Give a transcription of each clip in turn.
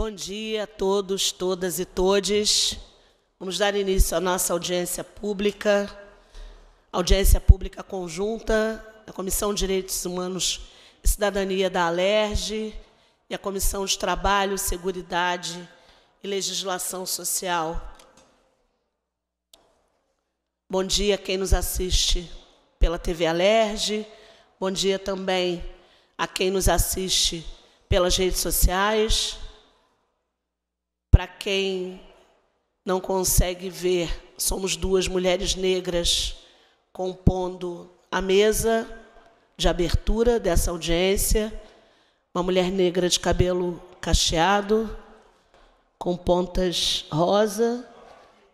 Bom dia a todos, todas e todes. Vamos dar início à nossa audiência pública, audiência pública conjunta da Comissão de Direitos Humanos e Cidadania da Alerj e a Comissão de Trabalho, Seguridade e Legislação Social. Bom dia a quem nos assiste pela TV Alerj, bom dia também a quem nos assiste pelas redes sociais para quem não consegue ver, somos duas mulheres negras compondo a mesa de abertura dessa audiência, uma mulher negra de cabelo cacheado, com pontas rosa,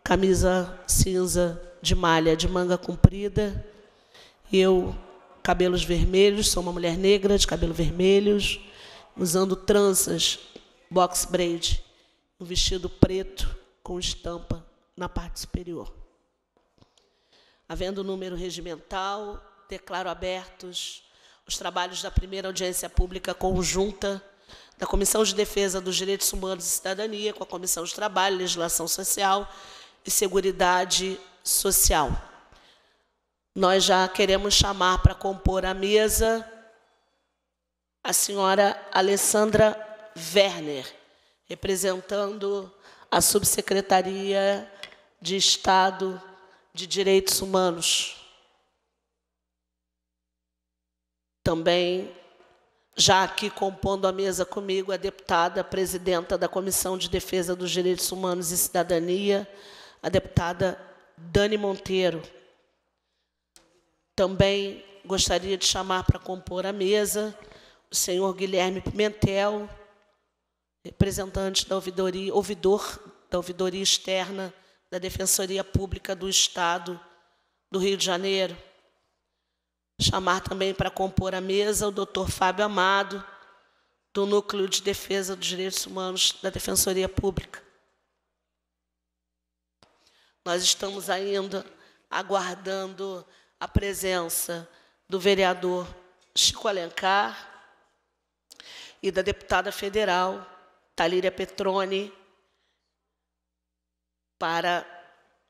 camisa cinza de malha de manga comprida, eu cabelos vermelhos, sou uma mulher negra de cabelo vermelhos, usando tranças box braid um vestido preto com estampa na parte superior. Havendo número regimental, declaro abertos os trabalhos da primeira audiência pública conjunta da Comissão de Defesa dos Direitos Humanos e Cidadania com a Comissão de Trabalho, Legislação Social e Seguridade Social. Nós já queremos chamar para compor a mesa a senhora Alessandra Werner representando a Subsecretaria de Estado de Direitos Humanos. Também, já aqui compondo a mesa comigo, a deputada presidenta da Comissão de Defesa dos Direitos Humanos e Cidadania, a deputada Dani Monteiro. Também gostaria de chamar para compor a mesa o senhor Guilherme Pimentel, representante da ouvidoria, ouvidor da ouvidoria externa da Defensoria Pública do Estado do Rio de Janeiro. Chamar também para compor a mesa o doutor Fábio Amado, do Núcleo de Defesa dos Direitos Humanos da Defensoria Pública. Nós estamos ainda aguardando a presença do vereador Chico Alencar e da deputada federal Talíria Petrone, para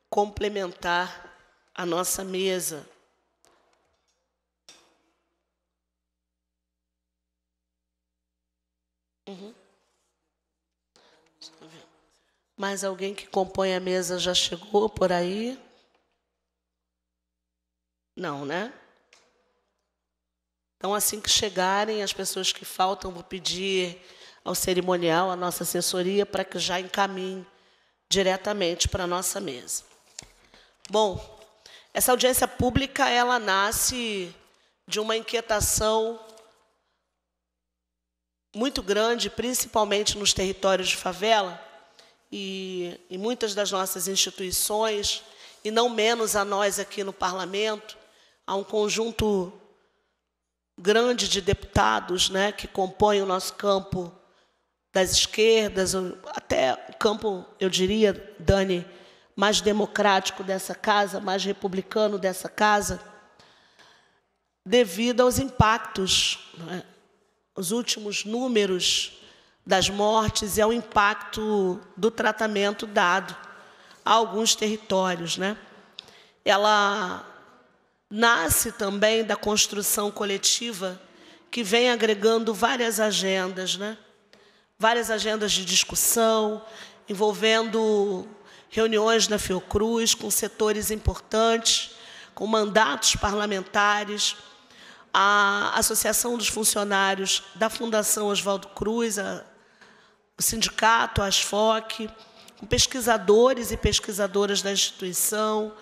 complementar a nossa mesa. Uhum. Mais alguém que compõe a mesa já chegou por aí? Não, né? Então, assim que chegarem, as pessoas que faltam, vou pedir ao cerimonial, à nossa assessoria, para que já encaminhe diretamente para a nossa mesa. Bom, essa audiência pública, ela nasce de uma inquietação muito grande, principalmente nos territórios de favela, e, em muitas das nossas instituições, e não menos a nós aqui no parlamento, há um conjunto grande de deputados né, que compõem o nosso campo das esquerdas, até o campo, eu diria, Dani, mais democrático dessa casa, mais republicano dessa casa, devido aos impactos, é? os últimos números das mortes e ao impacto do tratamento dado a alguns territórios. Né? Ela nasce também da construção coletiva que vem agregando várias agendas, né? várias agendas de discussão, envolvendo reuniões na Fiocruz com setores importantes, com mandatos parlamentares, a Associação dos Funcionários da Fundação Oswaldo Cruz, a, o sindicato, a ASFOC, com pesquisadores e pesquisadoras da instituição,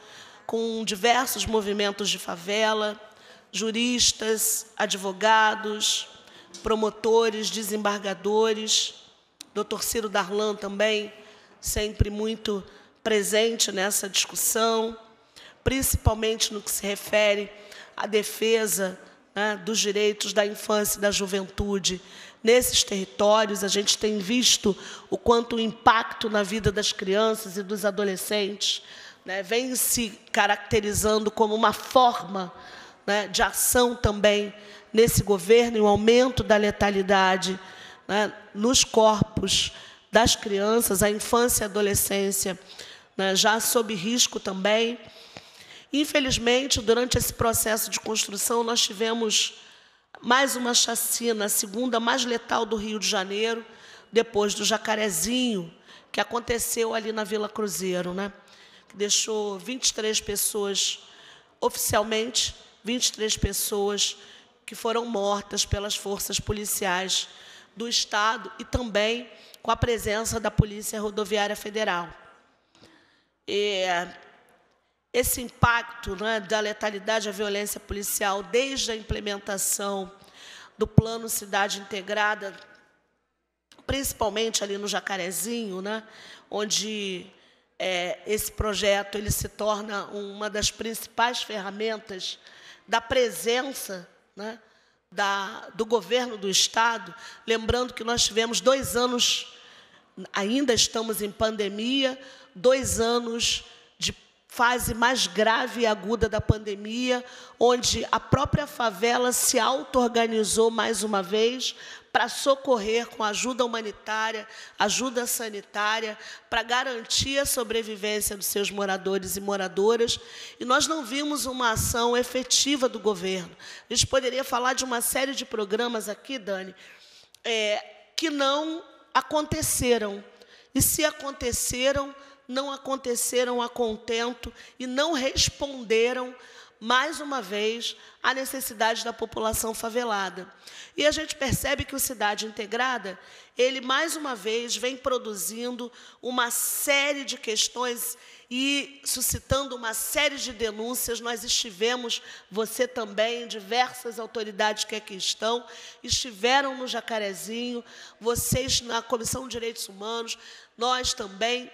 com diversos movimentos de favela, juristas, advogados, promotores, desembargadores, doutor Ciro Darlan também, sempre muito presente nessa discussão, principalmente no que se refere à defesa né, dos direitos da infância e da juventude nesses territórios. A gente tem visto o quanto o impacto na vida das crianças e dos adolescentes né, vem se caracterizando como uma forma né, de ação também nesse governo e o aumento da letalidade né, nos corpos das crianças, a infância e a adolescência, né, já sob risco também. Infelizmente, durante esse processo de construção, nós tivemos mais uma chacina, a segunda mais letal do Rio de Janeiro, depois do Jacarezinho, que aconteceu ali na Vila Cruzeiro, né? que deixou 23 pessoas, oficialmente, 23 pessoas que foram mortas pelas forças policiais do Estado e também com a presença da Polícia Rodoviária Federal. E esse impacto né, da letalidade à violência policial desde a implementação do Plano Cidade Integrada, principalmente ali no Jacarezinho, né, onde é, esse projeto ele se torna uma das principais ferramentas da presença né, da, do governo do Estado, lembrando que nós tivemos dois anos, ainda estamos em pandemia, dois anos fase mais grave e aguda da pandemia, onde a própria favela se auto-organizou mais uma vez para socorrer com ajuda humanitária, ajuda sanitária, para garantir a sobrevivência dos seus moradores e moradoras. E nós não vimos uma ação efetiva do governo. A gente poderia falar de uma série de programas aqui, Dani, é, que não aconteceram. E se aconteceram, não aconteceram a contento e não responderam mais uma vez, à necessidade da população favelada. E a gente percebe que o Cidade Integrada, ele mais uma vez vem produzindo uma série de questões e suscitando uma série de denúncias. Nós estivemos, você também, diversas autoridades que aqui estão, estiveram no Jacarezinho, vocês na Comissão de Direitos Humanos, nós também,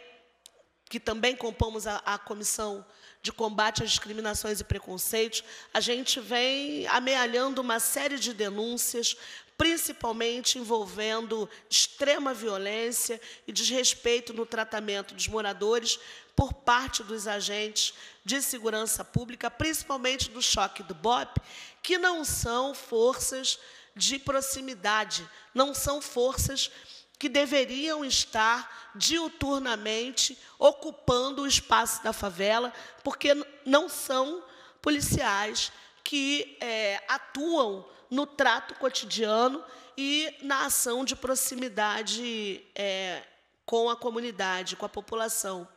que também compomos a, a Comissão de Combate às Discriminações e Preconceitos, a gente vem amealhando uma série de denúncias, principalmente envolvendo extrema violência e desrespeito no tratamento dos moradores por parte dos agentes de segurança pública, principalmente do choque do BOP, que não são forças de proximidade, não são forças que deveriam estar diuturnamente ocupando o espaço da favela, porque não são policiais que é, atuam no trato cotidiano e na ação de proximidade é, com a comunidade, com a população.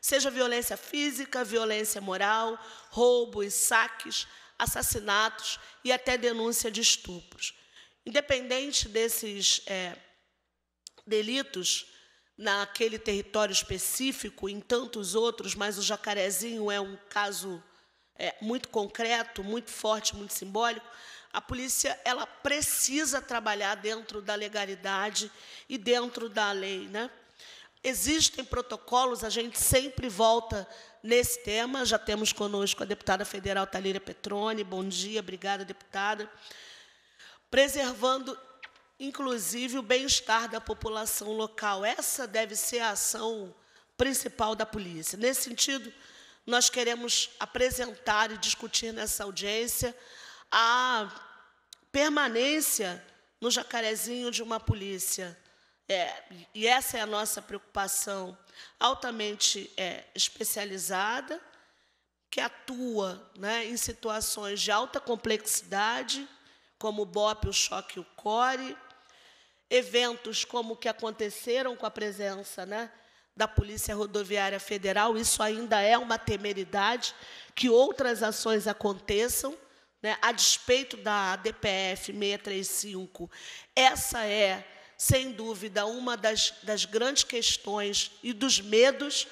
Seja violência física, violência moral, roubos, saques, assassinatos e até denúncia de estupros. Independente desses é, delitos naquele território específico, em tantos outros, mas o Jacarezinho é um caso é, muito concreto, muito forte, muito simbólico. A polícia ela precisa trabalhar dentro da legalidade e dentro da lei, né? Existem protocolos, a gente sempre volta nesse tema. Já temos conosco a deputada federal Talíria Petrone. Bom dia, obrigada, deputada. Preservando inclusive o bem-estar da população local. Essa deve ser a ação principal da polícia. Nesse sentido, nós queremos apresentar e discutir nessa audiência a permanência no jacarezinho de uma polícia. É, e essa é a nossa preocupação altamente é, especializada, que atua né, em situações de alta complexidade, como o BOP, o choque e o CORE, eventos como o que aconteceram com a presença né, da Polícia Rodoviária Federal, isso ainda é uma temeridade, que outras ações aconteçam. Né, a despeito da DPF 635, essa é, sem dúvida, uma das, das grandes questões e dos medos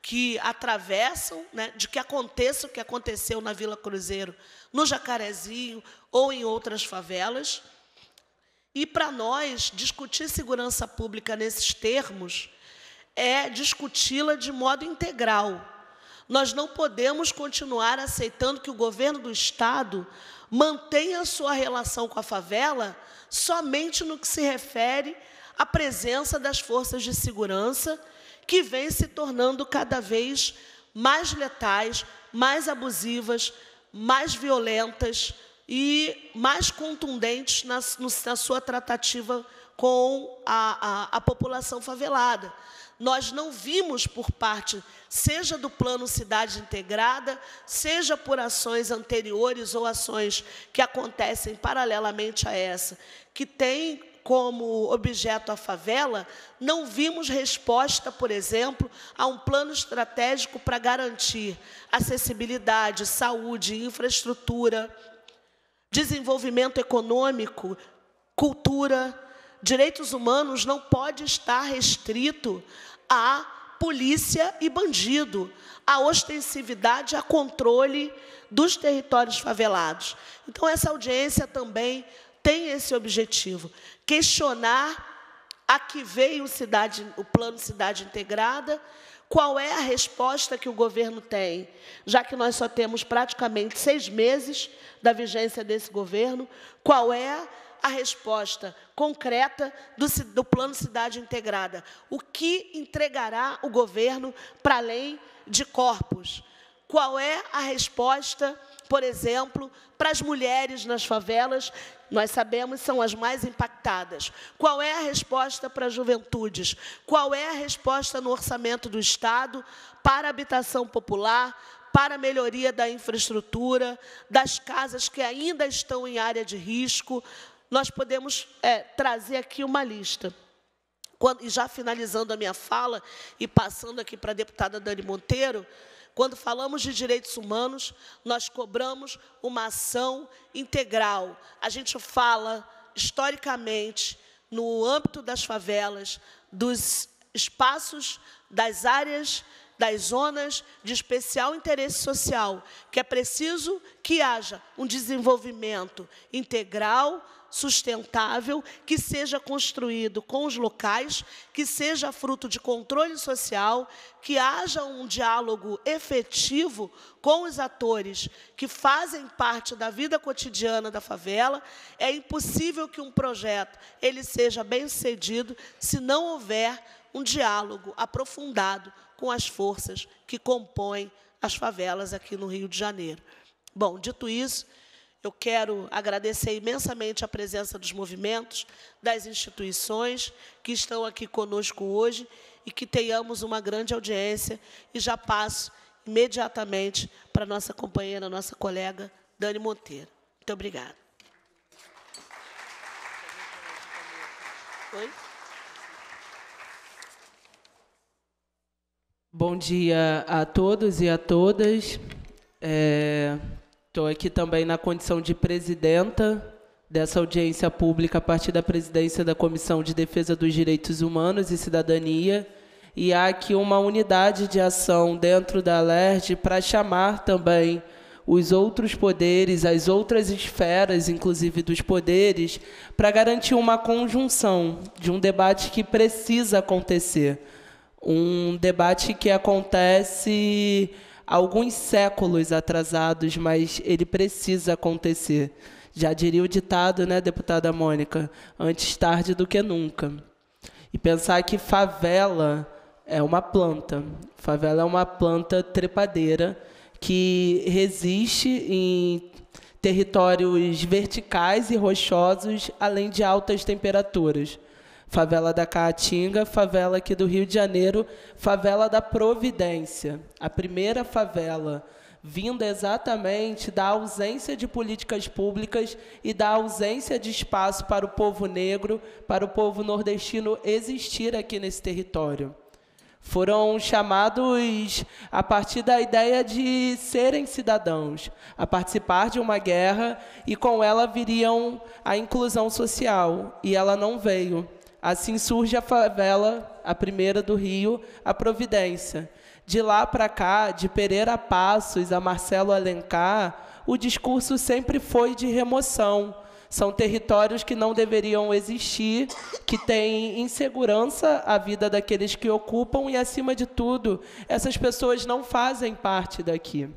que atravessam, né, de que aconteça o que aconteceu na Vila Cruzeiro, no Jacarezinho ou em outras favelas. E para nós, discutir segurança pública nesses termos é discuti-la de modo integral. Nós não podemos continuar aceitando que o governo do Estado mantenha a sua relação com a favela somente no que se refere à presença das forças de segurança, que vem se tornando cada vez mais letais, mais abusivas, mais violentas, e mais contundentes na, na sua tratativa com a, a, a população favelada nós não vimos por parte, seja do plano Cidade Integrada, seja por ações anteriores ou ações que acontecem paralelamente a essa, que tem como objeto a favela, não vimos resposta, por exemplo, a um plano estratégico para garantir acessibilidade, saúde, infraestrutura, desenvolvimento econômico, cultura, direitos humanos não pode estar restrito a polícia e bandido, a ostensividade, a controle dos territórios favelados. Então, essa audiência também tem esse objetivo, questionar a que veio cidade, o plano Cidade Integrada qual é a resposta que o governo tem, já que nós só temos praticamente seis meses da vigência desse governo? Qual é a resposta concreta do, do Plano Cidade Integrada? O que entregará o governo para além de corpos? Qual é a resposta, por exemplo, para as mulheres nas favelas? Nós sabemos são as mais impactadas. Qual é a resposta para as juventudes? Qual é a resposta no orçamento do Estado para a habitação popular, para a melhoria da infraestrutura, das casas que ainda estão em área de risco. Nós podemos é, trazer aqui uma lista. Quando, e já finalizando a minha fala e passando aqui para a deputada Dani Monteiro, quando falamos de direitos humanos, nós cobramos uma ação integral. A gente fala, historicamente, no âmbito das favelas, dos espaços, das áreas, das zonas de especial interesse social, que é preciso que haja um desenvolvimento integral sustentável, que seja construído com os locais, que seja fruto de controle social, que haja um diálogo efetivo com os atores que fazem parte da vida cotidiana da favela. É impossível que um projeto ele seja bem-sucedido se não houver um diálogo aprofundado com as forças que compõem as favelas aqui no Rio de Janeiro. Bom, dito isso, eu quero agradecer imensamente a presença dos movimentos, das instituições que estão aqui conosco hoje e que tenhamos uma grande audiência. E já passo imediatamente para a nossa companheira, nossa colega Dani Monteiro. Muito obrigada. Oi? Bom dia a todos e a todas. É... Estou aqui também na condição de presidenta dessa audiência pública a partir da presidência da Comissão de Defesa dos Direitos Humanos e Cidadania. E há aqui uma unidade de ação dentro da LERJ para chamar também os outros poderes, as outras esferas, inclusive dos poderes, para garantir uma conjunção de um debate que precisa acontecer. Um debate que acontece alguns séculos atrasados, mas ele precisa acontecer. Já diria o ditado, né, deputada Mônica? Antes tarde do que nunca. E pensar que favela é uma planta. Favela é uma planta trepadeira que resiste em territórios verticais e rochosos, além de altas temperaturas favela da Caatinga, favela aqui do Rio de Janeiro, favela da Providência, a primeira favela vinda exatamente da ausência de políticas públicas e da ausência de espaço para o povo negro, para o povo nordestino existir aqui nesse território. Foram chamados a partir da ideia de serem cidadãos, a participar de uma guerra e com ela viriam a inclusão social, e ela não veio. Assim surge a favela, a primeira do Rio, a Providência. De lá para cá, de Pereira Passos a Marcelo Alencar, o discurso sempre foi de remoção. São territórios que não deveriam existir, que têm insegurança a vida daqueles que ocupam e, acima de tudo, essas pessoas não fazem parte daqui.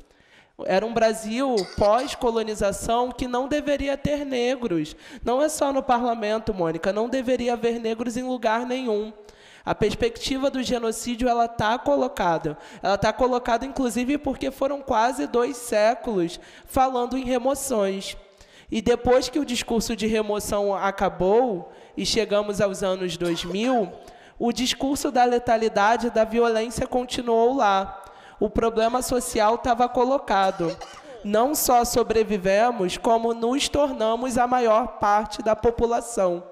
Era um Brasil pós-colonização que não deveria ter negros. Não é só no parlamento, Mônica, não deveria haver negros em lugar nenhum. A perspectiva do genocídio ela está colocada. Ela está colocada, inclusive, porque foram quase dois séculos falando em remoções. E depois que o discurso de remoção acabou e chegamos aos anos 2000, o discurso da letalidade, da violência continuou lá o problema social estava colocado. Não só sobrevivemos, como nos tornamos a maior parte da população.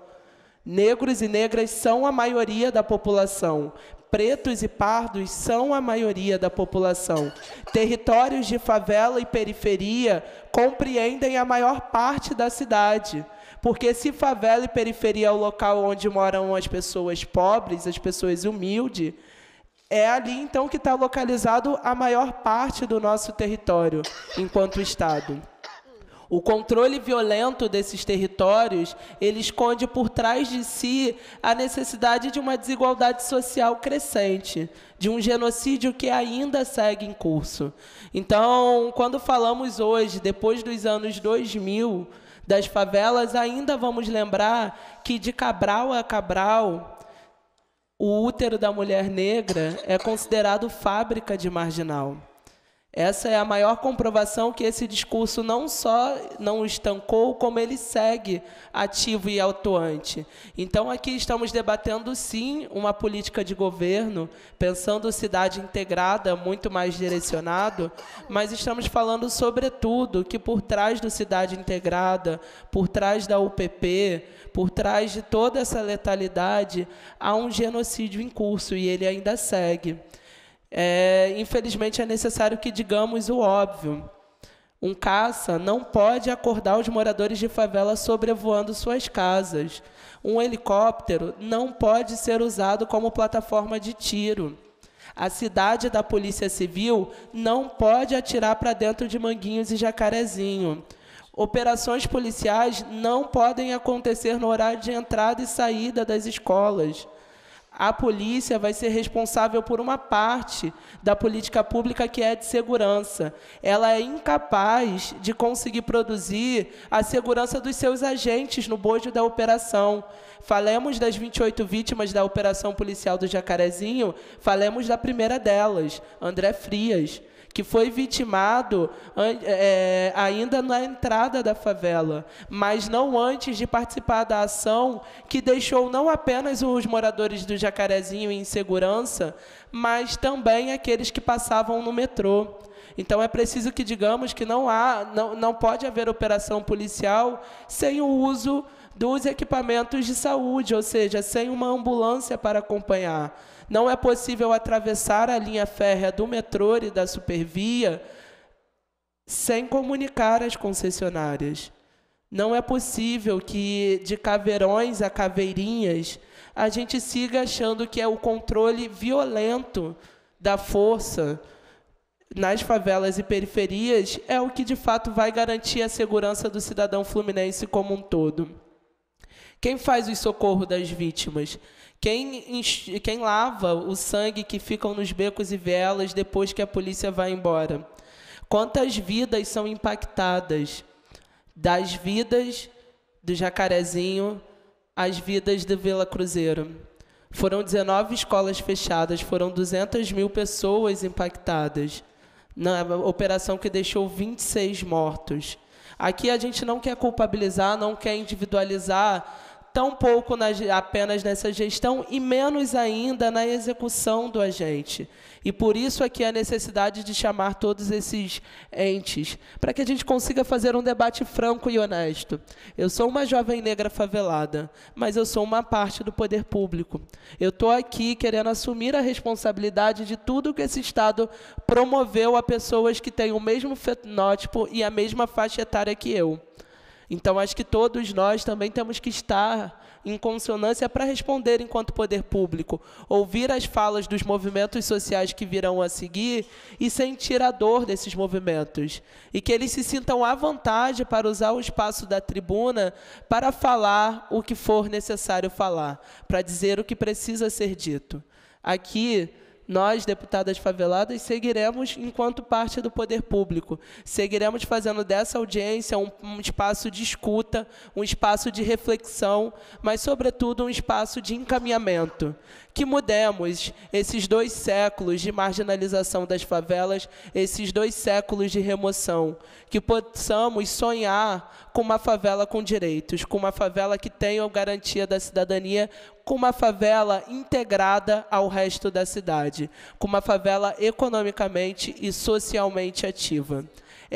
Negros e negras são a maioria da população. Pretos e pardos são a maioria da população. Territórios de favela e periferia compreendem a maior parte da cidade. Porque se favela e periferia é o local onde moram as pessoas pobres, as pessoas humildes, é ali então que está localizado a maior parte do nosso território enquanto Estado. O controle violento desses territórios, ele esconde por trás de si a necessidade de uma desigualdade social crescente, de um genocídio que ainda segue em curso. Então, quando falamos hoje, depois dos anos 2000, das favelas, ainda vamos lembrar que de Cabral a Cabral, o útero da mulher negra é considerado fábrica de marginal. Essa é a maior comprovação que esse discurso não só não estancou, como ele segue ativo e atuante. Então, aqui estamos debatendo, sim, uma política de governo, pensando cidade integrada, muito mais direcionado, mas estamos falando, sobretudo, que por trás do cidade integrada, por trás da UPP, por trás de toda essa letalidade há um genocídio em curso e ele ainda segue. É, infelizmente é necessário que digamos o óbvio. Um caça não pode acordar os moradores de favela sobrevoando suas casas. Um helicóptero não pode ser usado como plataforma de tiro. A cidade da Polícia Civil não pode atirar para dentro de manguinhos e jacarezinho. Operações policiais não podem acontecer no horário de entrada e saída das escolas. A polícia vai ser responsável por uma parte da política pública que é de segurança. Ela é incapaz de conseguir produzir a segurança dos seus agentes no bojo da operação. Falemos das 28 vítimas da operação policial do Jacarezinho, falemos da primeira delas, André Frias que foi vitimado é, ainda na entrada da favela, mas não antes de participar da ação que deixou não apenas os moradores do Jacarezinho em segurança, mas também aqueles que passavam no metrô. Então é preciso que digamos que não há, não, não pode haver operação policial sem o uso dos equipamentos de saúde, ou seja, sem uma ambulância para acompanhar. Não é possível atravessar a linha férrea do metrô e da supervia sem comunicar as concessionárias. Não é possível que de caveirões a caveirinhas a gente siga achando que é o controle violento da força nas favelas e periferias é o que de fato vai garantir a segurança do cidadão fluminense como um todo. Quem faz o socorro das vítimas? Quem, quem lava o sangue que ficam nos becos e velas depois que a polícia vai embora? Quantas vidas são impactadas? Das vidas do Jacarezinho às vidas do Vila Cruzeiro. Foram 19 escolas fechadas, foram 200 mil pessoas impactadas na operação que deixou 26 mortos. Aqui a gente não quer culpabilizar, não quer individualizar tão pouco na, apenas nessa gestão e menos ainda na execução do agente. E por isso aqui é a necessidade de chamar todos esses entes, para que a gente consiga fazer um debate franco e honesto. Eu sou uma jovem negra favelada, mas eu sou uma parte do poder público. Eu estou aqui querendo assumir a responsabilidade de tudo que esse Estado promoveu a pessoas que têm o mesmo fenótipo e a mesma faixa etária que eu. Então, acho que todos nós também temos que estar em consonância para responder enquanto poder público, ouvir as falas dos movimentos sociais que virão a seguir e sentir a dor desses movimentos, e que eles se sintam à vontade para usar o espaço da tribuna para falar o que for necessário falar, para dizer o que precisa ser dito. Aqui, nós, deputadas faveladas, seguiremos enquanto parte do poder público. Seguiremos fazendo dessa audiência um, um espaço de escuta, um espaço de reflexão, mas, sobretudo, um espaço de encaminhamento que mudemos esses dois séculos de marginalização das favelas, esses dois séculos de remoção, que possamos sonhar com uma favela com direitos, com uma favela que tenha a garantia da cidadania, com uma favela integrada ao resto da cidade, com uma favela economicamente e socialmente ativa.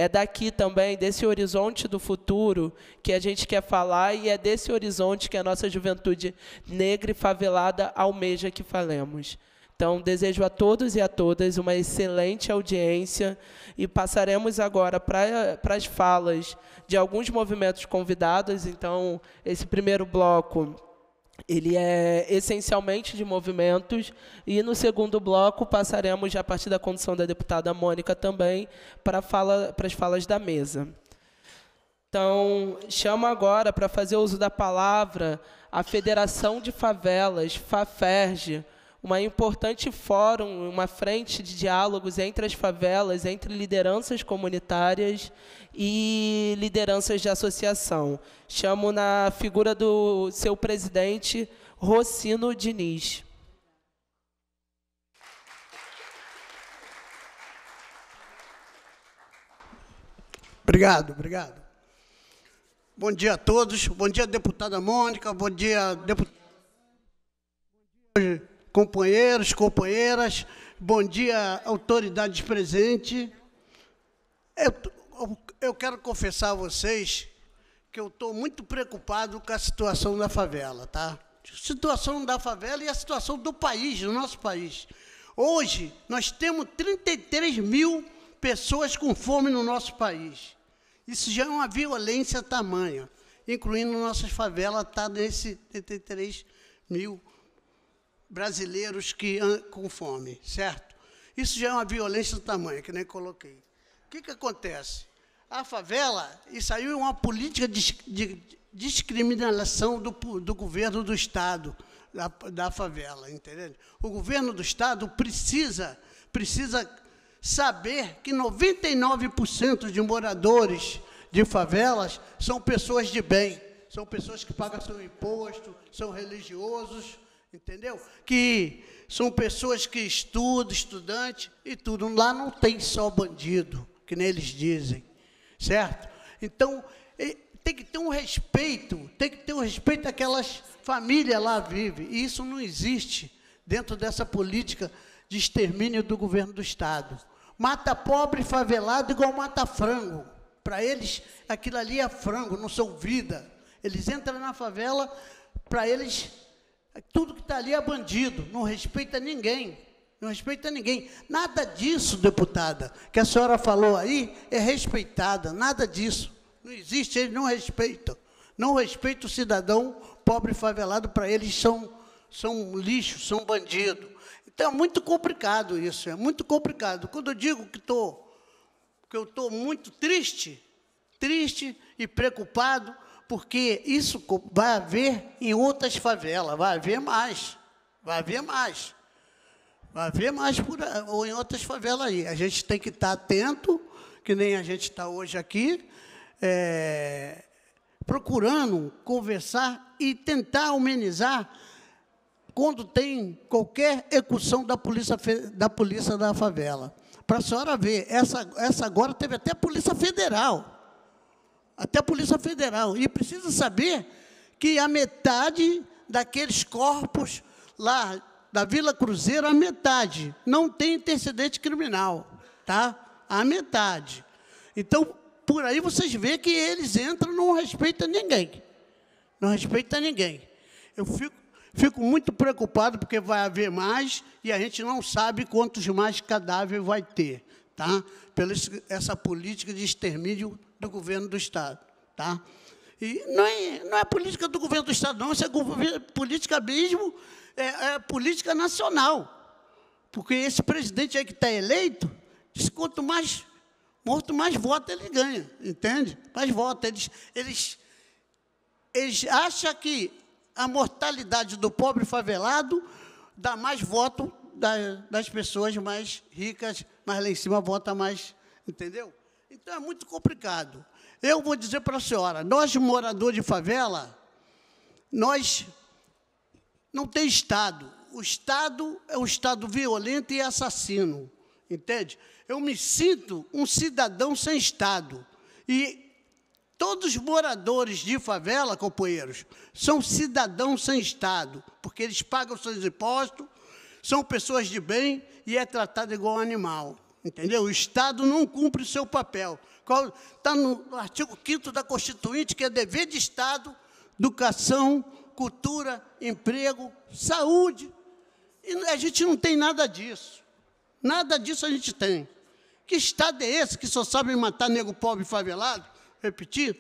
É daqui também, desse horizonte do futuro que a gente quer falar e é desse horizonte que a nossa juventude negra e favelada almeja que falemos. Então, desejo a todos e a todas uma excelente audiência e passaremos agora para as falas de alguns movimentos convidados. Então, esse primeiro bloco ele é essencialmente de movimentos e no segundo bloco passaremos já a partir da condução da deputada Mônica também para fala para as falas da mesa. Então, chamo agora para fazer uso da palavra a Federação de Favelas, FAFERJ, uma importante fórum, uma frente de diálogos entre as favelas, entre lideranças comunitárias e lideranças de associação. Chamo na figura do seu presidente, Rocino Diniz. Obrigado, obrigado. Bom dia a todos. Bom dia, deputada Mônica. Bom dia, deputada companheiros, companheiras, bom dia, autoridades presentes. Eu, eu quero confessar a vocês que eu estou muito preocupado com a situação da favela, tá? Situação da favela e a situação do país, do nosso país. Hoje, nós temos 33 mil pessoas com fome no nosso país. Isso já é uma violência tamanha, incluindo nossas favelas, está nesse 33 mil brasileiros que com fome, certo? Isso já é uma violência do tamanho, que nem coloquei. O que, que acontece? A favela, e saiu uma política de, de discriminação do, do governo do Estado, da, da favela, entendeu? O governo do Estado precisa, precisa saber que 99% de moradores de favelas são pessoas de bem, são pessoas que pagam seu imposto, são religiosos, Entendeu? Que são pessoas que estudam, estudante e tudo. Lá não tem só bandido, que nem eles dizem, certo? Então, tem que ter um respeito, tem que ter um respeito àquelas famílias lá vivem. E isso não existe dentro dessa política de extermínio do governo do Estado. Mata pobre favelado igual mata frango. Para eles, aquilo ali é frango, não são vida. Eles entram na favela, para eles tudo que está ali é bandido, não respeita ninguém. Não respeita ninguém. Nada disso, deputada, que a senhora falou aí, é respeitada. Nada disso. Não existe, eles não respeitam. Não respeitam o cidadão pobre favelado, para eles são, são lixo, são bandido. Então é muito complicado isso, é muito complicado. Quando eu digo que, tô, que eu estou muito triste, triste e preocupado, porque isso vai haver em outras favelas, vai haver mais, vai haver mais. Vai haver mais por, ou em outras favelas aí. A gente tem que estar atento, que nem a gente está hoje aqui, é, procurando conversar e tentar amenizar quando tem qualquer execução da polícia da polícia da favela. Para a senhora ver, essa, essa agora teve até a Polícia Federal até a Polícia Federal. E precisa saber que a metade daqueles corpos lá da Vila Cruzeiro, a metade não tem antecedente criminal, tá? A metade. Então, por aí vocês vê que eles entram não respeita ninguém. Não respeita ninguém. Eu fico, fico muito preocupado porque vai haver mais e a gente não sabe quantos mais cadáveres vai ter, tá? Pela essa política de extermínio do governo do Estado. Tá? E não é, não é política do governo do Estado, não, isso é política mesmo, é, é política nacional. Porque esse presidente aí que está eleito, diz quanto mais morto, mais voto ele ganha, entende? Mais voto. Eles, eles, eles acham que a mortalidade do pobre favelado dá mais voto das pessoas mais ricas, mas lá em cima vota mais, entendeu? Então é muito complicado. Eu vou dizer para a senhora, nós moradores de favela, nós não tem Estado. O Estado é um Estado violento e assassino, entende? Eu me sinto um cidadão sem Estado. E todos os moradores de favela, companheiros, são cidadãos sem Estado, porque eles pagam seus impostos, são pessoas de bem e é tratado igual animal. Entendeu? O Estado não cumpre o seu papel. Está no artigo 5 da Constituinte, que é dever de Estado, educação, cultura, emprego, saúde. E a gente não tem nada disso. Nada disso a gente tem. Que Estado é esse que só sabe matar negro pobre e favelado? Repetir?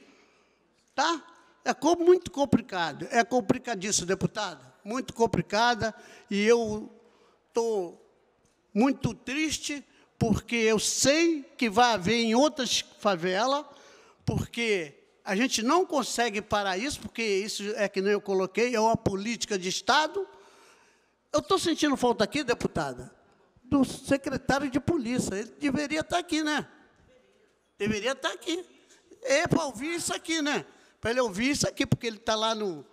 Tá? É muito complicado. É complicadíssimo, deputada. Muito complicada. E eu estou muito triste porque eu sei que vai haver em outras favelas, porque a gente não consegue parar isso, porque isso é que nem eu coloquei, é uma política de Estado. Eu estou sentindo falta aqui, deputada, do secretário de polícia. Ele deveria estar tá aqui, né? Deveria estar tá aqui. É para ouvir isso aqui, né? Para ele ouvir isso aqui, porque ele está lá no,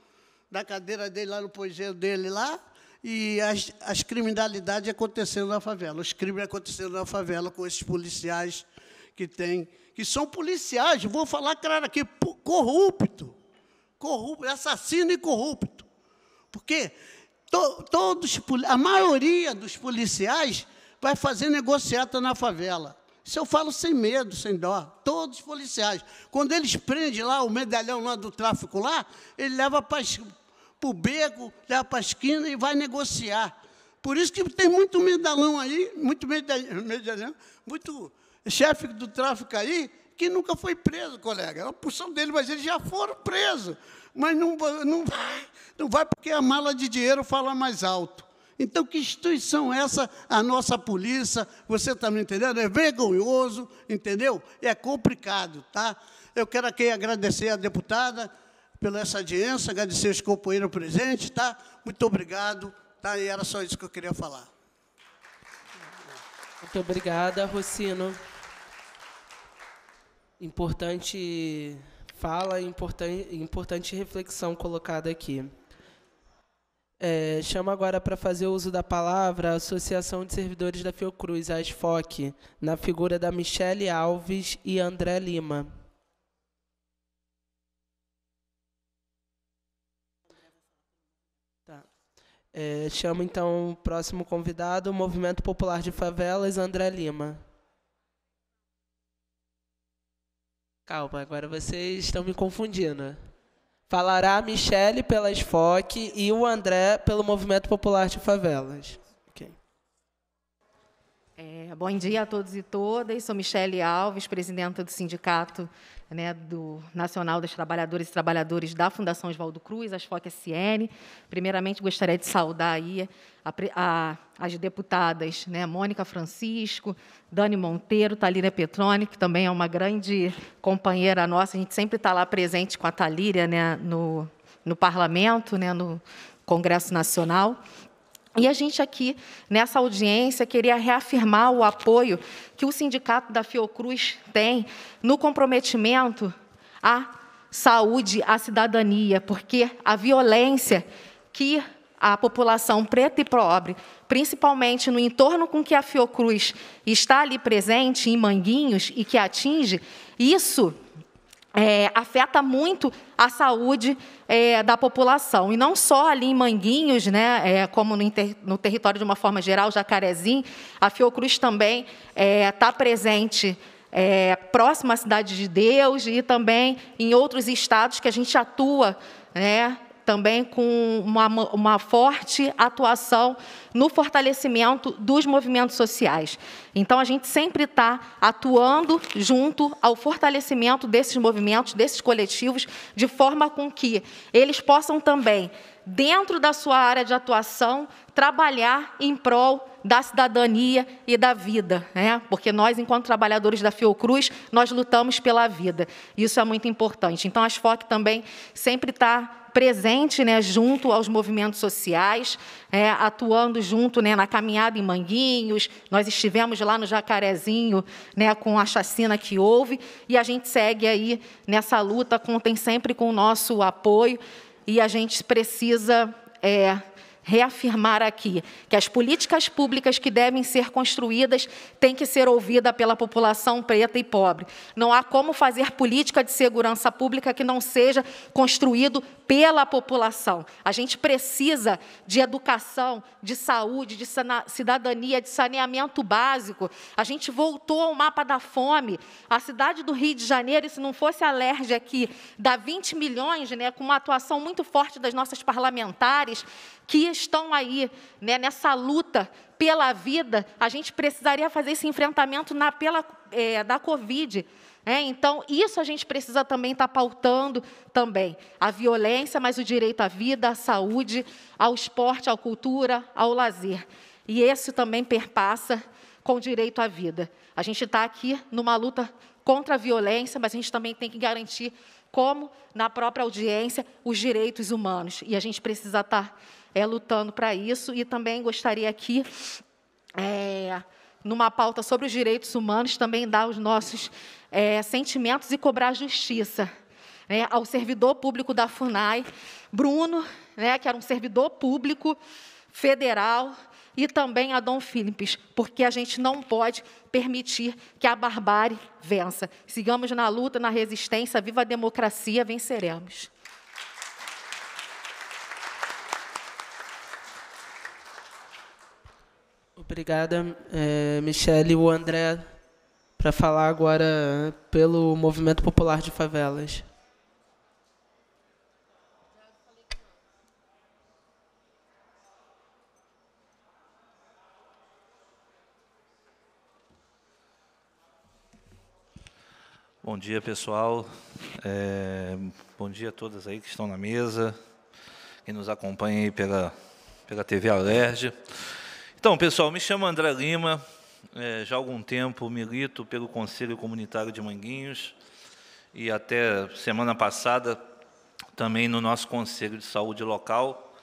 na cadeira dele, lá no poesia dele lá e as, as criminalidades acontecendo na favela, os crimes acontecendo na favela com esses policiais que tem, que são policiais, vou falar claro aqui, corrupto, corrupto, assassino e corrupto. Porque to, todos, a maioria dos policiais vai fazer negociata na favela. Isso eu falo sem medo, sem dó. Todos os policiais. Quando eles prendem lá o medalhão lá do tráfico lá, ele leva para para o beco, leva para a esquina e vai negociar. Por isso que tem muito medalão aí, muito medalhão, muito chefe do tráfico aí, que nunca foi preso, colega. É a porção dele, mas eles já foram presos. Mas não, não, vai, não vai porque a mala de dinheiro fala mais alto. Então, que instituição é essa? A nossa polícia, você está me entendendo? É vergonhoso, entendeu? É complicado, tá? Eu quero aqui agradecer a deputada pela essa audiência, agradecer os companheiros presentes, tá? Muito obrigado, tá? E era só isso que eu queria falar. Muito obrigada, Rocino. Importante fala, importante, importante reflexão colocada aqui. É, chamo agora para fazer uso da palavra a Associação de Servidores da Fiocruz, a ASFOC, na figura da Michele Alves e André Lima. É, chamo então o próximo convidado, o Movimento Popular de Favelas, André Lima. Calma, agora vocês estão me confundindo. Falará a Michele pela FOC e o André pelo Movimento Popular de Favelas. É, bom dia a todos e todas. Sou Michele Alves, presidenta do Sindicato né, do Nacional das Trabalhadoras e Trabalhadores da Fundação Oswaldo Cruz, as FOC SN. Primeiramente, gostaria de saudar aí a, a, as deputadas né, Mônica Francisco, Dani Monteiro, Talíria Petroni, que também é uma grande companheira nossa. A gente sempre está lá presente com a Talíria né, no, no parlamento, né, no Congresso Nacional. E a gente aqui, nessa audiência, queria reafirmar o apoio que o sindicato da Fiocruz tem no comprometimento à saúde, à cidadania, porque a violência que a população preta e pobre, principalmente no entorno com que a Fiocruz está ali presente, em Manguinhos, e que atinge, isso é, afeta muito a saúde é, da população. E não só ali em Manguinhos, né, é, como no, inter, no, território de uma forma geral, Jacarezinho, a Fiocruz também está é, presente é, próximo à Cidade de Deus e também em outros estados que a gente atua né, também com uma, uma forte atuação no fortalecimento dos movimentos sociais. Então, a gente sempre está atuando junto ao fortalecimento desses movimentos, desses coletivos, de forma com que eles possam também, dentro da sua área de atuação, trabalhar em prol da cidadania e da vida, né? porque nós, enquanto trabalhadores da Fiocruz, nós lutamos pela vida. Isso é muito importante. Então, a FOC também sempre está presente né, junto aos movimentos sociais, é, atuando junto né, na caminhada em Manguinhos. Nós estivemos lá no Jacarezinho né, com a chacina que houve e a gente segue aí nessa luta, contem sempre com o nosso apoio e a gente precisa é, reafirmar aqui que as políticas públicas que devem ser construídas têm que ser ouvidas pela população preta e pobre. Não há como fazer política de segurança pública que não seja construído pela população. A gente precisa de educação, de saúde, de cidadania, de saneamento básico. A gente voltou ao mapa da fome. A cidade do Rio de Janeiro, se não fosse a LERJ aqui, dá 20 milhões, né, com uma atuação muito forte das nossas parlamentares, que estão aí né, nessa luta pela vida, a gente precisaria fazer esse enfrentamento na, pela, é, da Covid. É, então, isso a gente precisa também estar tá pautando também. A violência, mas o direito à vida, à saúde, ao esporte, à cultura, ao lazer. E esse também perpassa com o direito à vida. A gente está aqui numa luta contra a violência, mas a gente também tem que garantir, como na própria audiência, os direitos humanos. E a gente precisa estar tá é, lutando para isso. E também gostaria aqui, é, numa pauta sobre os direitos humanos, também dar os nossos é, sentimentos e cobrar justiça. Né, ao servidor público da FUNAI, Bruno, né, que era um servidor público federal, e também a Dom Philips, porque a gente não pode permitir que a barbárie vença. Sigamos na luta, na resistência, viva a democracia, venceremos. Obrigada, é, Michele. O André, para falar agora pelo Movimento Popular de Favelas. Bom dia, pessoal. É, bom dia a todas aí que estão na mesa, que nos acompanham aí pela, pela TV Alerj. Então, pessoal, me chamo André Lima, é, já há algum tempo milito pelo Conselho Comunitário de Manguinhos e até semana passada também no nosso Conselho de Saúde Local.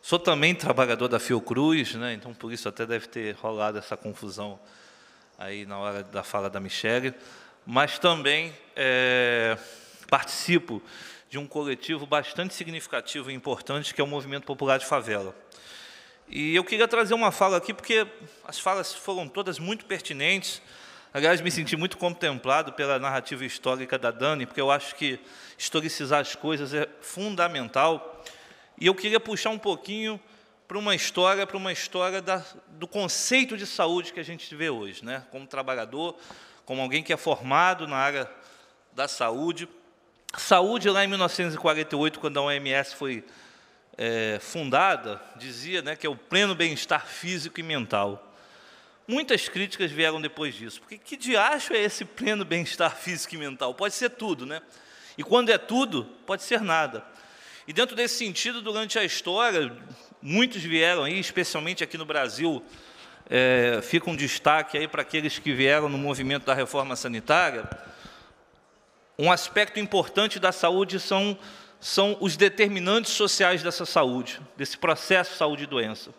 Sou também trabalhador da Fiocruz, né, então por isso até deve ter rolado essa confusão aí na hora da fala da Michelle, mas também é, participo de um coletivo bastante significativo e importante que é o Movimento Popular de Favela. E eu queria trazer uma fala aqui, porque as falas foram todas muito pertinentes. Aliás, me senti muito contemplado pela narrativa histórica da Dani, porque eu acho que historicizar as coisas é fundamental. E eu queria puxar um pouquinho para uma história, para uma história da, do conceito de saúde que a gente vê hoje, né? Como trabalhador, como alguém que é formado na área da saúde. Saúde lá em 1948, quando a OMS foi é, fundada dizia né, que é o pleno bem-estar físico e mental. Muitas críticas vieram depois disso, porque que diacho é esse pleno bem-estar físico e mental? Pode ser tudo, né? E quando é tudo, pode ser nada. E dentro desse sentido, durante a história, muitos vieram aí, especialmente aqui no Brasil, é, fica um destaque aí para aqueles que vieram no movimento da reforma sanitária. Um aspecto importante da saúde são são os determinantes sociais dessa saúde, desse processo saúde e doença.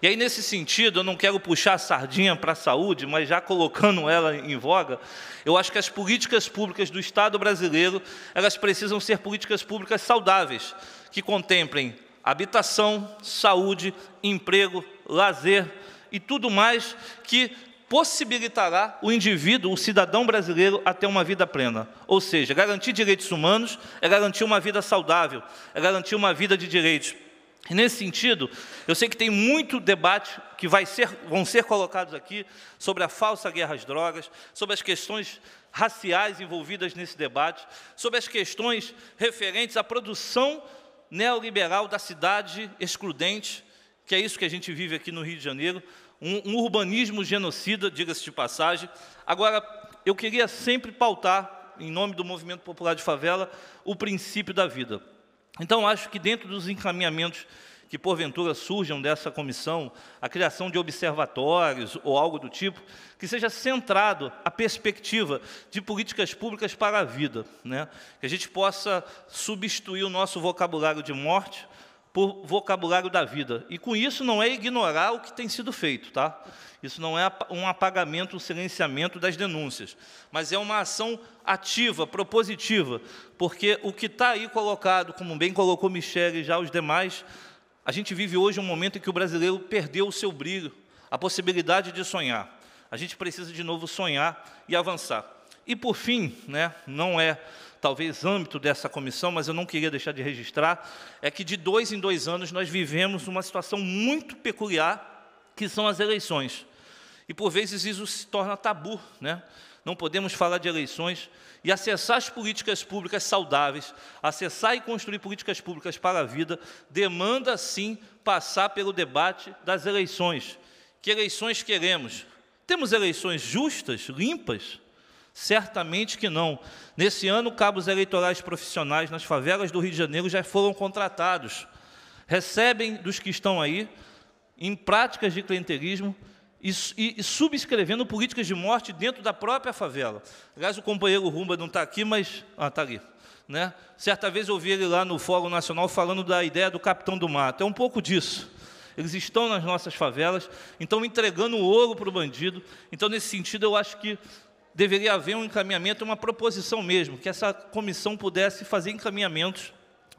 E aí, nesse sentido, eu não quero puxar a sardinha para a saúde, mas já colocando ela em voga, eu acho que as políticas públicas do Estado brasileiro, elas precisam ser políticas públicas saudáveis, que contemplem habitação, saúde, emprego, lazer e tudo mais que possibilitará o indivíduo, o cidadão brasileiro, a ter uma vida plena. Ou seja, garantir direitos humanos é garantir uma vida saudável, é garantir uma vida de direitos. E nesse sentido, eu sei que tem muito debate que vai ser, vão ser colocados aqui sobre a falsa guerra às drogas, sobre as questões raciais envolvidas nesse debate, sobre as questões referentes à produção neoliberal da cidade excludente, que é isso que a gente vive aqui no Rio de Janeiro, um, um urbanismo genocida, diga-se de passagem. Agora, eu queria sempre pautar, em nome do Movimento Popular de Favela, o princípio da vida. Então, acho que dentro dos encaminhamentos que porventura surjam dessa comissão, a criação de observatórios ou algo do tipo, que seja centrado a perspectiva de políticas públicas para a vida, né? que a gente possa substituir o nosso vocabulário de morte por vocabulário da vida. E com isso não é ignorar o que tem sido feito, tá? Isso não é um apagamento, um silenciamento das denúncias, mas é uma ação ativa, propositiva, porque o que está aí colocado, como bem colocou Michele e já os demais, a gente vive hoje um momento em que o brasileiro perdeu o seu brilho, a possibilidade de sonhar. A gente precisa de novo sonhar e avançar. E por fim, né, não é talvez âmbito dessa comissão, mas eu não queria deixar de registrar, é que de dois em dois anos nós vivemos uma situação muito peculiar, que são as eleições. E por vezes isso se torna tabu, né? não podemos falar de eleições e acessar as políticas públicas saudáveis, acessar e construir políticas públicas para a vida, demanda sim passar pelo debate das eleições. Que eleições queremos? Temos eleições justas, limpas? Certamente que não. Nesse ano, cabos eleitorais profissionais nas favelas do Rio de Janeiro já foram contratados. Recebem dos que estão aí, em práticas de clientelismo, e, e, e subscrevendo políticas de morte dentro da própria favela. Aliás, o companheiro Rumba não está aqui, mas. Ah, está ali. Né? Certa vez eu ouvi ele lá no Fórum Nacional falando da ideia do Capitão do Mato. É um pouco disso. Eles estão nas nossas favelas, então entregando o ouro para o bandido. Então, nesse sentido, eu acho que deveria haver um encaminhamento, uma proposição mesmo, que essa comissão pudesse fazer encaminhamentos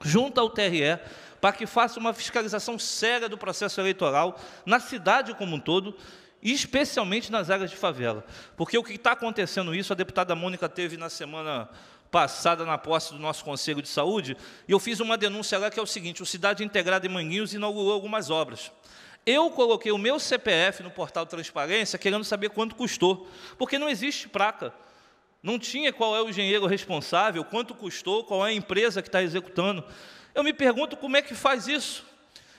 junto ao TRE para que faça uma fiscalização séria do processo eleitoral na cidade como um todo, e especialmente nas áreas de favela. Porque o que está acontecendo isso, a deputada Mônica teve na semana passada na posse do nosso Conselho de Saúde, e eu fiz uma denúncia lá que é o seguinte, o Cidade Integrada em Manguinhos inaugurou algumas obras. Eu coloquei o meu CPF no portal Transparência querendo saber quanto custou, porque não existe placa. Não tinha qual é o engenheiro responsável, quanto custou, qual é a empresa que está executando. Eu me pergunto como é que faz isso.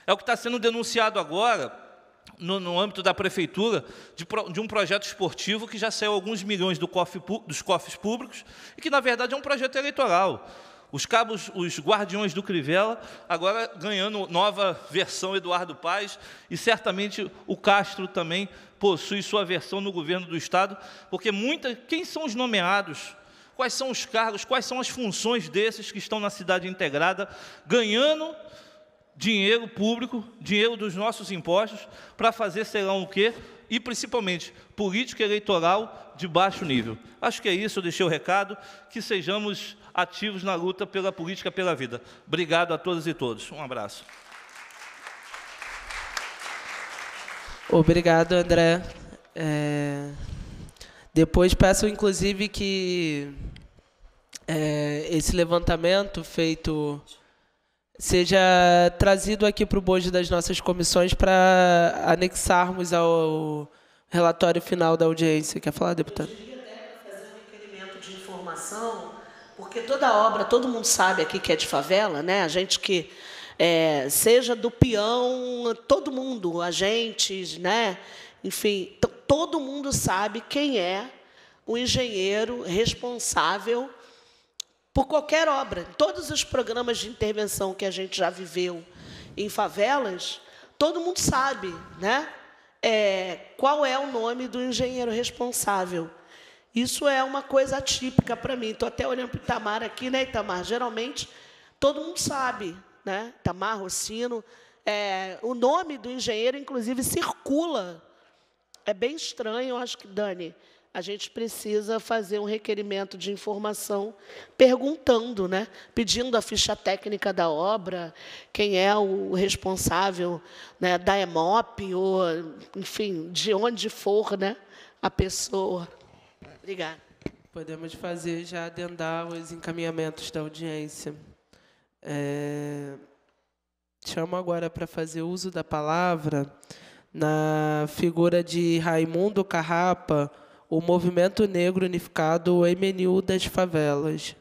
É o que está sendo denunciado agora, no, no âmbito da prefeitura, de, de, um projeto esportivo que já saiu alguns milhões do cofre, dos cofres públicos e que, na verdade, é um projeto eleitoral. Os cabos, os guardiões do Crivella, agora ganhando nova versão Eduardo Paz e certamente o Castro também possui sua versão no governo do estado, porque muita quem são os nomeados quais são os cargos, quais são as funções desses que estão na cidade integrada, ganhando dinheiro público, dinheiro dos nossos impostos, para fazer sei lá o quê, e principalmente política eleitoral de baixo nível. Acho que é isso, eu deixei o recado, que sejamos ativos na luta pela política pela vida. Obrigado a todas e todos. Um abraço. Obrigado, André. É... Depois peço, inclusive, que é, esse levantamento feito seja trazido aqui para o bojo das nossas comissões para anexarmos ao relatório final da audiência. Quer falar, deputado? Eu queria até fazer um requerimento de informação porque toda obra, todo mundo sabe aqui que é de favela, né? A gente que é, seja do peão, todo mundo, agentes, né? Enfim, todo mundo sabe quem é o engenheiro responsável por qualquer obra. Todos os programas de intervenção que a gente já viveu em favelas, todo mundo sabe, né? É, qual é o nome do engenheiro responsável? Isso é uma coisa atípica para mim. Estou até olhando para o Itamar aqui, né, Itamar? Geralmente, todo mundo sabe, né? Itamar, Rossino. É, o nome do engenheiro, inclusive, circula. É bem estranho, eu acho que, Dani, a gente precisa fazer um requerimento de informação perguntando, né? pedindo a ficha técnica da obra, quem é o responsável né, da EMOP, ou, enfim, de onde for né, a pessoa. Obrigada. Podemos fazer já adendar os encaminhamentos da audiência. É... Chamo agora para fazer uso da palavra na figura de Raimundo Carrapa, o Movimento Negro Unificado, o MNU das Favelas.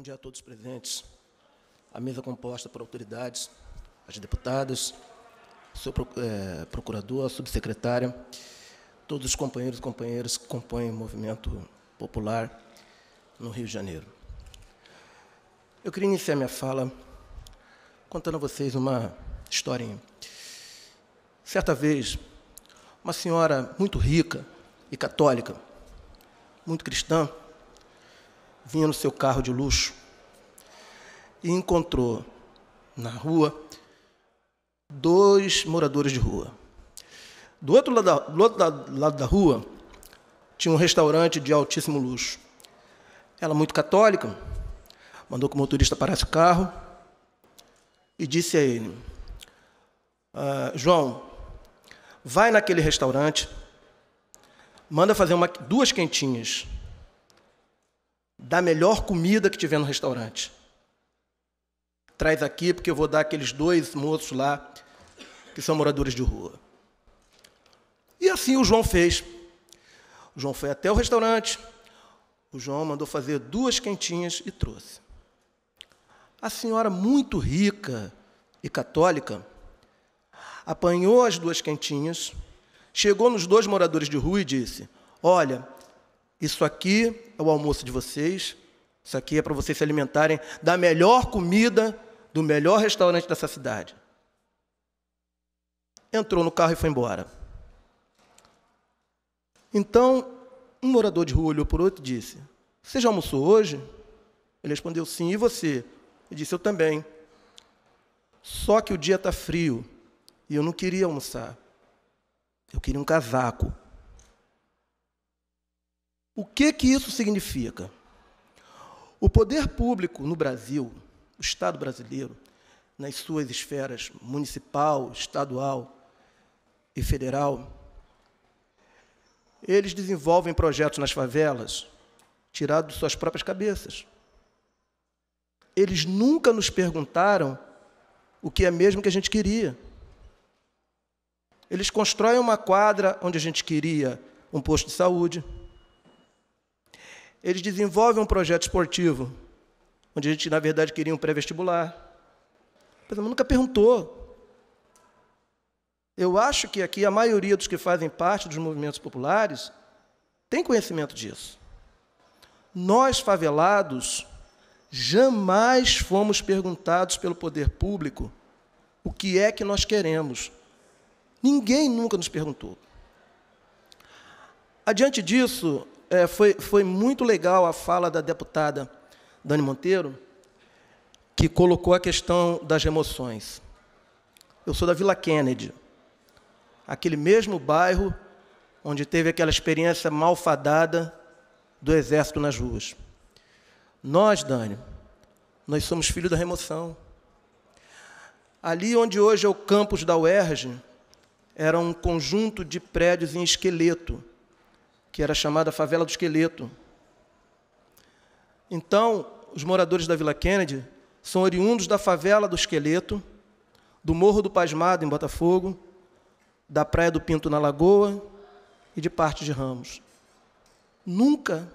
Bom dia a todos presentes. A mesa composta por autoridades, as deputadas, seu é, procurador, a subsecretária, todos os companheiros e companheiras que compõem o movimento popular no Rio de Janeiro. Eu queria iniciar minha fala contando a vocês uma historinha. Certa vez, uma senhora muito rica e católica, muito cristã, vinha no seu carro de luxo e encontrou na rua dois moradores de rua. Do outro lado da, do outro lado da rua tinha um restaurante de altíssimo luxo. Ela, muito católica, mandou que o motorista parasse o carro e disse a ele: ah, João, vai naquele restaurante, manda fazer uma, duas quentinhas da melhor comida que tiver no restaurante. Traz aqui, porque eu vou dar aqueles dois moços lá que são moradores de rua. E assim o João fez. O João foi até o restaurante, o João mandou fazer duas quentinhas e trouxe. A senhora, muito rica e católica, apanhou as duas quentinhas, chegou nos dois moradores de rua e disse: Olha, isso aqui é o almoço de vocês. Isso aqui é para vocês se alimentarem da melhor comida do melhor restaurante dessa cidade. Entrou no carro e foi embora. Então, um morador de rua olhou para o outro e disse: Você já almoçou hoje? Ele respondeu: Sim, e você? Ele disse: Eu também. Só que o dia está frio e eu não queria almoçar. Eu queria um casaco. O que, que isso significa? O poder público no Brasil, o Estado brasileiro, nas suas esferas municipal, estadual e federal, eles desenvolvem projetos nas favelas tirados de suas próprias cabeças. Eles nunca nos perguntaram o que é mesmo que a gente queria. Eles constroem uma quadra onde a gente queria um posto de saúde eles desenvolvem um projeto esportivo, onde a gente, na verdade, queria um pré-vestibular. Mas nunca perguntou. Eu acho que aqui a maioria dos que fazem parte dos movimentos populares tem conhecimento disso. Nós, favelados, jamais fomos perguntados pelo poder público o que é que nós queremos. Ninguém nunca nos perguntou. Adiante disso, é, foi, foi muito legal a fala da deputada Dani Monteiro, que colocou a questão das remoções. Eu sou da Vila Kennedy, aquele mesmo bairro onde teve aquela experiência malfadada do exército nas ruas. Nós, Dani, nós somos filhos da remoção. Ali onde hoje é o campus da UERJ, era um conjunto de prédios em esqueleto, que era chamada Favela do Esqueleto. Então, os moradores da Vila Kennedy são oriundos da Favela do Esqueleto, do Morro do Pasmado, em Botafogo, da Praia do Pinto, na Lagoa, e de parte de Ramos. Nunca,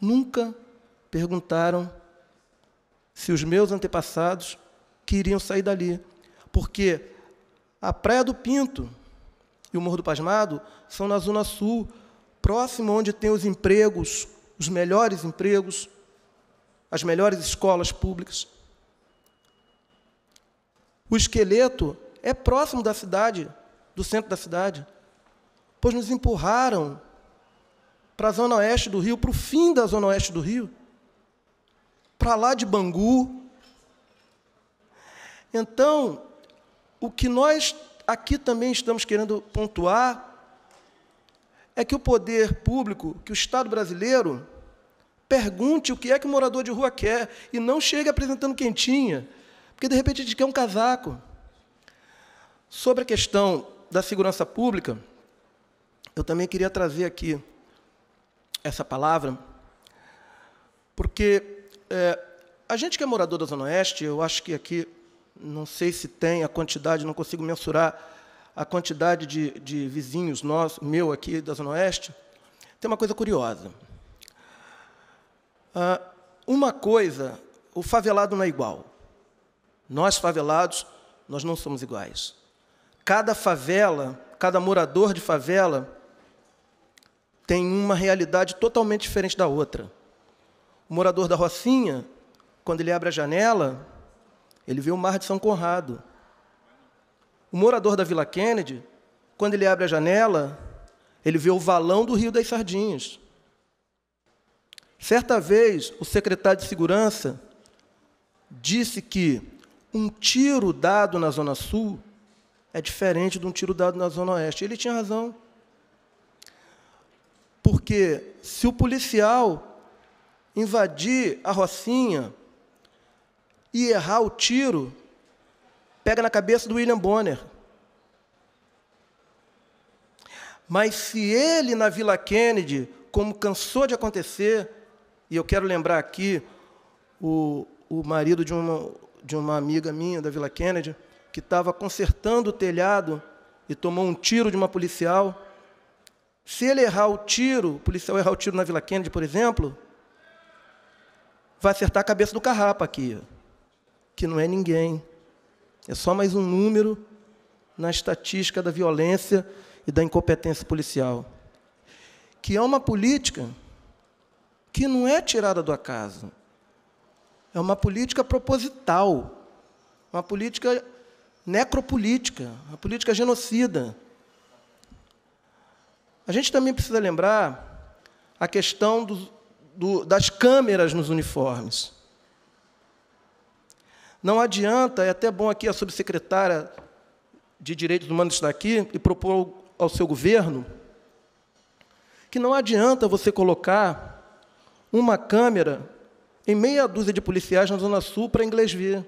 nunca perguntaram se os meus antepassados queriam sair dali, porque a Praia do Pinto e o Morro do Pasmado são na Zona Sul, próximo onde tem os empregos, os melhores empregos, as melhores escolas públicas. O esqueleto é próximo da cidade, do centro da cidade, pois nos empurraram para a zona oeste do Rio, para o fim da zona oeste do Rio, para lá de Bangu. Então, o que nós aqui também estamos querendo pontuar é que o poder público, que o Estado brasileiro, pergunte o que é que o morador de rua quer e não chegue apresentando quentinha, porque de repente a gente quer um casaco. Sobre a questão da segurança pública, eu também queria trazer aqui essa palavra, porque é, a gente que é morador da Zona Oeste, eu acho que aqui, não sei se tem a quantidade, não consigo mensurar, a quantidade de, de vizinhos nós, meu aqui da Zona Oeste, tem uma coisa curiosa. Ah, uma coisa, o favelado não é igual. Nós, favelados, nós não somos iguais. Cada favela, cada morador de favela, tem uma realidade totalmente diferente da outra. O morador da Rocinha, quando ele abre a janela, ele vê o mar de São Conrado. O morador da Vila Kennedy, quando ele abre a janela, ele vê o valão do Rio das Sardinhas. Certa vez, o secretário de Segurança disse que um tiro dado na Zona Sul é diferente de um tiro dado na Zona Oeste. Ele tinha razão. Porque se o policial invadir a Rocinha e errar o tiro, pega na cabeça do William Bonner. Mas se ele na Vila Kennedy, como cansou de acontecer, e eu quero lembrar aqui o, o marido de uma, de uma amiga minha da Vila Kennedy, que estava consertando o telhado e tomou um tiro de uma policial. Se ele errar o tiro, o policial errar o tiro na Vila Kennedy, por exemplo, vai acertar a cabeça do carrapa aqui, que não é ninguém. É só mais um número na estatística da violência e da incompetência policial. Que é uma política que não é tirada do acaso. É uma política proposital, uma política necropolítica, uma política genocida. A gente também precisa lembrar a questão do, do, das câmeras nos uniformes. Não adianta, é até bom aqui a subsecretária de Direitos Humanos estar aqui e propor ao seu governo que não adianta você colocar uma câmera em meia dúzia de policiais na Zona Sul para inglês ver.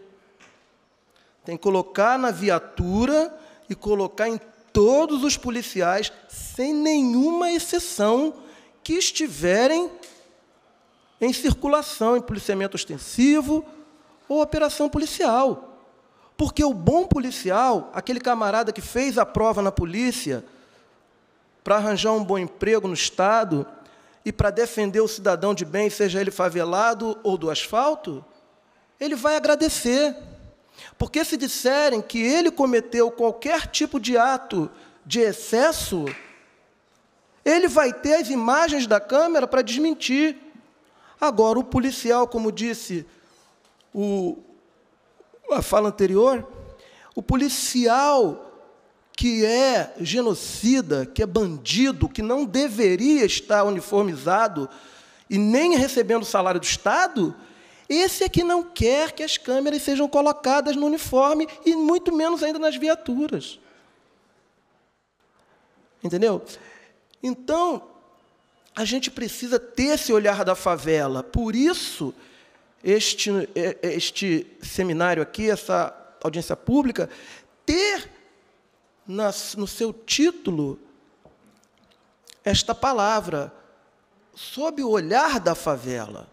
Tem que colocar na viatura e colocar em todos os policiais, sem nenhuma exceção, que estiverem em circulação, em policiamento ostensivo, ou operação policial. Porque o bom policial, aquele camarada que fez a prova na polícia para arranjar um bom emprego no Estado e para defender o cidadão de bem, seja ele favelado ou do asfalto, ele vai agradecer. Porque se disserem que ele cometeu qualquer tipo de ato de excesso, ele vai ter as imagens da câmera para desmentir. Agora, o policial, como disse o, a fala anterior, o policial que é genocida, que é bandido, que não deveria estar uniformizado e nem recebendo o salário do Estado, esse é que não quer que as câmeras sejam colocadas no uniforme e muito menos ainda nas viaturas. Entendeu? Então, a gente precisa ter esse olhar da favela. Por isso este, é, é, este seminário aqui, essa audiência pública, ter nas, no seu título esta palavra, sob o olhar da favela.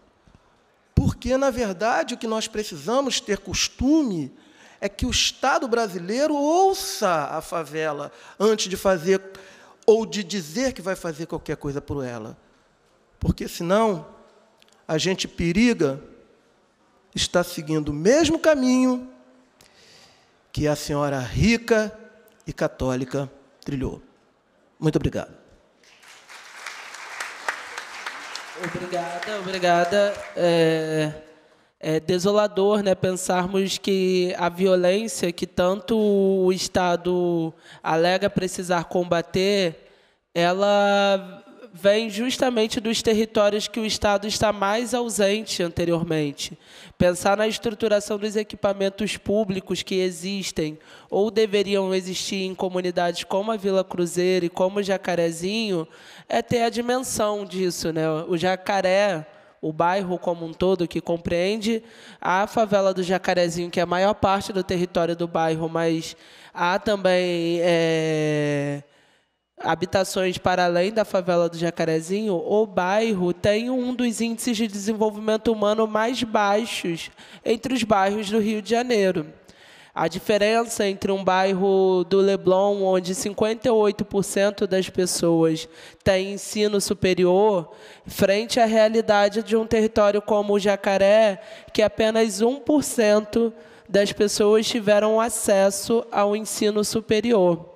Porque, na verdade, o que nós precisamos ter costume é que o Estado brasileiro ouça a favela antes de fazer ou de dizer que vai fazer qualquer coisa por ela. Porque, senão, a gente periga está seguindo o mesmo caminho que a senhora rica e católica trilhou. Muito obrigado. Obrigada, obrigada. É, é, é desolador né, pensarmos que a violência que tanto o Estado alega precisar combater, ela vem justamente dos territórios que o Estado está mais ausente anteriormente. Pensar na estruturação dos equipamentos públicos que existem ou deveriam existir em comunidades como a Vila Cruzeiro e como o Jacarezinho é ter a dimensão disso. Né? O Jacaré, o bairro como um todo, que compreende a favela do Jacarezinho, que é a maior parte do território do bairro, mas há também é, habitações para além da favela do Jacarezinho, o bairro tem um dos índices de desenvolvimento humano mais baixos entre os bairros do Rio de Janeiro. A diferença entre um bairro do Leblon, onde 58% das pessoas têm ensino superior, frente à realidade de um território como o Jacaré, que apenas 1% das pessoas tiveram acesso ao ensino superior.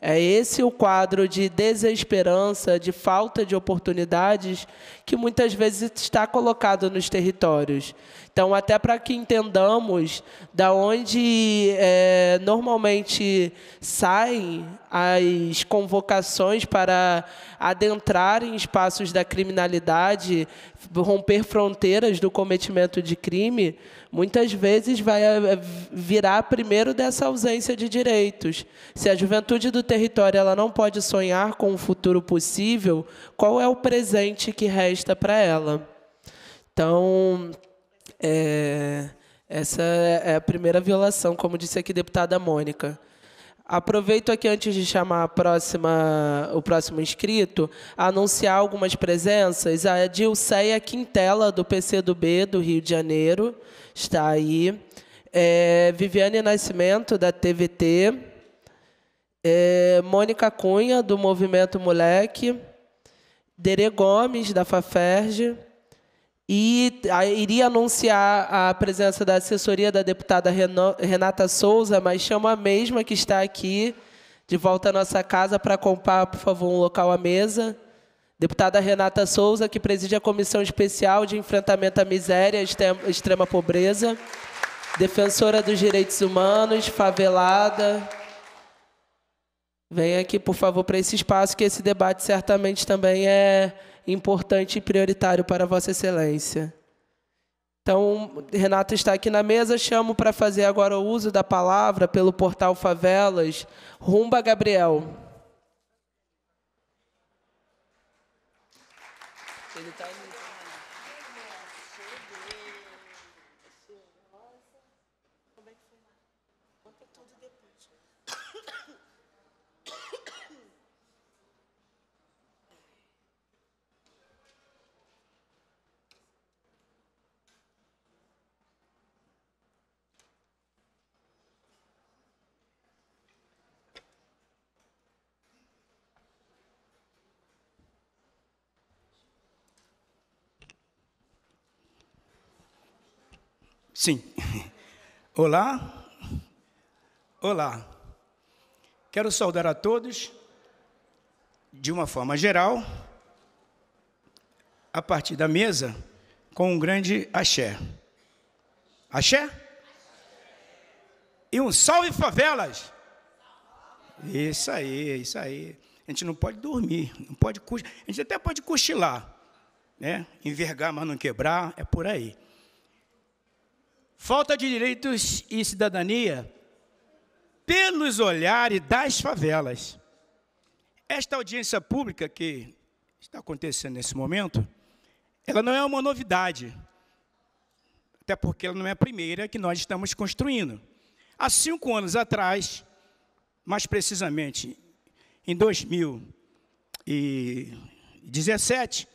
É esse o quadro de desesperança, de falta de oportunidades que muitas vezes está colocado nos territórios, então, até para que entendamos da onde é, normalmente saem as convocações para adentrar em espaços da criminalidade, romper fronteiras do cometimento de crime, muitas vezes vai é, virar primeiro dessa ausência de direitos. Se a juventude do território ela não pode sonhar com um futuro possível, qual é o presente que resta para ela? Então, é, essa é a primeira violação, como disse aqui a deputada Mônica. Aproveito aqui antes de chamar próxima, o próximo inscrito, a anunciar algumas presenças. A Dilceia Quintela, do PCdoB do Rio de Janeiro, está aí. É, Viviane Nascimento, da TVT. É, Mônica Cunha, do Movimento Moleque. Dere Gomes, da FAFERJ e ah, iria anunciar a presença da assessoria da deputada Renata Souza, mas chamo a mesma que está aqui de volta à nossa casa para comprar, por favor, um local à mesa. Deputada Renata Souza, que preside a Comissão Especial de Enfrentamento à Miséria e Extrema Pobreza, defensora dos direitos humanos, favelada. Venha aqui, por favor, para esse espaço, que esse debate certamente também é, importante e prioritário para Vossa Excelência. Então, Renato está aqui na mesa, chamo para fazer agora o uso da palavra pelo portal Favelas, Rumba Gabriel. Sim. Olá. Olá. Quero saudar a todos de uma forma geral, a partir da mesa, com um grande axé. Axé? E um salve favelas! Isso aí, isso aí. A gente não pode dormir, não pode a gente até pode cochilar, né? Envergar, mas não quebrar, é por aí falta de direitos e cidadania pelos olhares das favelas. Esta audiência pública que está acontecendo nesse momento, ela não é uma novidade, até porque ela não é a primeira que nós estamos construindo. Há cinco anos atrás, mais precisamente em 2017,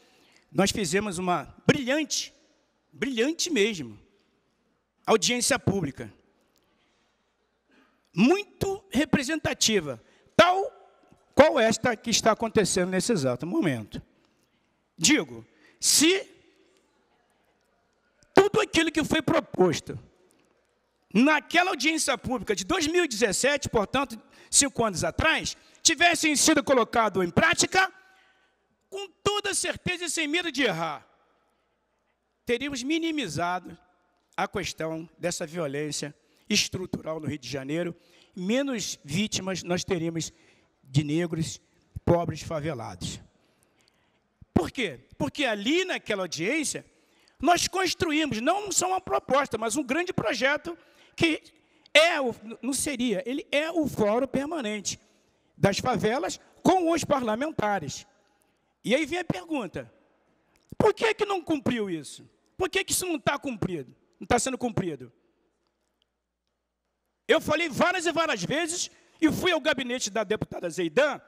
nós fizemos uma brilhante, brilhante mesmo, audiência pública. Muito representativa, tal qual esta que está acontecendo nesse exato momento. Digo, se tudo aquilo que foi proposto naquela audiência pública de 2017, portanto, cinco anos atrás, tivessem sido colocado em prática, com toda certeza e sem medo de errar, teríamos minimizado a questão dessa violência estrutural no Rio de Janeiro, menos vítimas nós teríamos de negros, pobres, favelados. Por quê? Porque ali naquela audiência nós construímos, não só uma proposta, mas um grande projeto que é o, não seria, ele é o fórum permanente das favelas com os parlamentares. E aí vem a pergunta: por que, que não cumpriu isso? Por que, que isso não está cumprido? não está sendo cumprido. Eu falei várias e várias vezes e fui ao gabinete da deputada Zeidan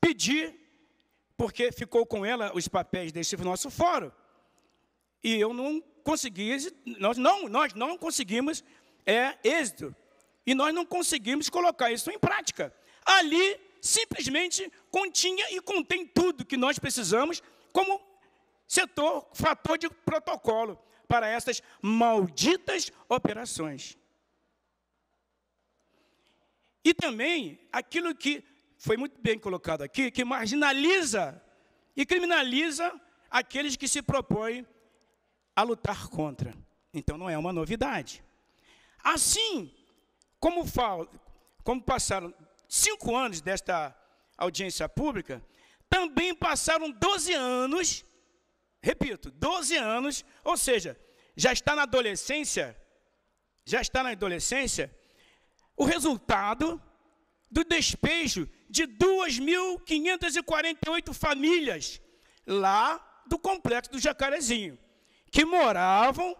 pedir, porque ficou com ela os papéis desse nosso fórum. E eu não consegui, nós não, nós não conseguimos é, êxito. E nós não conseguimos colocar isso em prática. Ali simplesmente continha e contém tudo que nós precisamos como setor, fator de protocolo para essas malditas operações. E também aquilo que foi muito bem colocado aqui, que marginaliza e criminaliza aqueles que se propõem a lutar contra. Então não é uma novidade. Assim, como, falo, como passaram cinco anos desta audiência pública, também passaram 12 anos repito, 12 anos, ou seja, já está na adolescência, já está na adolescência, o resultado do despejo de 2.548 famílias lá do complexo do Jacarezinho, que moravam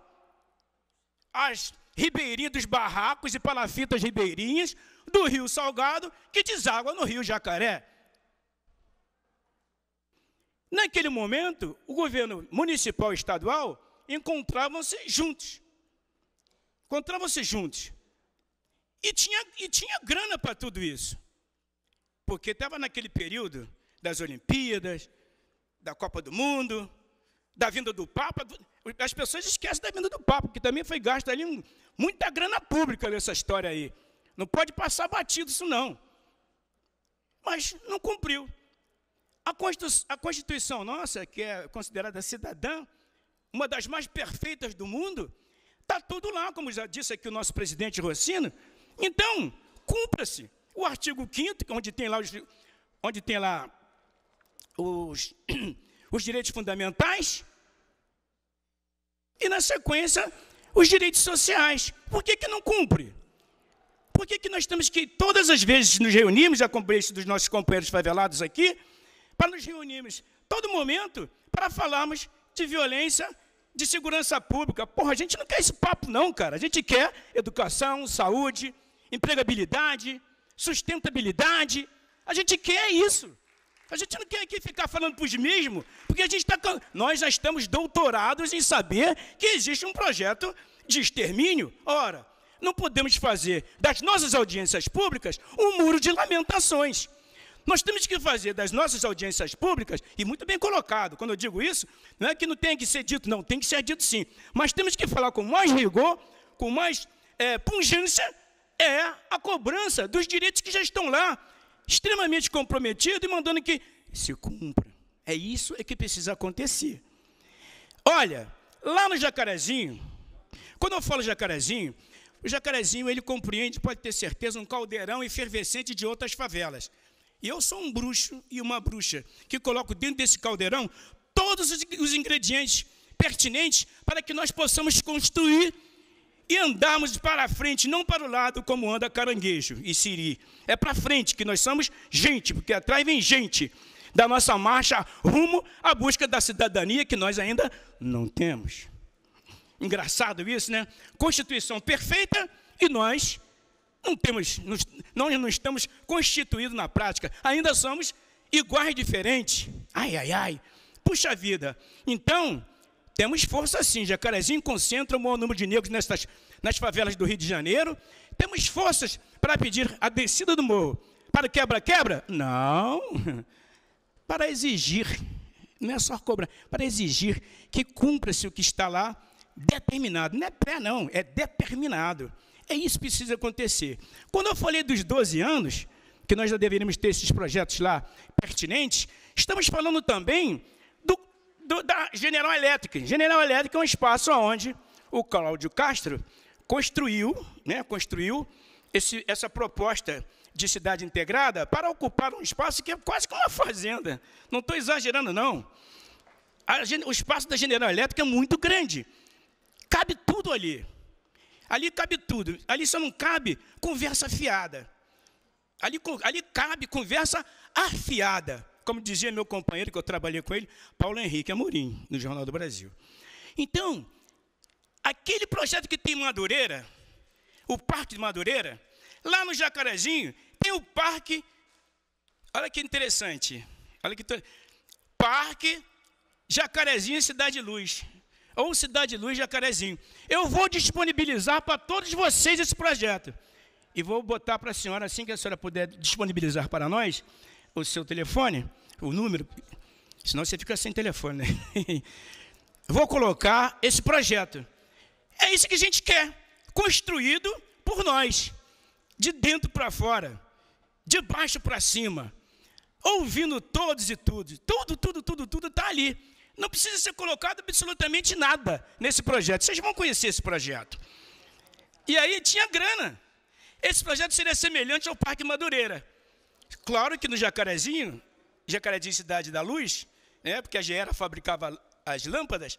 as ribeirinhas dos barracos e palafitas ribeirinhas do Rio Salgado, que deságua no Rio Jacaré. Naquele momento, o governo municipal e estadual encontravam-se juntos. Encontravam-se juntos. E tinha, e tinha grana para tudo isso. Porque estava naquele período das Olimpíadas, da Copa do Mundo, da vinda do Papa. As pessoas esquecem da vinda do Papa, que também foi gasto ali muita grana pública nessa história aí. Não pode passar batido isso, não. Mas não cumpriu. A Constituição, nossa, que é considerada cidadã, uma das mais perfeitas do mundo, está tudo lá, como já disse aqui o nosso presidente Rossino. Então, cumpra-se o artigo 5 é onde tem lá os, onde tem lá os, os direitos fundamentais, e na sequência os direitos sociais. Por que, que não cumpre? Por que, que nós temos que, todas as vezes nos reunimos, já comprei isso dos nossos companheiros favelados aqui, para nos reunirmos todo momento para falarmos de violência, de segurança pública. Porra, a gente não quer esse papo, não, cara. A gente quer educação, saúde, empregabilidade, sustentabilidade. A gente quer isso. A gente não quer aqui ficar falando para os mesmos, porque a gente está. Nós já estamos doutorados em saber que existe um projeto de extermínio. Ora, não podemos fazer das nossas audiências públicas um muro de lamentações. Nós temos que fazer das nossas audiências públicas, e muito bem colocado, quando eu digo isso, não é que não tenha que ser dito, não, tem que ser dito sim. Mas temos que falar com mais rigor, com mais é, pungência, é a cobrança dos direitos que já estão lá, extremamente comprometidos e mandando que se cumpra. É isso é que precisa acontecer. Olha, lá no Jacarezinho, quando eu falo Jacarezinho, o Jacarezinho ele compreende, pode ter certeza, um caldeirão efervescente de outras favelas. E eu sou um bruxo e uma bruxa que coloco dentro desse caldeirão todos os ingredientes pertinentes para que nós possamos construir e andarmos para a frente, não para o lado como anda caranguejo e siri. É para frente que nós somos gente, porque atrás vem gente da nossa marcha rumo à busca da cidadania que nós ainda não temos. Engraçado isso, né? Constituição perfeita e nós não, temos, nós não estamos constituídos na prática, ainda somos iguais diferentes. Ai, ai, ai. Puxa vida. Então, temos força sim. Jacarezinho concentra o maior número de negros nestas, nas favelas do Rio de Janeiro. Temos forças para pedir a descida do morro. Para quebra-quebra? Não. Para exigir, não é só cobra para exigir que cumpra-se o que está lá determinado. Não é pé não, é determinado. É isso que precisa acontecer. Quando eu falei dos 12 anos, que nós já deveríamos ter esses projetos lá pertinentes, estamos falando também do, do, da General Elétrica. General Elétrica é um espaço onde o Cláudio Castro construiu, né, construiu esse, essa proposta de cidade integrada para ocupar um espaço que é quase como uma fazenda. Não estou exagerando, não. A, o espaço da General Elétrica é muito grande. Cabe tudo ali. Ali cabe tudo. Ali só não cabe conversa fiada. Ali, ali cabe conversa afiada. Como dizia meu companheiro, que eu trabalhei com ele, Paulo Henrique Amorim, no Jornal do Brasil. Então, aquele projeto que tem Madureira, o Parque de Madureira, lá no Jacarezinho, tem o Parque. Olha que interessante. Olha que. Parque Jacarezinho Cidade Luz ou Cidade Luz Jacarezinho. Eu vou disponibilizar para todos vocês esse projeto. E vou botar para a senhora, assim que a senhora puder disponibilizar para nós, o seu telefone, o número, senão você fica sem telefone. Né? vou colocar esse projeto. É isso que a gente quer, construído por nós, de dentro para fora, de baixo para cima, ouvindo todos e tudo. Tudo, tudo, tudo, tudo está ali não precisa ser colocado absolutamente nada nesse projeto. Vocês vão conhecer esse projeto. E aí tinha grana. Esse projeto seria semelhante ao Parque Madureira. Claro que no Jacarezinho, Jacarezinho Cidade da Luz, né, porque a Gera fabricava as lâmpadas,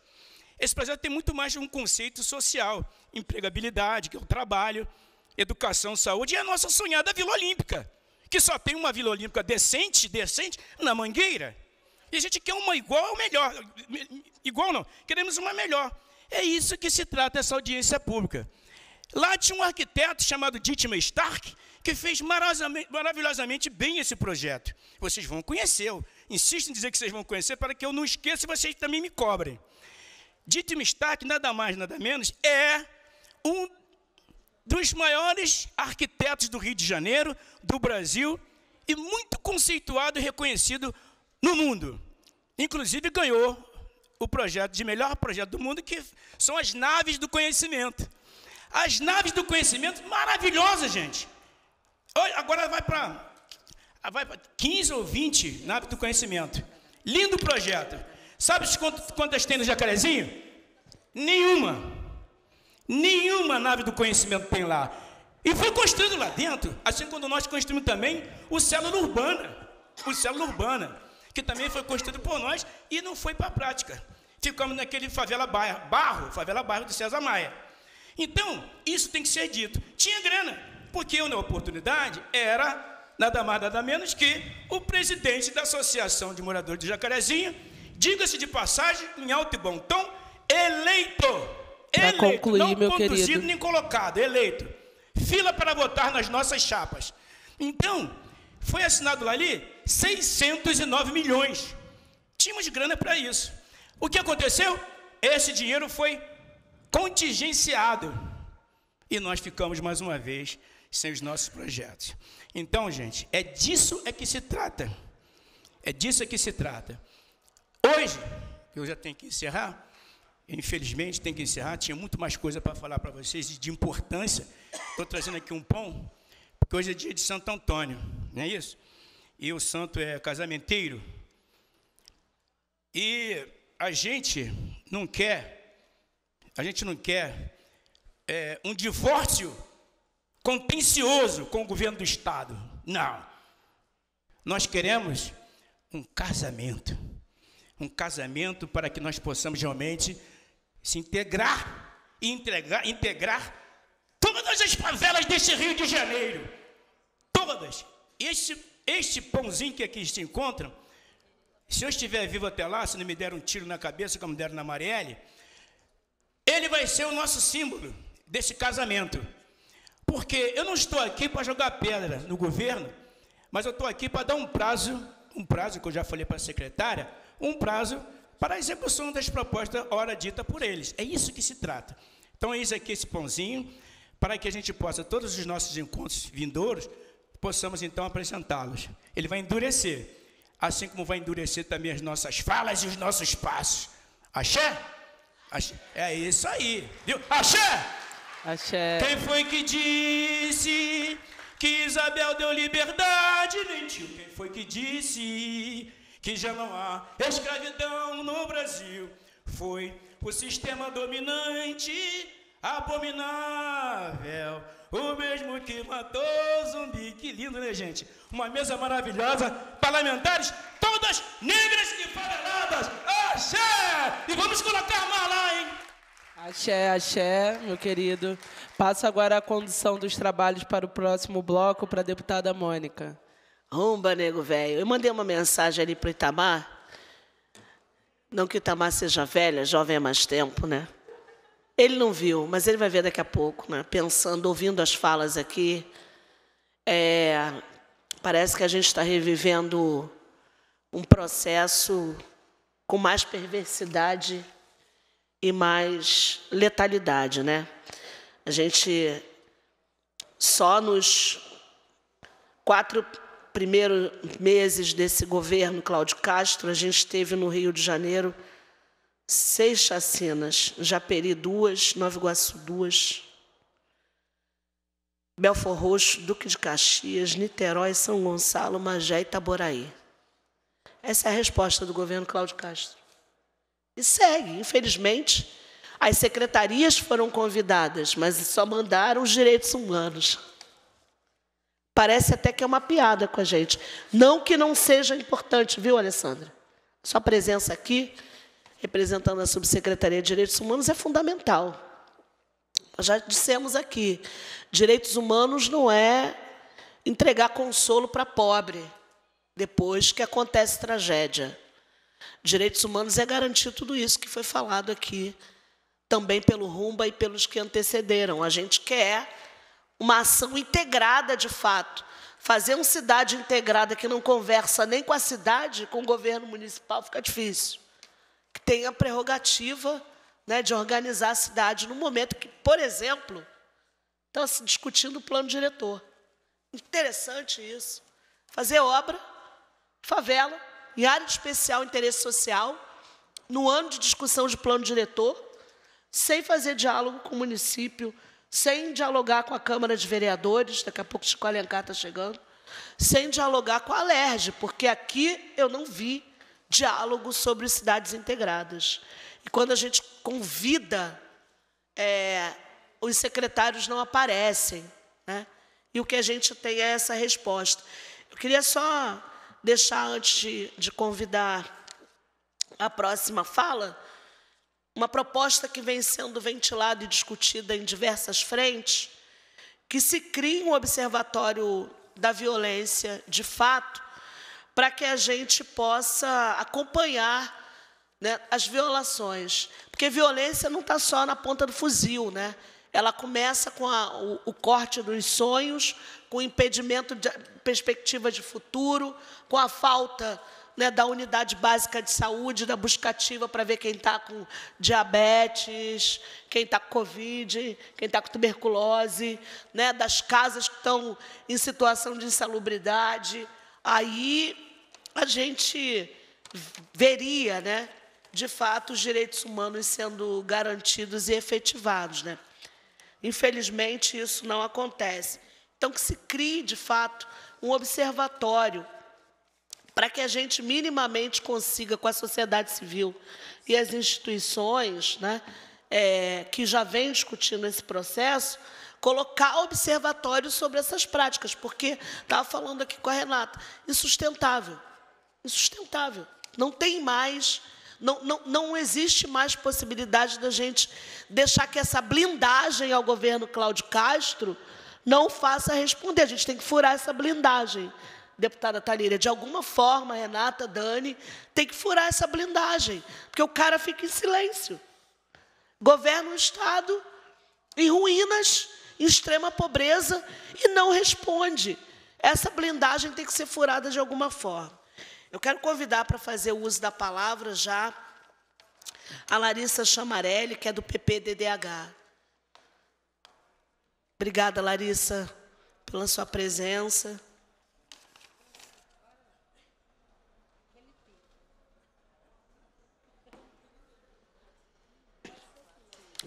esse projeto tem muito mais um conceito social, empregabilidade, que é o trabalho, educação, saúde, e a nossa sonhada Vila Olímpica, que só tem uma Vila Olímpica decente, decente, na Mangueira. E a gente quer uma igual ou melhor. Igual não, queremos uma melhor. É isso que se trata essa audiência pública. Lá tinha um arquiteto chamado Dietmar Stark, que fez maravilhosamente bem esse projeto. Vocês vão conhecer. insisto em dizer que vocês vão conhecer para que eu não esqueça e vocês também me cobrem. Dietmar Stark, nada mais, nada menos, é um dos maiores arquitetos do Rio de Janeiro, do Brasil, e muito conceituado e reconhecido no mundo. Inclusive ganhou o projeto de melhor projeto do mundo, que são as naves do conhecimento. As naves do conhecimento maravilhosas, gente. Agora vai para vai 15 ou 20 naves do conhecimento. Lindo projeto. Sabe quantas tem no Jacarezinho? Nenhuma. Nenhuma nave do conhecimento tem lá. E foi construído lá dentro, assim como nós construímos também o célula urbana. O célula urbana que também foi construído por nós e não foi para a prática. Ficamos naquele favela bairro, barro, favela bairro de César Maia. Então, isso tem que ser dito. Tinha grana, porque eu, na oportunidade, era nada mais, nada menos que o presidente da Associação de Moradores de Jacarezinho, diga-se de passagem, em alto e bom tom, eleito. Eleito, concluir, não meu conduzido querido. nem colocado, eleito. Fila para votar nas nossas chapas. Então, foi assinado lá ali 609 milhões. Tínhamos grana para isso. O que aconteceu? Esse dinheiro foi contingenciado. E nós ficamos mais uma vez sem os nossos projetos. Então, gente, é disso é que se trata. É disso é que se trata. Hoje, eu já tenho que encerrar. Infelizmente, tenho que encerrar. Tinha muito mais coisa para falar para vocês de importância. Estou trazendo aqui um pão, porque hoje é dia de Santo Antônio, não é isso? e o santo é casamenteiro. E a gente não quer, a gente não quer é, um divórcio contencioso com o governo do Estado. Não. Nós queremos um casamento. Um casamento para que nós possamos realmente se integrar e integrar, integrar todas as favelas desse Rio de Janeiro. Todas. Esse este pãozinho que aqui se encontra, se eu estiver vivo até lá, se não me der um tiro na cabeça, como deram na Marielle, ele vai ser o nosso símbolo desse casamento. Porque eu não estou aqui para jogar pedra no governo, mas eu estou aqui para dar um prazo, um prazo que eu já falei para a secretária, um prazo para a execução das propostas ora dita por eles. É isso que se trata. Então, eis aqui esse pãozinho, para que a gente possa, todos os nossos encontros vindouros, possamos então apresentá-los. Ele vai endurecer, assim como vai endurecer também as nossas falas e os nossos passos. Axé? Axé. É isso aí, viu? Axé! Axé. Quem foi que disse que Isabel deu liberdade Mentiu. Quem foi que disse que já não há escravidão no Brasil? Foi o sistema dominante abominável. O mesmo que matou zumbi. Que lindo, né, gente? Uma mesa maravilhosa. Parlamentares, todas negras e fareladas. Axé! E vamos colocar mais lá, hein? Axé, axé, meu querido. Passo agora a condução dos trabalhos para o próximo bloco para a deputada Mônica. Rumba, nego velho. Eu mandei uma mensagem ali para o Itamar. Não que o Itamar seja velha, é jovem há mais tempo, né? Ele não viu, mas ele vai ver daqui a pouco, né? pensando, ouvindo as falas aqui. É, parece que a gente está revivendo um processo com mais perversidade e mais letalidade. Né? A gente só nos quatro primeiros meses desse governo Cláudio Castro, a gente teve no Rio de Janeiro seis chacinas, Japeri duas, Nova Iguaçu duas, Belfor Roxo, Duque de Caxias, Niterói, São Gonçalo, Magé e Itaboraí. Essa é a resposta do governo Cláudio Castro. E segue, infelizmente, as secretarias foram convidadas, mas só mandaram os direitos humanos. Parece até que é uma piada com a gente. Não que não seja importante, viu, Alessandra? Sua presença aqui representando a Subsecretaria de Direitos Humanos, é fundamental. Nós já dissemos aqui, direitos humanos não é entregar consolo para pobre depois que acontece tragédia. Direitos humanos é garantir tudo isso que foi falado aqui, também pelo Rumba e pelos que antecederam. A gente quer uma ação integrada, de fato. Fazer uma cidade integrada que não conversa nem com a cidade, com o governo municipal, fica difícil que tem a prerrogativa né, de organizar a cidade no momento que, por exemplo, está se discutindo o plano diretor. Interessante isso. Fazer obra, favela, em área de especial interesse social, no ano de discussão de plano diretor, sem fazer diálogo com o município, sem dialogar com a Câmara de Vereadores, daqui a pouco o Chico Alencar está chegando, sem dialogar com a Alerj, porque aqui eu não vi diálogo sobre cidades integradas. E quando a gente convida, é, os secretários não aparecem. Né? E o que a gente tem é essa resposta. Eu queria só deixar, antes de, de convidar a próxima fala, uma proposta que vem sendo ventilada e discutida em diversas frentes, que se crie um observatório da violência de fato para que a gente possa acompanhar né, as violações. Porque violência não está só na ponta do fuzil, né? Ela começa com a, o, o, corte dos sonhos, com o impedimento de perspectiva de futuro, com a falta né, da unidade básica de saúde, da buscativa para ver quem está com diabetes, quem está com Covid, quem está com tuberculose, né, das casas que estão em situação de insalubridade. Aí a gente veria, né, de fato, os direitos humanos sendo garantidos e efetivados. Né? Infelizmente, isso não acontece. Então, que se crie, de fato, um observatório para que a gente minimamente consiga, com a sociedade civil e as instituições né, é, que já vêm discutindo esse processo, colocar observatório sobre essas práticas, porque estava falando aqui com a Renata, insustentável insustentável. Não tem mais, não, não, não existe mais possibilidade da gente deixar que essa blindagem ao governo Cláudio Castro não faça responder. A gente tem que furar essa blindagem, deputada Talíria. De alguma forma, Renata, Dani, tem que furar essa blindagem, porque o cara fica em silêncio. Governa um Estado em ruínas, em extrema pobreza, e não responde. Essa blindagem tem que ser furada de alguma forma. Eu quero convidar para fazer o uso da palavra já a Larissa Chamarelli, que é do PPDDH. Obrigada, Larissa, pela sua presença.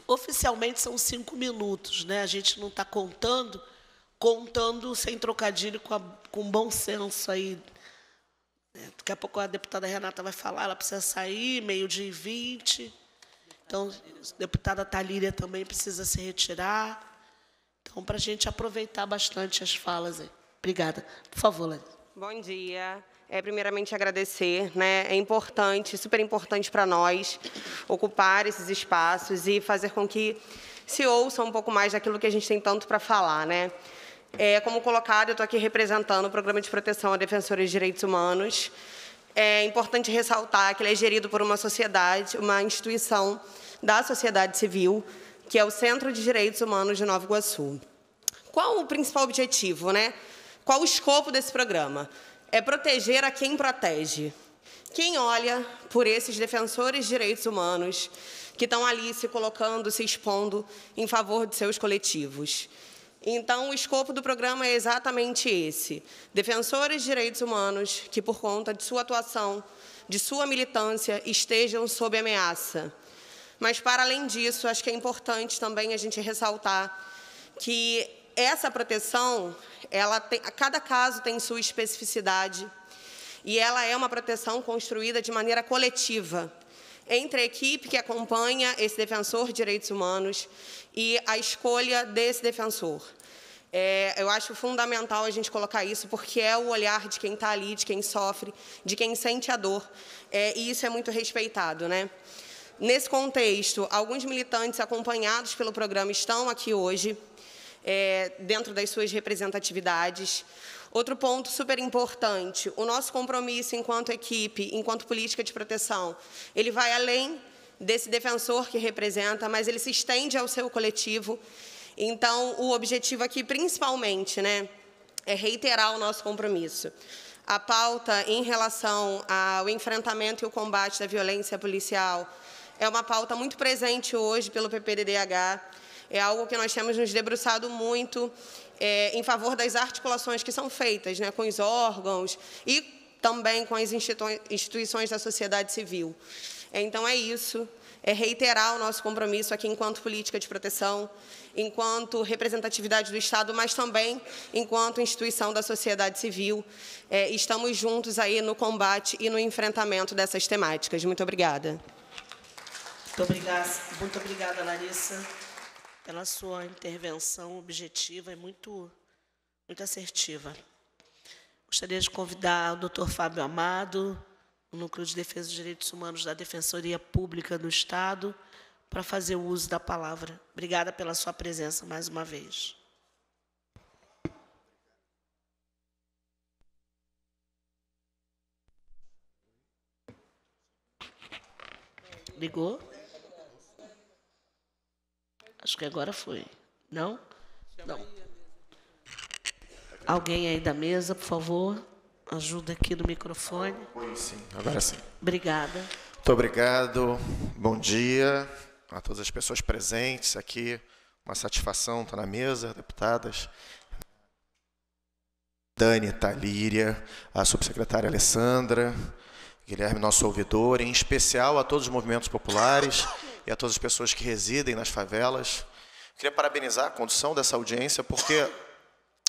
Oficialmente são cinco minutos, né? A gente não está contando, contando sem trocadilho com, a, com bom senso aí Daqui a pouco a deputada Renata vai falar, ela precisa sair, meio-dia e 20. Então, a deputada Talíria também precisa se retirar. Então, para a gente aproveitar bastante as falas aí. Obrigada. Por favor, Larissa. Bom dia. É, primeiramente, agradecer. Né? É importante, super importante para nós ocupar esses espaços e fazer com que se ouça um pouco mais daquilo que a gente tem tanto para falar. Né? É, como colocado, eu estou aqui representando o Programa de Proteção a Defensores de Direitos Humanos. É importante ressaltar que ele é gerido por uma sociedade, uma instituição da sociedade civil, que é o Centro de Direitos Humanos de Nova Iguaçu. Qual o principal objetivo, né? Qual o escopo desse programa? É proteger a quem protege. Quem olha por esses defensores de direitos humanos que estão ali se colocando, se expondo em favor de seus coletivos. Então, o escopo do programa é exatamente esse: defensores de direitos humanos que, por conta de sua atuação, de sua militância, estejam sob ameaça. Mas, para além disso, acho que é importante também a gente ressaltar que essa proteção, ela tem, cada caso tem sua especificidade e ela é uma proteção construída de maneira coletiva entre a equipe que acompanha esse defensor de direitos humanos e a escolha desse defensor. É, eu acho fundamental a gente colocar isso, porque é o olhar de quem está ali, de quem sofre, de quem sente a dor, é, e isso é muito respeitado. Né? Nesse contexto, alguns militantes acompanhados pelo programa estão aqui hoje, é, dentro das suas representatividades. Outro ponto super importante, o nosso compromisso enquanto equipe, enquanto política de proteção, ele vai além desse defensor que representa, mas ele se estende ao seu coletivo então, o objetivo aqui, principalmente, né, é reiterar o nosso compromisso. A pauta em relação ao enfrentamento e o combate da violência policial é uma pauta muito presente hoje pelo PPDDH. É algo que nós temos nos debruçado muito é, em favor das articulações que são feitas né, com os órgãos e também com as instituições da sociedade civil. Então, é isso é reiterar o nosso compromisso aqui enquanto política de proteção, enquanto representatividade do Estado, mas também enquanto instituição da sociedade civil. É, estamos juntos aí no combate e no enfrentamento dessas temáticas. Muito obrigada. Muito obrigada, muito obrigada Larissa, pela sua intervenção objetiva e muito, muito assertiva. Gostaria de convidar o doutor Fábio Amado, o Núcleo de Defesa dos Direitos Humanos da Defensoria Pública do Estado, para fazer o uso da palavra. Obrigada pela sua presença mais uma vez. Ligou? Acho que agora foi. Não? Não. Alguém aí da mesa, por favor ajuda aqui no microfone. Sim, agora sim. Obrigada. Muito obrigado. Bom dia a todas as pessoas presentes aqui. Uma satisfação estar na mesa, deputadas. Dani Talíria, a subsecretária Alessandra, Guilherme, nosso ouvidor, em especial a todos os movimentos populares e a todas as pessoas que residem nas favelas. Queria parabenizar a condução dessa audiência, porque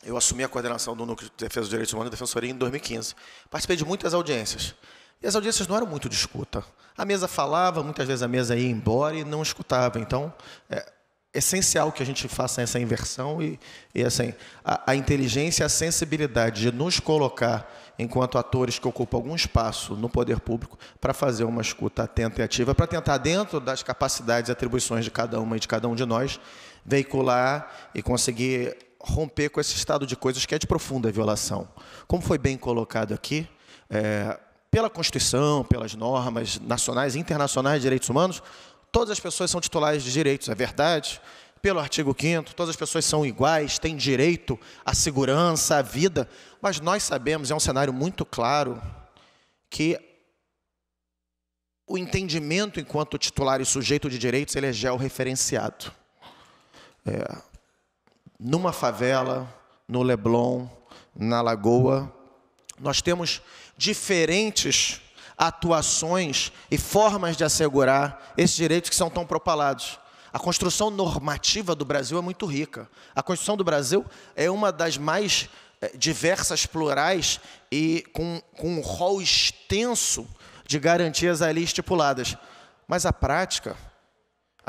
eu assumi a coordenação do Núcleo de Defesa dos Direitos Humanos e Defensoria em 2015. Participei de muitas audiências. E as audiências não eram muito de escuta. A mesa falava, muitas vezes a mesa ia embora e não escutava. Então, é essencial que a gente faça essa inversão e, e assim, a, a inteligência, a sensibilidade de nos colocar enquanto atores que ocupam algum espaço no poder público para fazer uma escuta atenta e ativa, para tentar, dentro das capacidades e atribuições de cada uma e de cada um de nós, veicular e conseguir romper com esse estado de coisas que é de profunda violação. Como foi bem colocado aqui, é, pela Constituição, pelas normas nacionais e internacionais de direitos humanos, todas as pessoas são titulares de direitos, é verdade. Pelo artigo 5 todas as pessoas são iguais, têm direito à segurança, à vida, mas nós sabemos, é um cenário muito claro, que o entendimento enquanto titular e sujeito de direitos ele é georreferenciado. É, numa favela, no Leblon, na Lagoa. Nós temos diferentes atuações e formas de assegurar esses direitos que são tão propalados. A construção normativa do Brasil é muito rica. A construção do Brasil é uma das mais eh, diversas, plurais e com, com um rol extenso de garantias ali estipuladas. Mas a prática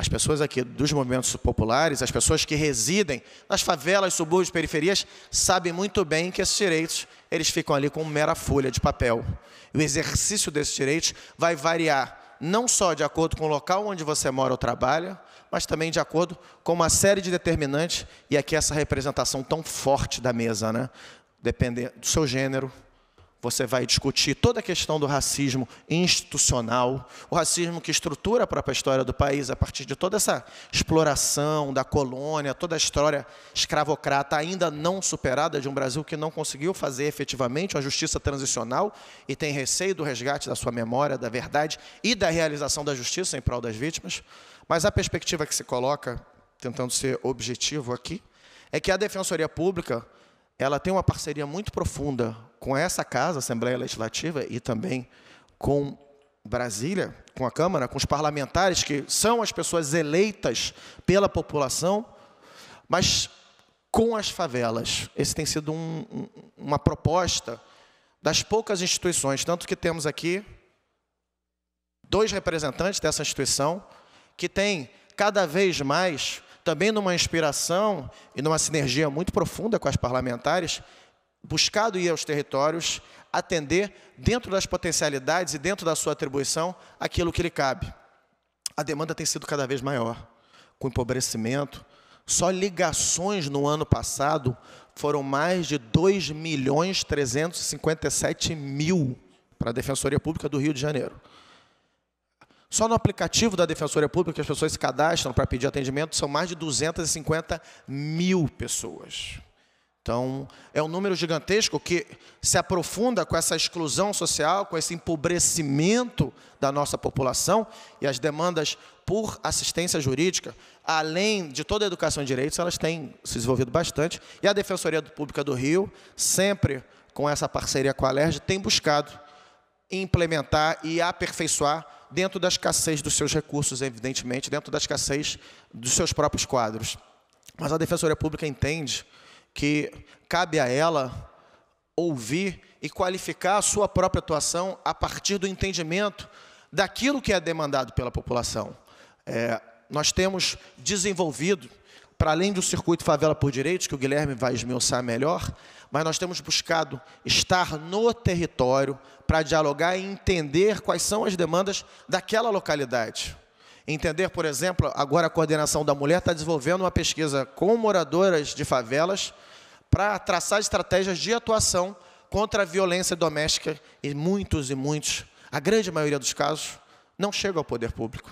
as pessoas aqui dos movimentos populares, as pessoas que residem nas favelas, subúrbios, periferias, sabem muito bem que esses direitos eles ficam ali com mera folha de papel. E o exercício desses direitos vai variar não só de acordo com o local onde você mora ou trabalha, mas também de acordo com uma série de determinantes e aqui essa representação tão forte da mesa, né? Dependendo do seu gênero, você vai discutir toda a questão do racismo institucional, o racismo que estrutura a própria história do país a partir de toda essa exploração da colônia, toda a história escravocrata ainda não superada de um Brasil que não conseguiu fazer efetivamente uma justiça transicional e tem receio do resgate da sua memória, da verdade e da realização da justiça em prol das vítimas. Mas a perspectiva que se coloca, tentando ser objetivo aqui, é que a Defensoria Pública ela tem uma parceria muito profunda com essa casa, Assembleia Legislativa, e também com Brasília, com a Câmara, com os parlamentares, que são as pessoas eleitas pela população, mas com as favelas. Esse tem sido um, uma proposta das poucas instituições, tanto que temos aqui dois representantes dessa instituição, que tem cada vez mais também numa inspiração e numa sinergia muito profunda com as parlamentares, buscado ir aos territórios, atender dentro das potencialidades e dentro da sua atribuição aquilo que lhe cabe. A demanda tem sido cada vez maior, com empobrecimento. Só ligações no ano passado foram mais de 2 milhões 357 mil para a Defensoria Pública do Rio de Janeiro. Só no aplicativo da Defensoria Pública, que as pessoas se cadastram para pedir atendimento, são mais de 250 mil pessoas. Então, é um número gigantesco que se aprofunda com essa exclusão social, com esse empobrecimento da nossa população e as demandas por assistência jurídica, além de toda a educação em direitos, elas têm se desenvolvido bastante. E a Defensoria Pública do Rio, sempre com essa parceria com a LERJ, tem buscado implementar e aperfeiçoar dentro da escassez dos seus recursos, evidentemente, dentro da escassez dos seus próprios quadros. Mas a Defensoria Pública entende que cabe a ela ouvir e qualificar a sua própria atuação a partir do entendimento daquilo que é demandado pela população. É, nós temos desenvolvido, para além do circuito Favela por Direitos, que o Guilherme vai esmiuçar melhor, mas nós temos buscado estar no território para dialogar e entender quais são as demandas daquela localidade. Entender, por exemplo, agora a coordenação da mulher está desenvolvendo uma pesquisa com moradoras de favelas para traçar estratégias de atuação contra a violência doméstica e muitos e muitos, a grande maioria dos casos, não chega ao poder público.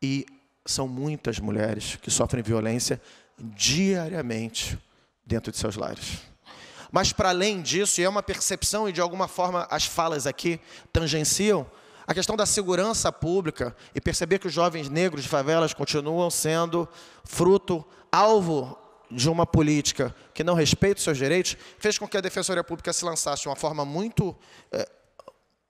E são muitas mulheres que sofrem violência diariamente dentro de seus lares. Mas para além disso, e é uma percepção, e de alguma forma as falas aqui tangenciam, a questão da segurança pública e perceber que os jovens negros de favelas continuam sendo fruto, alvo de uma política que não respeita os seus direitos, fez com que a Defensoria Pública se lançasse de uma forma muito, é,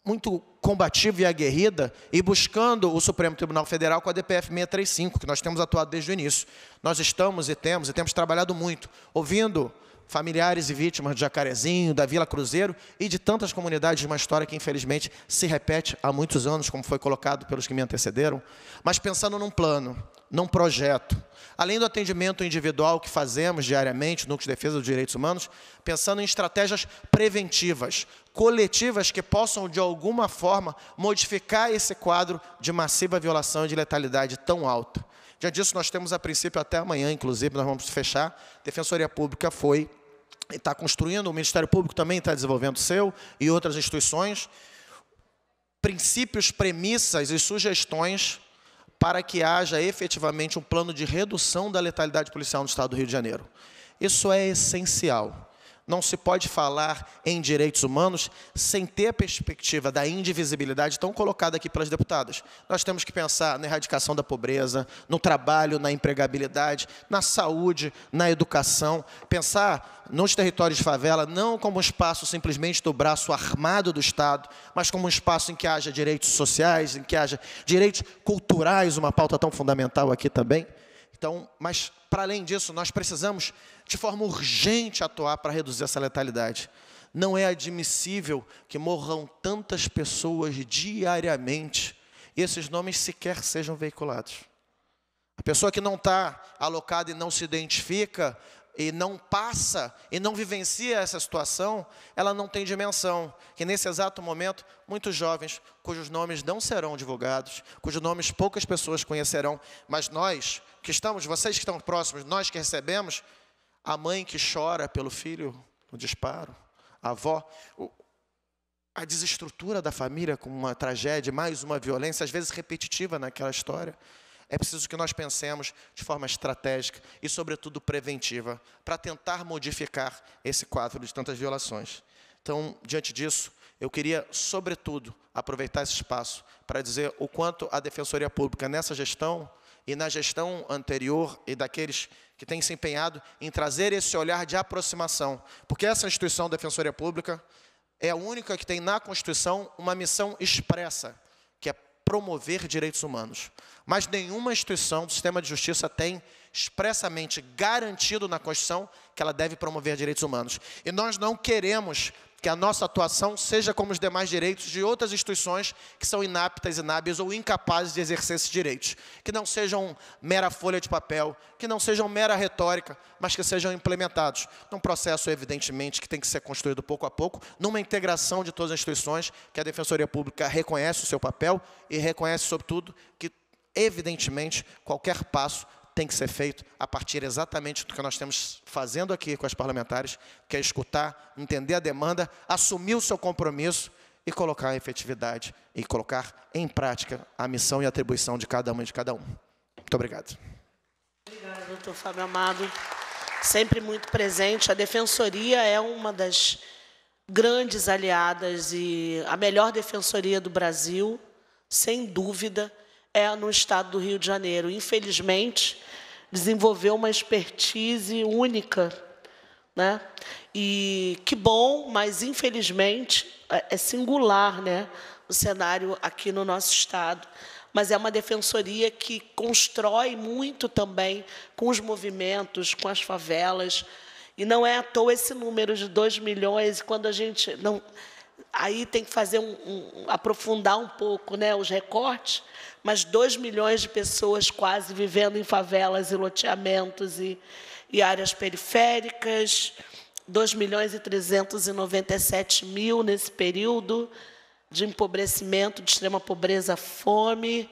muito combativa e aguerrida e buscando o Supremo Tribunal Federal com a DPF 635, que nós temos atuado desde o início. Nós estamos e temos, e temos trabalhado muito, ouvindo familiares e vítimas de Jacarezinho, da Vila Cruzeiro e de tantas comunidades de uma história que, infelizmente, se repete há muitos anos, como foi colocado pelos que me antecederam, mas pensando num plano, num projeto. Além do atendimento individual que fazemos diariamente no Núcleo de Defesa dos Direitos Humanos, pensando em estratégias preventivas, coletivas que possam, de alguma forma, modificar esse quadro de massiva violação e de letalidade tão alta. Já disso, nós temos a princípio até amanhã, inclusive, nós vamos fechar. Defensoria Pública foi está construindo, o Ministério Público também está desenvolvendo o seu e outras instituições. Princípios, premissas e sugestões para que haja efetivamente um plano de redução da letalidade policial no Estado do Rio de Janeiro. Isso é essencial não se pode falar em direitos humanos sem ter a perspectiva da indivisibilidade tão colocada aqui pelas deputadas. Nós temos que pensar na erradicação da pobreza, no trabalho, na empregabilidade, na saúde, na educação, pensar nos territórios de favela não como um espaço simplesmente do braço armado do Estado, mas como um espaço em que haja direitos sociais, em que haja direitos culturais, uma pauta tão fundamental aqui também. Então, mas para além disso, nós precisamos de forma urgente atuar para reduzir essa letalidade. Não é admissível que morram tantas pessoas diariamente e esses nomes sequer sejam veiculados. A pessoa que não está alocada e não se identifica, e não passa, e não vivencia essa situação, ela não tem dimensão. Que nesse exato momento, muitos jovens, cujos nomes não serão divulgados, cujos nomes poucas pessoas conhecerão, mas nós que estamos, vocês que estão próximos, nós que recebemos, a mãe que chora pelo filho no disparo, a avó, a desestrutura da família com uma tragédia, mais uma violência, às vezes repetitiva naquela história. É preciso que nós pensemos de forma estratégica e, sobretudo, preventiva, para tentar modificar esse quadro de tantas violações. Então, diante disso, eu queria, sobretudo, aproveitar esse espaço para dizer o quanto a Defensoria Pública, nessa gestão e na gestão anterior e daqueles que tem se empenhado em trazer esse olhar de aproximação, porque essa instituição defensoria pública é a única que tem na Constituição uma missão expressa, que é promover direitos humanos. Mas nenhuma instituição do sistema de justiça tem expressamente garantido na Constituição que ela deve promover direitos humanos. E nós não queremos que a nossa atuação seja como os demais direitos de outras instituições que são inaptas, inábeis ou incapazes de exercer esses direitos. Que não sejam mera folha de papel, que não sejam mera retórica, mas que sejam implementados. Num processo, evidentemente, que tem que ser construído pouco a pouco, numa integração de todas as instituições, que a Defensoria Pública reconhece o seu papel e reconhece, sobretudo, que, evidentemente, qualquer passo tem que ser feito a partir exatamente do que nós estamos fazendo aqui com as parlamentares, que é escutar, entender a demanda, assumir o seu compromisso e colocar a efetividade e colocar em prática a missão e atribuição de cada uma e de cada um. Muito obrigado. Obrigada, doutor Fábio Amado. Sempre muito presente. A Defensoria é uma das grandes aliadas e a melhor defensoria do Brasil, sem dúvida é no estado do Rio de Janeiro. Infelizmente, desenvolveu uma expertise única. Né? E que bom, mas infelizmente é, é singular né? o cenário aqui no nosso estado. Mas é uma defensoria que constrói muito também com os movimentos, com as favelas. E não é à toa esse número de 2 milhões, quando a gente não. Aí tem que fazer um, um, aprofundar um pouco né, os recortes, mas 2 milhões de pessoas quase vivendo em favelas e loteamentos e, e áreas periféricas, 2 milhões e 397 mil nesse período de empobrecimento, de extrema pobreza, fome.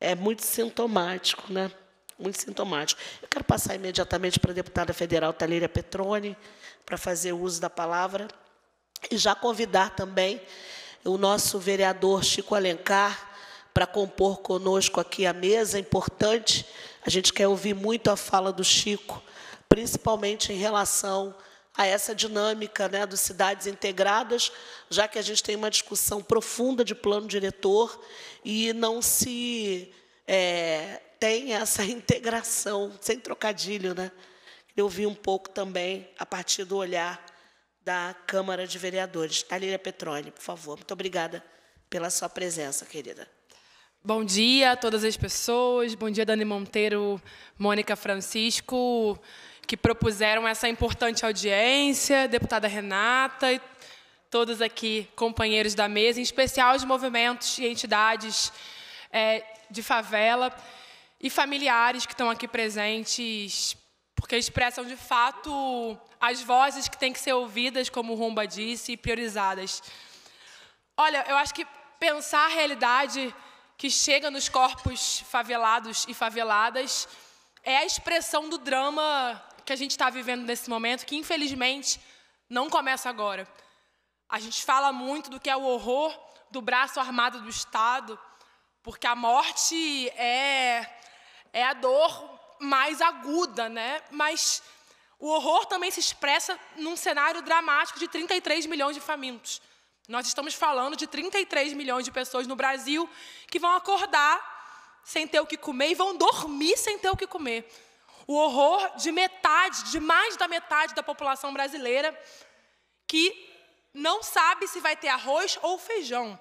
É muito sintomático, né? Muito sintomático. Eu quero passar imediatamente para a deputada federal Talíria Petroni, para fazer uso da palavra, e já convidar também o nosso vereador Chico Alencar, para compor conosco aqui a mesa. É importante, a gente quer ouvir muito a fala do Chico, principalmente em relação a essa dinâmica né, dos cidades integradas, já que a gente tem uma discussão profunda de plano diretor e não se é, tem essa integração, sem trocadilho. Né? Eu vi um pouco também a partir do olhar da Câmara de Vereadores. Talíria Petrone, por favor. Muito obrigada pela sua presença, querida. Bom dia a todas as pessoas, bom dia Dani Monteiro, Mônica Francisco, que propuseram essa importante audiência, deputada Renata e todos aqui companheiros da mesa, em especial os movimentos e entidades é, de favela e familiares que estão aqui presentes, porque expressam de fato as vozes que têm que ser ouvidas, como o Romba disse, e priorizadas. Olha, eu acho que pensar a realidade que chega nos corpos favelados e faveladas é a expressão do drama que a gente está vivendo nesse momento, que infelizmente não começa agora. A gente fala muito do que é o horror do braço armado do Estado, porque a morte é, é a dor mais aguda, né? Mas o horror também se expressa num cenário dramático de 33 milhões de famintos. Nós estamos falando de 33 milhões de pessoas no Brasil que vão acordar sem ter o que comer e vão dormir sem ter o que comer. O horror de metade, de mais da metade da população brasileira que não sabe se vai ter arroz ou feijão.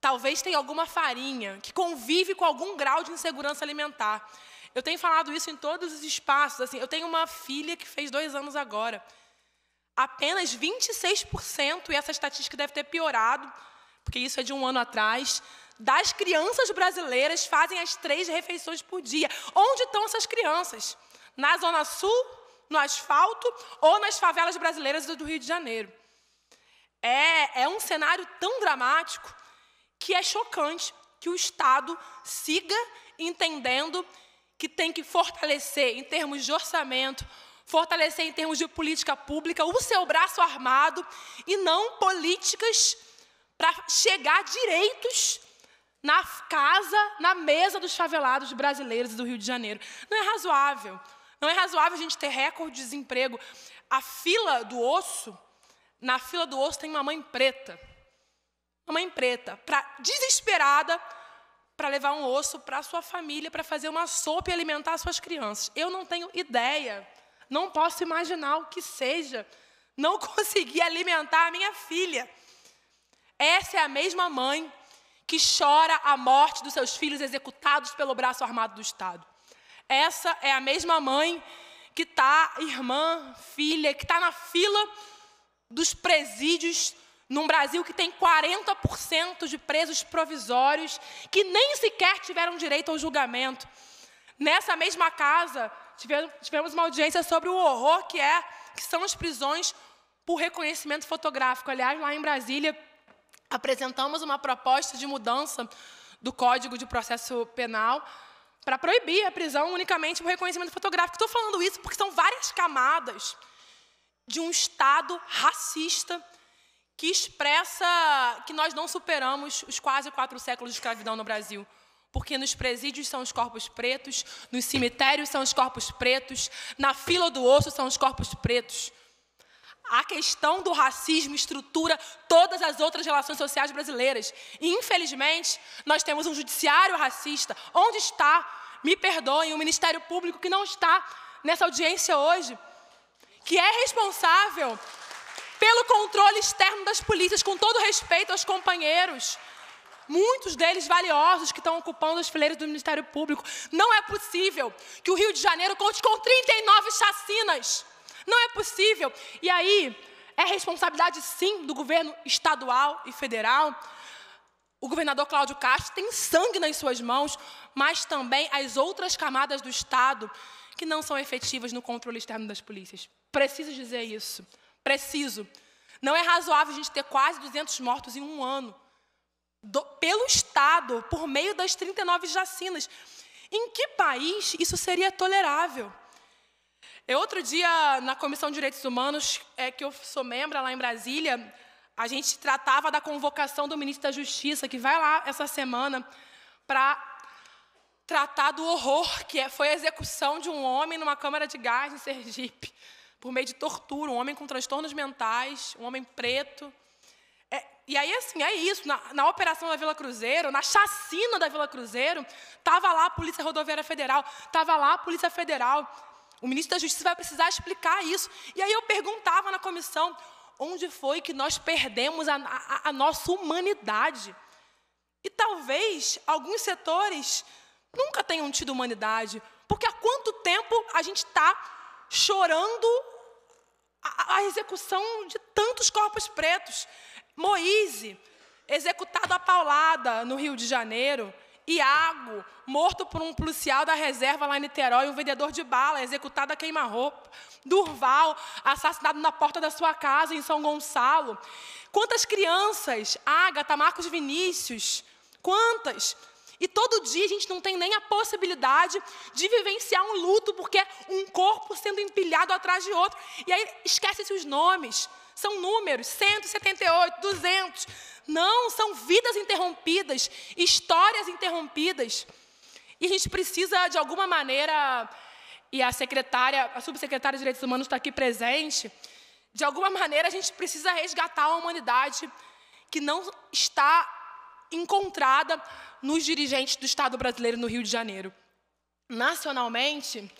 Talvez tenha alguma farinha, que convive com algum grau de insegurança alimentar. Eu tenho falado isso em todos os espaços. Assim, eu tenho uma filha que fez dois anos agora. Apenas 26%, e essa estatística deve ter piorado, porque isso é de um ano atrás, das crianças brasileiras fazem as três refeições por dia. Onde estão essas crianças? Na Zona Sul, no asfalto ou nas favelas brasileiras do Rio de Janeiro? É, é um cenário tão dramático que é chocante que o Estado siga entendendo que tem que fortalecer, em termos de orçamento, fortalecer em termos de política pública o seu braço armado e não políticas para chegar direitos na casa, na mesa dos favelados brasileiros do Rio de Janeiro. Não é razoável. Não é razoável a gente ter recorde de desemprego. A fila do osso, na fila do osso tem uma mãe preta. Uma mãe preta, pra, desesperada para levar um osso para sua família, para fazer uma sopa e alimentar suas crianças. Eu não tenho ideia não posso imaginar o que seja não consegui alimentar a minha filha. Essa é a mesma mãe que chora a morte dos seus filhos executados pelo braço armado do Estado. Essa é a mesma mãe que está, irmã, filha, que está na fila dos presídios num Brasil que tem 40% de presos provisórios que nem sequer tiveram direito ao julgamento. Nessa mesma casa, tivemos uma audiência sobre o horror que é que são as prisões por reconhecimento fotográfico. Aliás, lá em Brasília, apresentamos uma proposta de mudança do Código de Processo Penal para proibir a prisão unicamente por reconhecimento fotográfico. Estou falando isso porque são várias camadas de um Estado racista que expressa que nós não superamos os quase quatro séculos de escravidão no Brasil. Porque nos presídios são os corpos pretos, nos cemitérios são os corpos pretos, na fila do osso são os corpos pretos. A questão do racismo estrutura todas as outras relações sociais brasileiras. E, infelizmente, nós temos um judiciário racista. Onde está, me perdoem, o Ministério Público que não está nessa audiência hoje, que é responsável pelo controle externo das polícias, com todo respeito aos companheiros muitos deles valiosos que estão ocupando as fileiras do Ministério Público. Não é possível que o Rio de Janeiro conte com 39 chacinas. Não é possível. E aí, é responsabilidade sim do governo estadual e federal. O governador Cláudio Castro tem sangue nas suas mãos, mas também as outras camadas do Estado que não são efetivas no controle externo das polícias. Preciso dizer isso. Preciso. Não é razoável a gente ter quase 200 mortos em um ano do, pelo Estado, por meio das 39 jacinas. Em que país isso seria tolerável? Eu, é outro dia, na Comissão de Direitos Humanos, é, que eu sou membro lá em Brasília, a gente tratava da convocação do ministro da Justiça, que vai lá essa semana para tratar do horror que é, foi a execução de um homem numa câmara de gás em Sergipe, por meio de tortura, um homem com transtornos mentais, um homem preto, é, e aí, assim, é isso. Na, na, operação da Vila Cruzeiro, na chacina da Vila Cruzeiro, estava lá a Polícia Rodoviária Federal, estava lá a Polícia Federal. O ministro da Justiça vai precisar explicar isso. E aí eu perguntava na comissão onde foi que nós perdemos a, a, a nossa humanidade. E talvez alguns setores nunca tenham tido humanidade, porque há quanto tempo a gente está chorando a, a execução de tantos corpos pretos? Moise, executado a paulada no Rio de Janeiro. Iago, morto por um policial da reserva lá em Niterói, um vendedor de bala, executado a queima-roupa. Durval, assassinado na porta da sua casa em São Gonçalo. Quantas crianças? Ágata, Marcos Vinícius. Quantas? E todo dia a gente não tem nem a possibilidade de vivenciar um luto, porque é um corpo sendo empilhado atrás de outro. E aí esquece-se os nomes são números, 178, 200. Não, são vidas interrompidas, histórias interrompidas. E a gente precisa, de alguma maneira, e a secretária, a subsecretária de Direitos Humanos está aqui presente, de alguma maneira a gente precisa resgatar a humanidade que não está encontrada nos dirigentes do Estado brasileiro no Rio de Janeiro. Nacionalmente,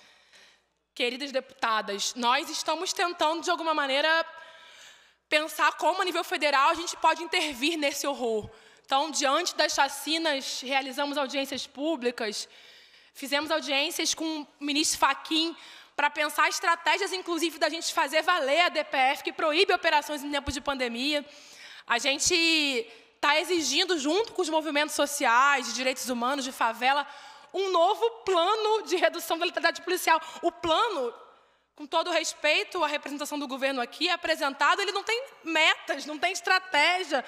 queridas deputadas, nós estamos tentando, de alguma maneira, pensar como, a nível federal, a gente pode intervir nesse horror. Então, diante das chacinas, realizamos audiências públicas, fizemos audiências com o ministro Faquim para pensar estratégias, inclusive, da gente fazer valer a DPF, que proíbe operações em tempo de pandemia. A gente está exigindo, junto com os movimentos sociais, de direitos humanos, de favela, um novo plano de redução da letalidade policial. O plano com todo respeito à representação do governo aqui, é apresentado, ele não tem metas, não tem estratégia,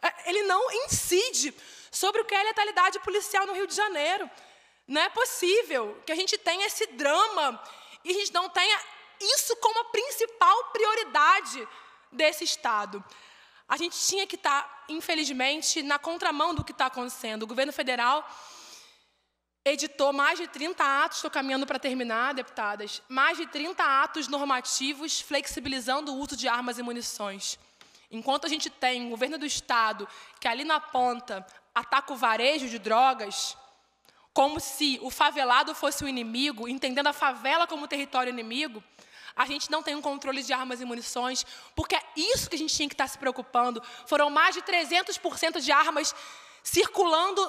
é, ele não incide sobre o que é letalidade policial no Rio de Janeiro. Não é possível que a gente tenha esse drama e a gente não tenha isso como a principal prioridade desse Estado. A gente tinha que estar, tá, infelizmente, na contramão do que está acontecendo. O governo federal editou mais de 30 atos, estou caminhando para terminar, deputadas, mais de 30 atos normativos flexibilizando o uso de armas e munições. Enquanto a gente tem o governo do Estado que ali na ponta ataca o varejo de drogas, como se o favelado fosse o inimigo, entendendo a favela como território inimigo, a gente não tem um controle de armas e munições, porque é isso que a gente tinha que estar tá se preocupando. Foram mais de 300% de armas circulando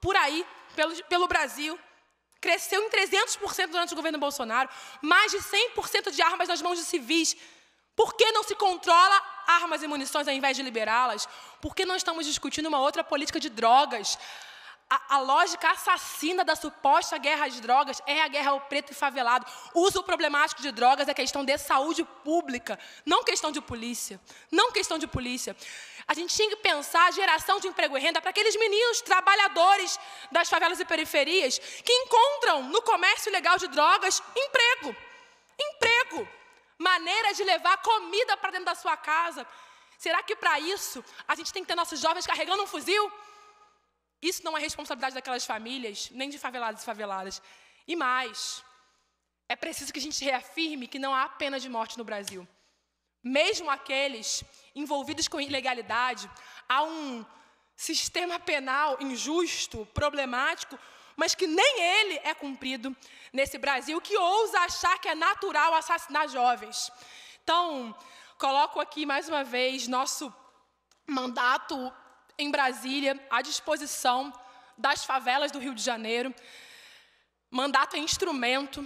por aí pelo, pelo Brasil, cresceu em 300% durante o governo Bolsonaro, mais de 100% de armas nas mãos de civis. Por que não se controla armas e munições ao invés de liberá-las? Por que não estamos discutindo uma outra política de drogas? A, a, lógica assassina da suposta guerra às drogas é a guerra ao preto e favelado. O uso problemático de drogas é questão de saúde pública, não questão de polícia. Não questão de polícia. A gente tinha que pensar a geração de emprego e renda para aqueles meninos trabalhadores das favelas e periferias que encontram no comércio ilegal de drogas emprego. Emprego. Maneira de levar comida para dentro da sua casa. Será que para isso a gente tem que ter nossos jovens carregando um fuzil? Isso não é responsabilidade daquelas famílias, nem de favelados e faveladas. E mais, é preciso que a gente reafirme que não há pena de morte no Brasil. Mesmo aqueles envolvidos com ilegalidade, há um sistema penal injusto, problemático, mas que nem ele é cumprido nesse Brasil que ousa achar que é natural assassinar jovens. Então, coloco aqui mais uma vez nosso mandato em Brasília, à disposição das favelas do Rio de Janeiro. Mandato é instrumento,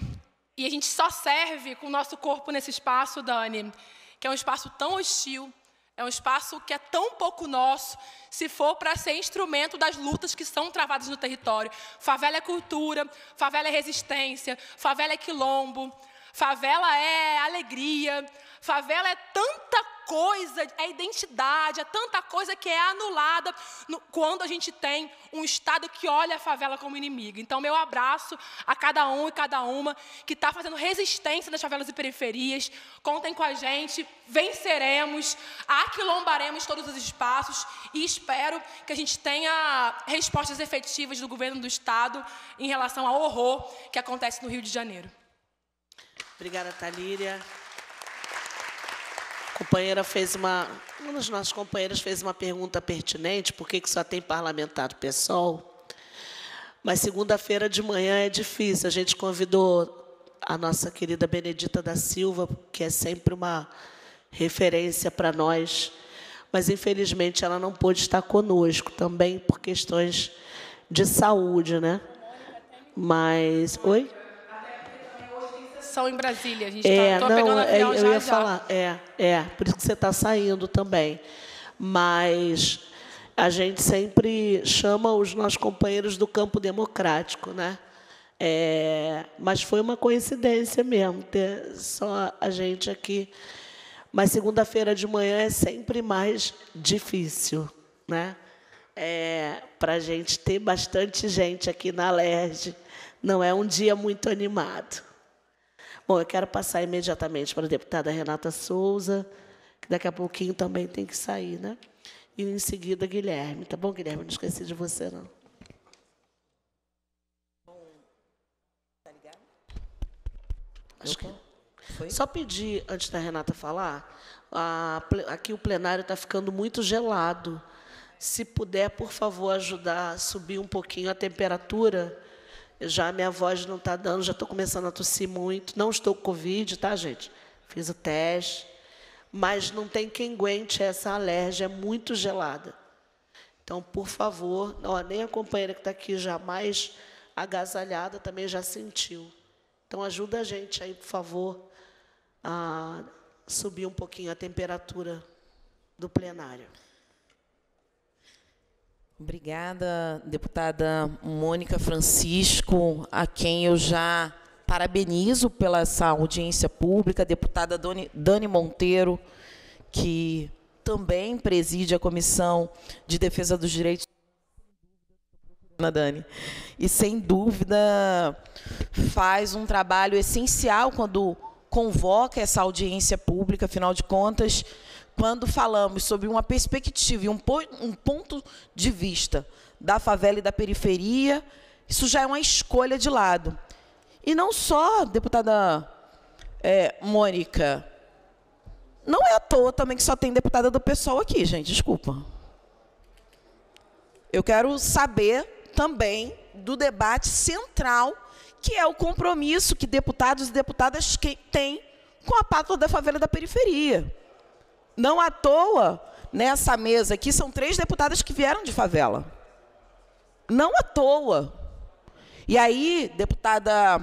e a gente só serve com o nosso corpo nesse espaço, Dani, que é um espaço tão hostil, é um espaço que é tão pouco nosso, se for para ser instrumento das lutas que são travadas no território. Favela é cultura, favela é resistência, favela é quilombo, Favela é alegria, favela é tanta coisa, é identidade, é tanta coisa que é anulada no, quando a gente tem um Estado que olha a favela como inimigo. Então, meu abraço a cada um e cada uma que está fazendo resistência nas favelas e periferias. Contem com a gente, venceremos, aquilombaremos todos os espaços e espero que a gente tenha respostas efetivas do governo do Estado em relação ao horror que acontece no Rio de Janeiro. Obrigada, Talíria. A companheira fez uma, uma das nossas companheiras fez uma pergunta pertinente, por que, que só tem parlamentar do PSOL? Mas segunda-feira de manhã é difícil. A gente convidou a nossa querida Benedita da Silva, que é sempre uma referência para nós, mas infelizmente ela não pôde estar conosco também por questões de saúde, né? Mas, oi? em Brasília. A gente é, tá, pegando avião é, eu já, ia já. falar. É, é, por isso que você está saindo também. Mas a gente sempre chama os nossos companheiros do campo democrático, né? É, mas foi uma coincidência mesmo ter só a gente aqui. Mas segunda-feira de manhã é sempre mais difícil, né? É, para a gente ter bastante gente aqui na LERJ. Não é um dia muito animado. Bom, eu quero passar imediatamente para a deputada Renata Souza, que daqui a pouquinho também tem que sair, né? E em seguida, Guilherme. Tá bom, Guilherme? Não esqueci de você, não. Tá ligado? Acho que. Foi? Só pedir, antes da Renata falar, a, aqui o plenário está ficando muito gelado. Se puder, por favor, ajudar a subir um pouquinho a temperatura já minha voz não está dando, já estou começando a tossir muito. Não estou com Covid, tá, gente? Fiz o teste. Mas não tem quem aguente essa alergia, é muito gelada. Então, por favor, ó, nem a companheira que está aqui jamais agasalhada também já sentiu. Então, ajuda a gente aí, por favor, a subir um pouquinho a temperatura do plenário. Obrigada, deputada Mônica Francisco, a quem eu já parabenizo pela essa audiência pública, deputada Dani Monteiro, que também preside a Comissão de Defesa dos Direitos na Dani. E sem dúvida faz um trabalho essencial quando convoca essa audiência pública, afinal de contas, quando falamos sobre uma perspectiva e um, um ponto de vista da favela e da periferia, isso já é uma escolha de lado. E não só, deputada é, Mônica, não é à toa também que só tem deputada do pessoal aqui, gente, desculpa. Eu quero saber também do debate central, que é o compromisso que deputados e deputadas têm com a pátria da favela e da periferia. Não à toa, nessa mesa aqui, são três deputadas que vieram de favela. Não à toa. E aí, deputada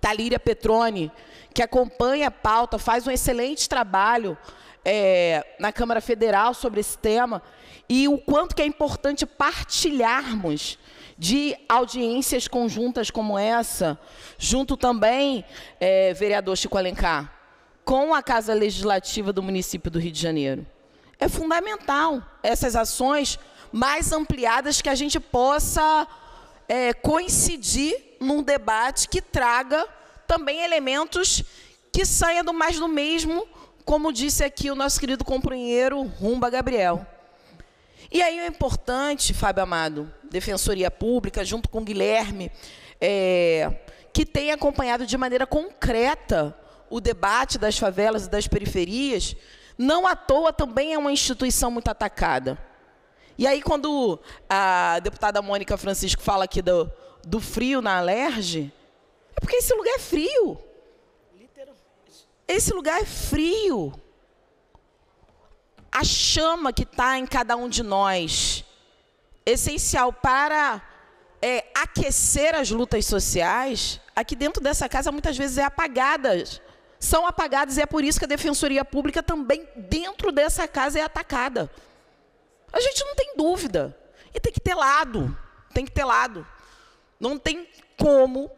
Talíria Petrone, que acompanha a pauta, faz um excelente trabalho é, na Câmara Federal sobre esse tema, e o quanto que é importante partilharmos de audiências conjuntas como essa, junto também, é, vereador Chico Alencar, com a Casa Legislativa do município do Rio de Janeiro. É fundamental essas ações mais ampliadas que a gente possa é, coincidir num debate que traga também elementos que saiam do mais do mesmo, como disse aqui o nosso querido companheiro Rumba Gabriel. E aí é importante, Fábio Amado, Defensoria Pública, junto com o Guilherme, é, que tem acompanhado de maneira concreta o debate das favelas e das periferias, não à toa também é uma instituição muito atacada. E aí, quando a deputada Mônica Francisco fala aqui do, do frio na Alerge, é porque esse lugar é frio. Esse lugar é frio. A chama que está em cada um de nós, essencial para é, aquecer as lutas sociais, aqui dentro dessa casa muitas vezes é apagada são apagadas. E é por isso que a Defensoria Pública também, dentro dessa casa, é atacada. A gente não tem dúvida. E tem que ter lado. Tem que ter lado. Não tem como,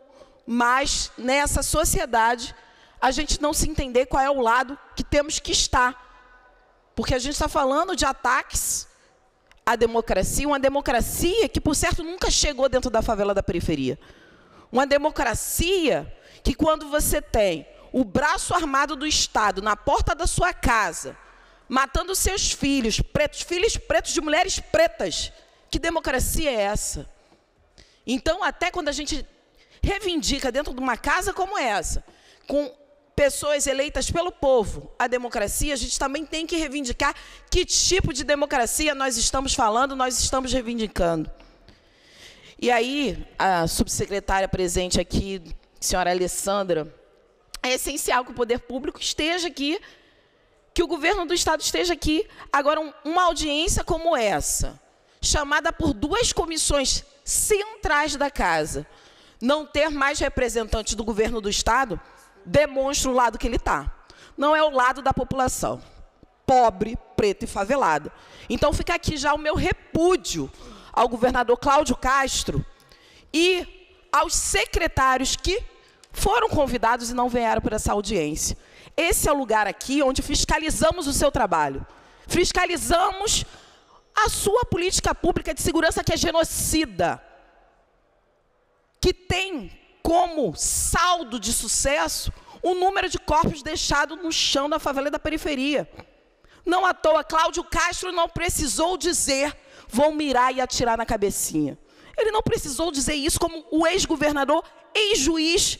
mas nessa sociedade, a gente não se entender qual é o lado que temos que estar. Porque a gente está falando de ataques à democracia, uma democracia que, por certo, nunca chegou dentro da favela da periferia. Uma democracia que, quando você tem o braço armado do Estado na porta da sua casa, matando seus filhos, pretos, filhos pretos de mulheres pretas. Que democracia é essa? Então, até quando a gente reivindica dentro de uma casa como essa, com pessoas eleitas pelo povo, a democracia, a gente também tem que reivindicar que tipo de democracia nós estamos falando, nós estamos reivindicando. E aí, a subsecretária presente aqui, senhora Alessandra, é essencial que o poder público esteja aqui, que o governo do Estado esteja aqui. Agora, um, uma audiência como essa, chamada por duas comissões centrais da Casa, não ter mais representantes do governo do Estado, demonstra o lado que ele está. Não é o lado da população. Pobre, preto e favelado. Então fica aqui já o meu repúdio ao governador Cláudio Castro e aos secretários que foram convidados e não vieram para essa audiência. Esse é o lugar aqui onde fiscalizamos o seu trabalho. Fiscalizamos a sua política pública de segurança que é genocida. Que tem como saldo de sucesso o número de corpos deixados no chão da favela da periferia. Não à toa, Cláudio Castro não precisou dizer vão mirar e atirar na cabecinha. Ele não precisou dizer isso como o ex-governador, ex-juiz,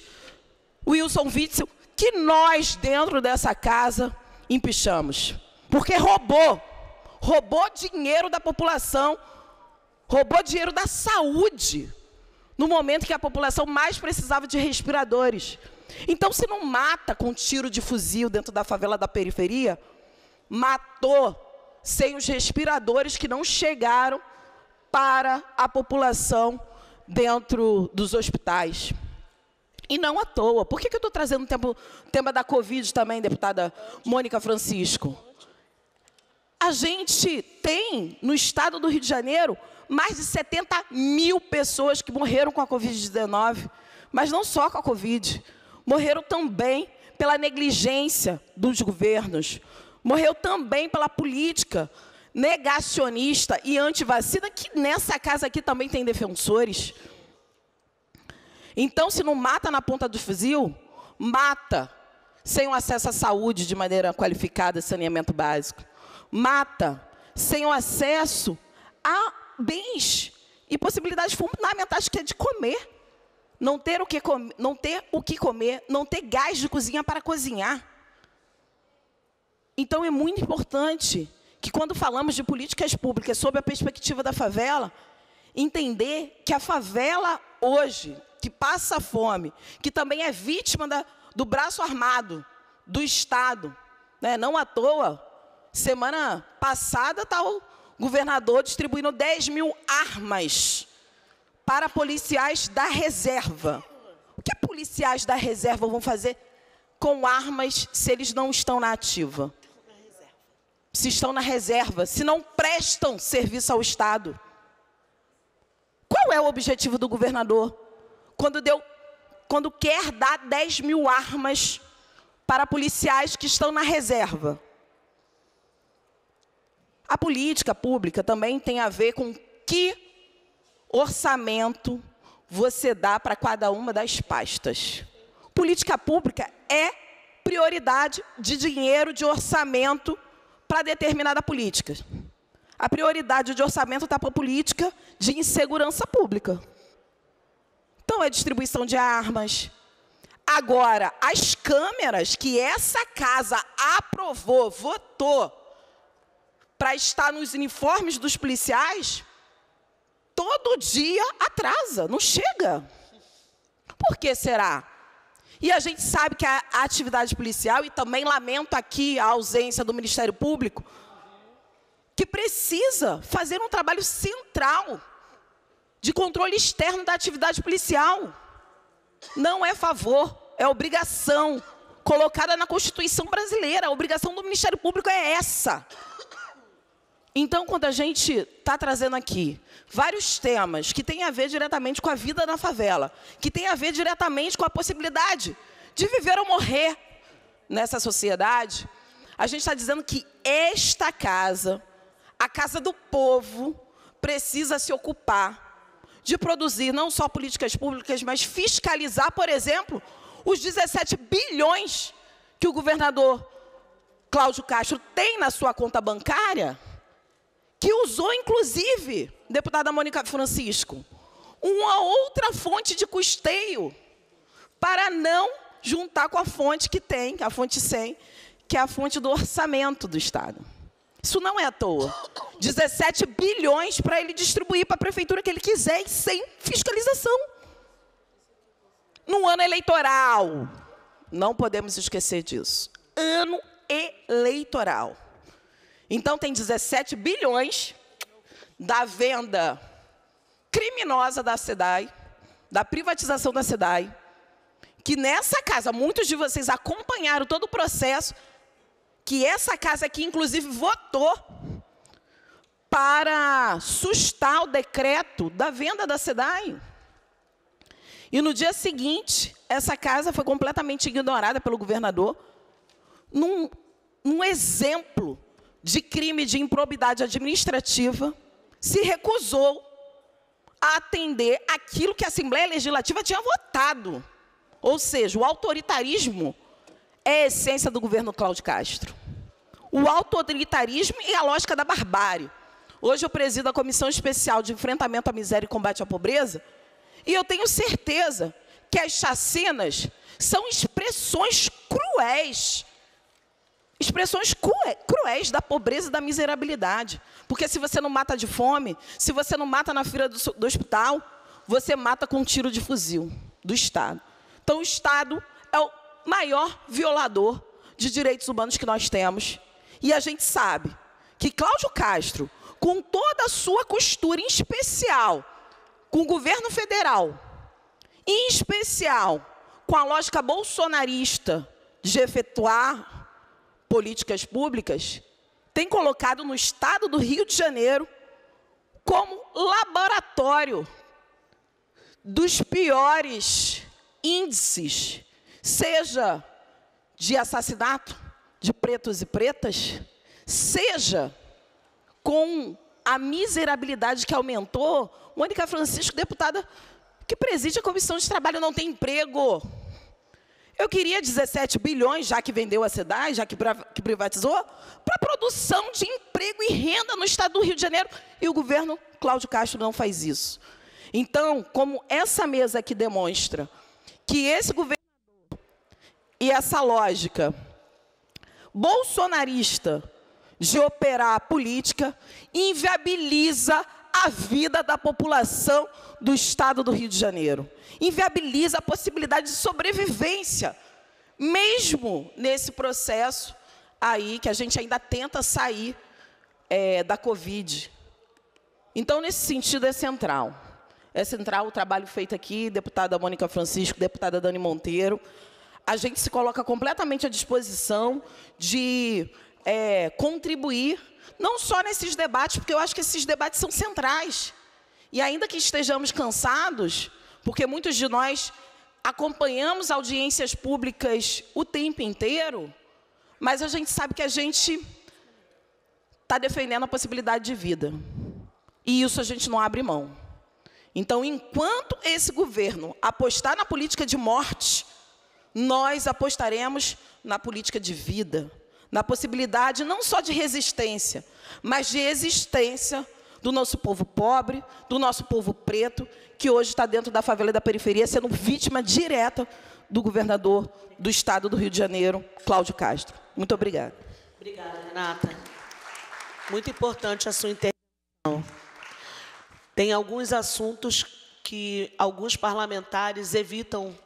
Wilson Witzel, que nós, dentro dessa casa, empichamos. Porque roubou. Roubou dinheiro da população, roubou dinheiro da saúde, no momento que a população mais precisava de respiradores. Então, se não mata com tiro de fuzil dentro da favela da periferia, matou sem os respiradores que não chegaram para a população dentro dos hospitais. E não à toa. Por que, que eu estou trazendo o tema, tema da Covid também, deputada Mônica Francisco? A gente tem, no estado do Rio de Janeiro, mais de 70 mil pessoas que morreram com a Covid-19. Mas não só com a Covid. Morreram também pela negligência dos governos. Morreu também pela política negacionista e antivacina, que nessa casa aqui também tem defensores. Então, se não mata na ponta do fuzil, mata sem o acesso à saúde de maneira qualificada, saneamento básico. Mata sem o acesso a bens e possibilidades fundamentais que é de comer. Não ter o que, não ter o que comer, não ter gás de cozinha para cozinhar. Então é muito importante que quando falamos de políticas públicas sob a perspectiva da favela, entender que a favela hoje que passa fome, que também é vítima da, do braço armado do Estado. Né? Não à toa, semana passada está o governador distribuindo 10 mil armas para policiais da reserva. O que policiais da reserva vão fazer com armas se eles não estão na ativa? Se estão na reserva, se não prestam serviço ao Estado. Qual é o objetivo do governador? quando, deu, quando quer dar 10 mil armas para policiais que estão na reserva. A política pública também tem a ver com que orçamento você dá para cada uma das pastas. Política pública é prioridade de dinheiro, de orçamento para determinada política. A prioridade de orçamento está para a política de insegurança pública. Então é distribuição de armas. Agora, as câmeras que essa casa aprovou, votou, para estar nos uniformes dos policiais, todo dia atrasa, não chega. Por que será? E a gente sabe que a atividade policial, e também lamento aqui a ausência do Ministério Público, que precisa fazer um trabalho central de controle externo da atividade policial. Não é favor, é obrigação colocada na Constituição brasileira. A obrigação do Ministério Público é essa. Então, quando a gente está trazendo aqui vários temas que têm a ver diretamente com a vida na favela, que têm a ver diretamente com a possibilidade de viver ou morrer nessa sociedade, a gente está dizendo que esta casa, a casa do povo, precisa se ocupar de produzir não só políticas públicas, mas fiscalizar, por exemplo, os 17 bilhões que o governador Cláudio Castro tem na sua conta bancária, que usou, inclusive, deputada Mônica Francisco, uma outra fonte de custeio para não juntar com a fonte que tem, a fonte 100, que é a fonte do orçamento do Estado. Isso não é à toa. 17 bilhões para ele distribuir para a prefeitura que ele quiser e sem fiscalização. No ano eleitoral. Não podemos esquecer disso. Ano eleitoral. Então, tem 17 bilhões da venda criminosa da SEDAI, da privatização da SEDAI, que nessa casa, muitos de vocês acompanharam todo o processo, que essa casa aqui, inclusive, votou para sustar o decreto da venda da SEDAI. E no dia seguinte, essa casa foi completamente ignorada pelo governador, num, num exemplo de crime de improbidade administrativa, se recusou a atender aquilo que a Assembleia Legislativa tinha votado. Ou seja, o autoritarismo é a essência do governo Cláudio Castro. O autoritarismo e a lógica da barbárie. Hoje eu presido a Comissão Especial de Enfrentamento à Miséria e Combate à Pobreza, e eu tenho certeza que as chacinas são expressões cruéis. Expressões cruéis da pobreza e da miserabilidade. Porque se você não mata de fome, se você não mata na fila do, do hospital, você mata com um tiro de fuzil do Estado. Então, o Estado maior violador de direitos humanos que nós temos. E a gente sabe que Cláudio Castro, com toda a sua costura, em especial com o governo federal, em especial com a lógica bolsonarista de efetuar políticas públicas, tem colocado no estado do Rio de Janeiro como laboratório dos piores índices seja de assassinato de pretos e pretas, seja com a miserabilidade que aumentou. Mônica Francisco, deputada que preside a comissão de trabalho, não tem emprego. Eu queria 17 bilhões, já que vendeu a cidade, já que privatizou, para produção de emprego e renda no estado do Rio de Janeiro. E o governo Cláudio Castro não faz isso. Então, como essa mesa aqui demonstra que esse governo e essa lógica bolsonarista de operar a política inviabiliza a vida da população do estado do Rio de Janeiro. Inviabiliza a possibilidade de sobrevivência, mesmo nesse processo aí que a gente ainda tenta sair é, da Covid. Então, nesse sentido, é central. É central o trabalho feito aqui, deputada Mônica Francisco, deputada Dani Monteiro, a gente se coloca completamente à disposição de é, contribuir, não só nesses debates, porque eu acho que esses debates são centrais. E ainda que estejamos cansados, porque muitos de nós acompanhamos audiências públicas o tempo inteiro, mas a gente sabe que a gente está defendendo a possibilidade de vida. E isso a gente não abre mão. Então, enquanto esse governo apostar na política de morte, nós apostaremos na política de vida, na possibilidade não só de resistência, mas de existência do nosso povo pobre, do nosso povo preto, que hoje está dentro da favela da periferia, sendo vítima direta do governador do estado do Rio de Janeiro, Cláudio Castro. Muito obrigada. Obrigada, Renata. Muito importante a sua intervenção. Tem alguns assuntos que alguns parlamentares evitam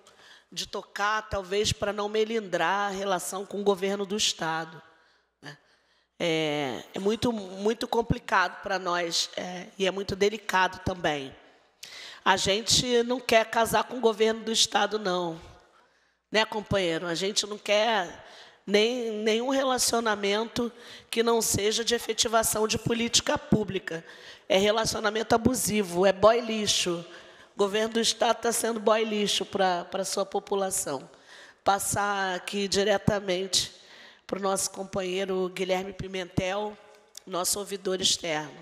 de tocar, talvez para não melindrar a relação com o governo do Estado. Né? É, é, muito, muito complicado para nós é, e é muito delicado também. A gente não quer casar com o governo do Estado, não. Né, companheiro? A gente não quer nem, nenhum relacionamento que não seja de efetivação de política pública. É relacionamento abusivo, é boy lixo governo do Estado está sendo boy lixo para a sua população. Passar aqui diretamente para o nosso companheiro Guilherme Pimentel, nosso ouvidor externo.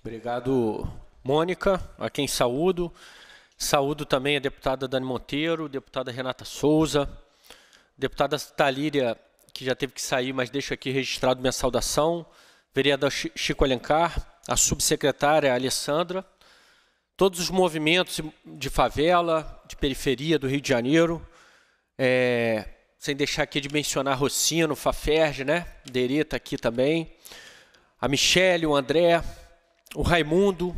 Obrigado, Mônica, a quem saúdo. Saúdo também a deputada Dani Monteiro, deputada Renata Souza, deputada Talíria, que já teve que sair, mas deixo aqui registrado minha saudação, vereador Chico Alencar, a subsecretária Alessandra, todos os movimentos de favela, de periferia do Rio de Janeiro, é, sem deixar aqui de mencionar Rocino, Faferge, né? Dereta aqui também, a Michele, o André, o Raimundo,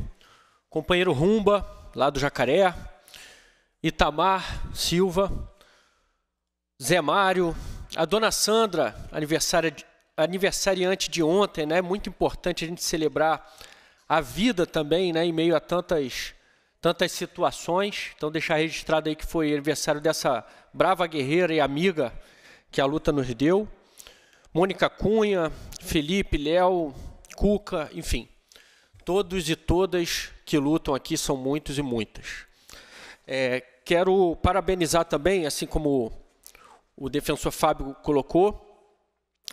companheiro Rumba, lá do Jacaré, Itamar Silva, Zé Mário, a dona Sandra, aniversariante de ontem, né? Muito importante a gente celebrar a vida também, né, em meio a tantas tantas situações. Então deixar registrado aí que foi aniversário dessa brava guerreira e amiga que a luta nos deu. Mônica Cunha, Felipe, Léo, Cuca, enfim. Todos e todas que lutam aqui são muitos e muitas. É, quero parabenizar também, assim como o defensor Fábio colocou,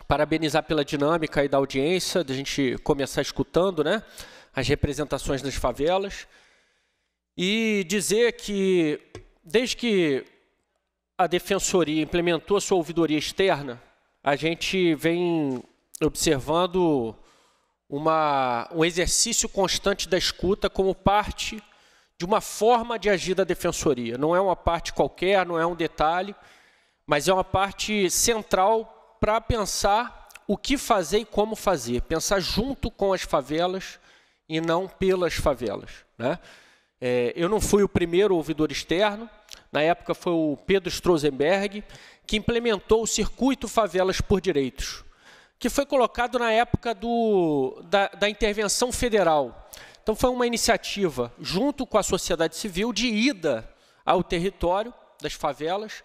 parabenizar pela dinâmica aí da audiência, da gente começar escutando, né? as representações das favelas, e dizer que, desde que a Defensoria implementou a sua ouvidoria externa, a gente vem observando uma, um exercício constante da escuta como parte de uma forma de agir da defensoria. Não é uma parte qualquer, não é um detalhe, mas é uma parte central para pensar o que fazer e como fazer, pensar junto com as favelas e não pelas favelas. Né? É, eu não fui o primeiro ouvidor externo, na época foi o Pedro Strozenberg, que implementou o circuito Favelas por Direitos, que foi colocado na época do, da, da intervenção federal. Então, foi uma iniciativa, junto com a sociedade civil, de ida ao território das favelas,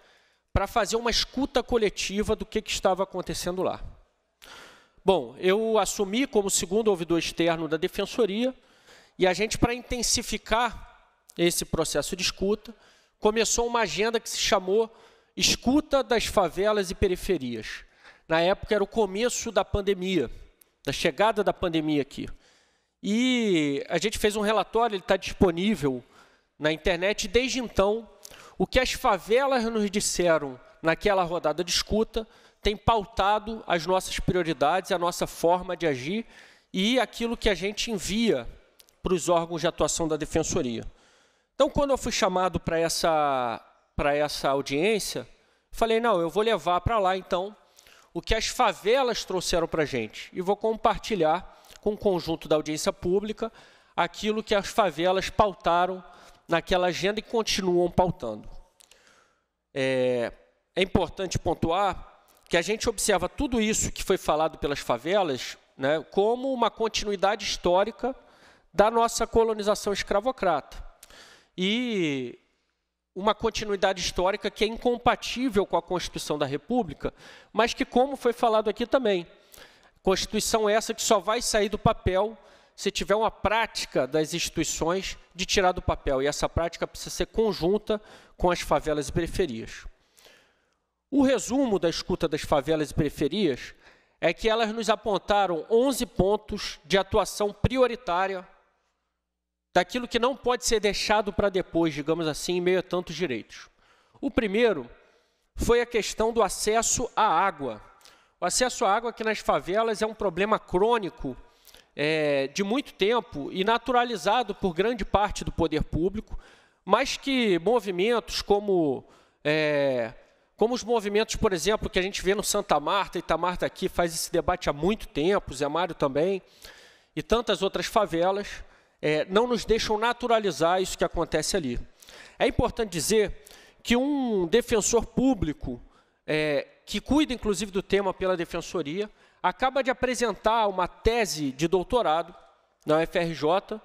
para fazer uma escuta coletiva do que, que estava acontecendo lá. Bom, eu assumi como segundo ouvidor externo da Defensoria e a gente, para intensificar esse processo de escuta, começou uma agenda que se chamou Escuta das Favelas e Periferias. Na época era o começo da pandemia, da chegada da pandemia aqui. E a gente fez um relatório, ele está disponível na internet. Desde então, o que as favelas nos disseram naquela rodada de escuta tem pautado as nossas prioridades, a nossa forma de agir e aquilo que a gente envia para os órgãos de atuação da defensoria. Então, quando eu fui chamado para essa, para essa audiência, falei: não, eu vou levar para lá então o que as favelas trouxeram para a gente e vou compartilhar com o conjunto da audiência pública aquilo que as favelas pautaram naquela agenda e continuam pautando. É, é importante pontuar que a gente observa tudo isso que foi falado pelas favelas né, como uma continuidade histórica da nossa colonização escravocrata. E uma continuidade histórica que é incompatível com a Constituição da República, mas que, como foi falado aqui também, Constituição essa que só vai sair do papel se tiver uma prática das instituições de tirar do papel. E essa prática precisa ser conjunta com as favelas e periferias. O resumo da escuta das favelas e periferias é que elas nos apontaram 11 pontos de atuação prioritária daquilo que não pode ser deixado para depois, digamos assim, em meio a tantos direitos. O primeiro foi a questão do acesso à água. O acesso à água aqui nas favelas é um problema crônico é, de muito tempo e naturalizado por grande parte do poder público, mas que movimentos como é, como os movimentos, por exemplo, que a gente vê no Santa Marta, Itamarta tá aqui faz esse debate há muito tempo, Zé Mário também, e tantas outras favelas, é, não nos deixam naturalizar isso que acontece ali. É importante dizer que um defensor público, é, que cuida inclusive do tema pela defensoria, acaba de apresentar uma tese de doutorado na UFRJ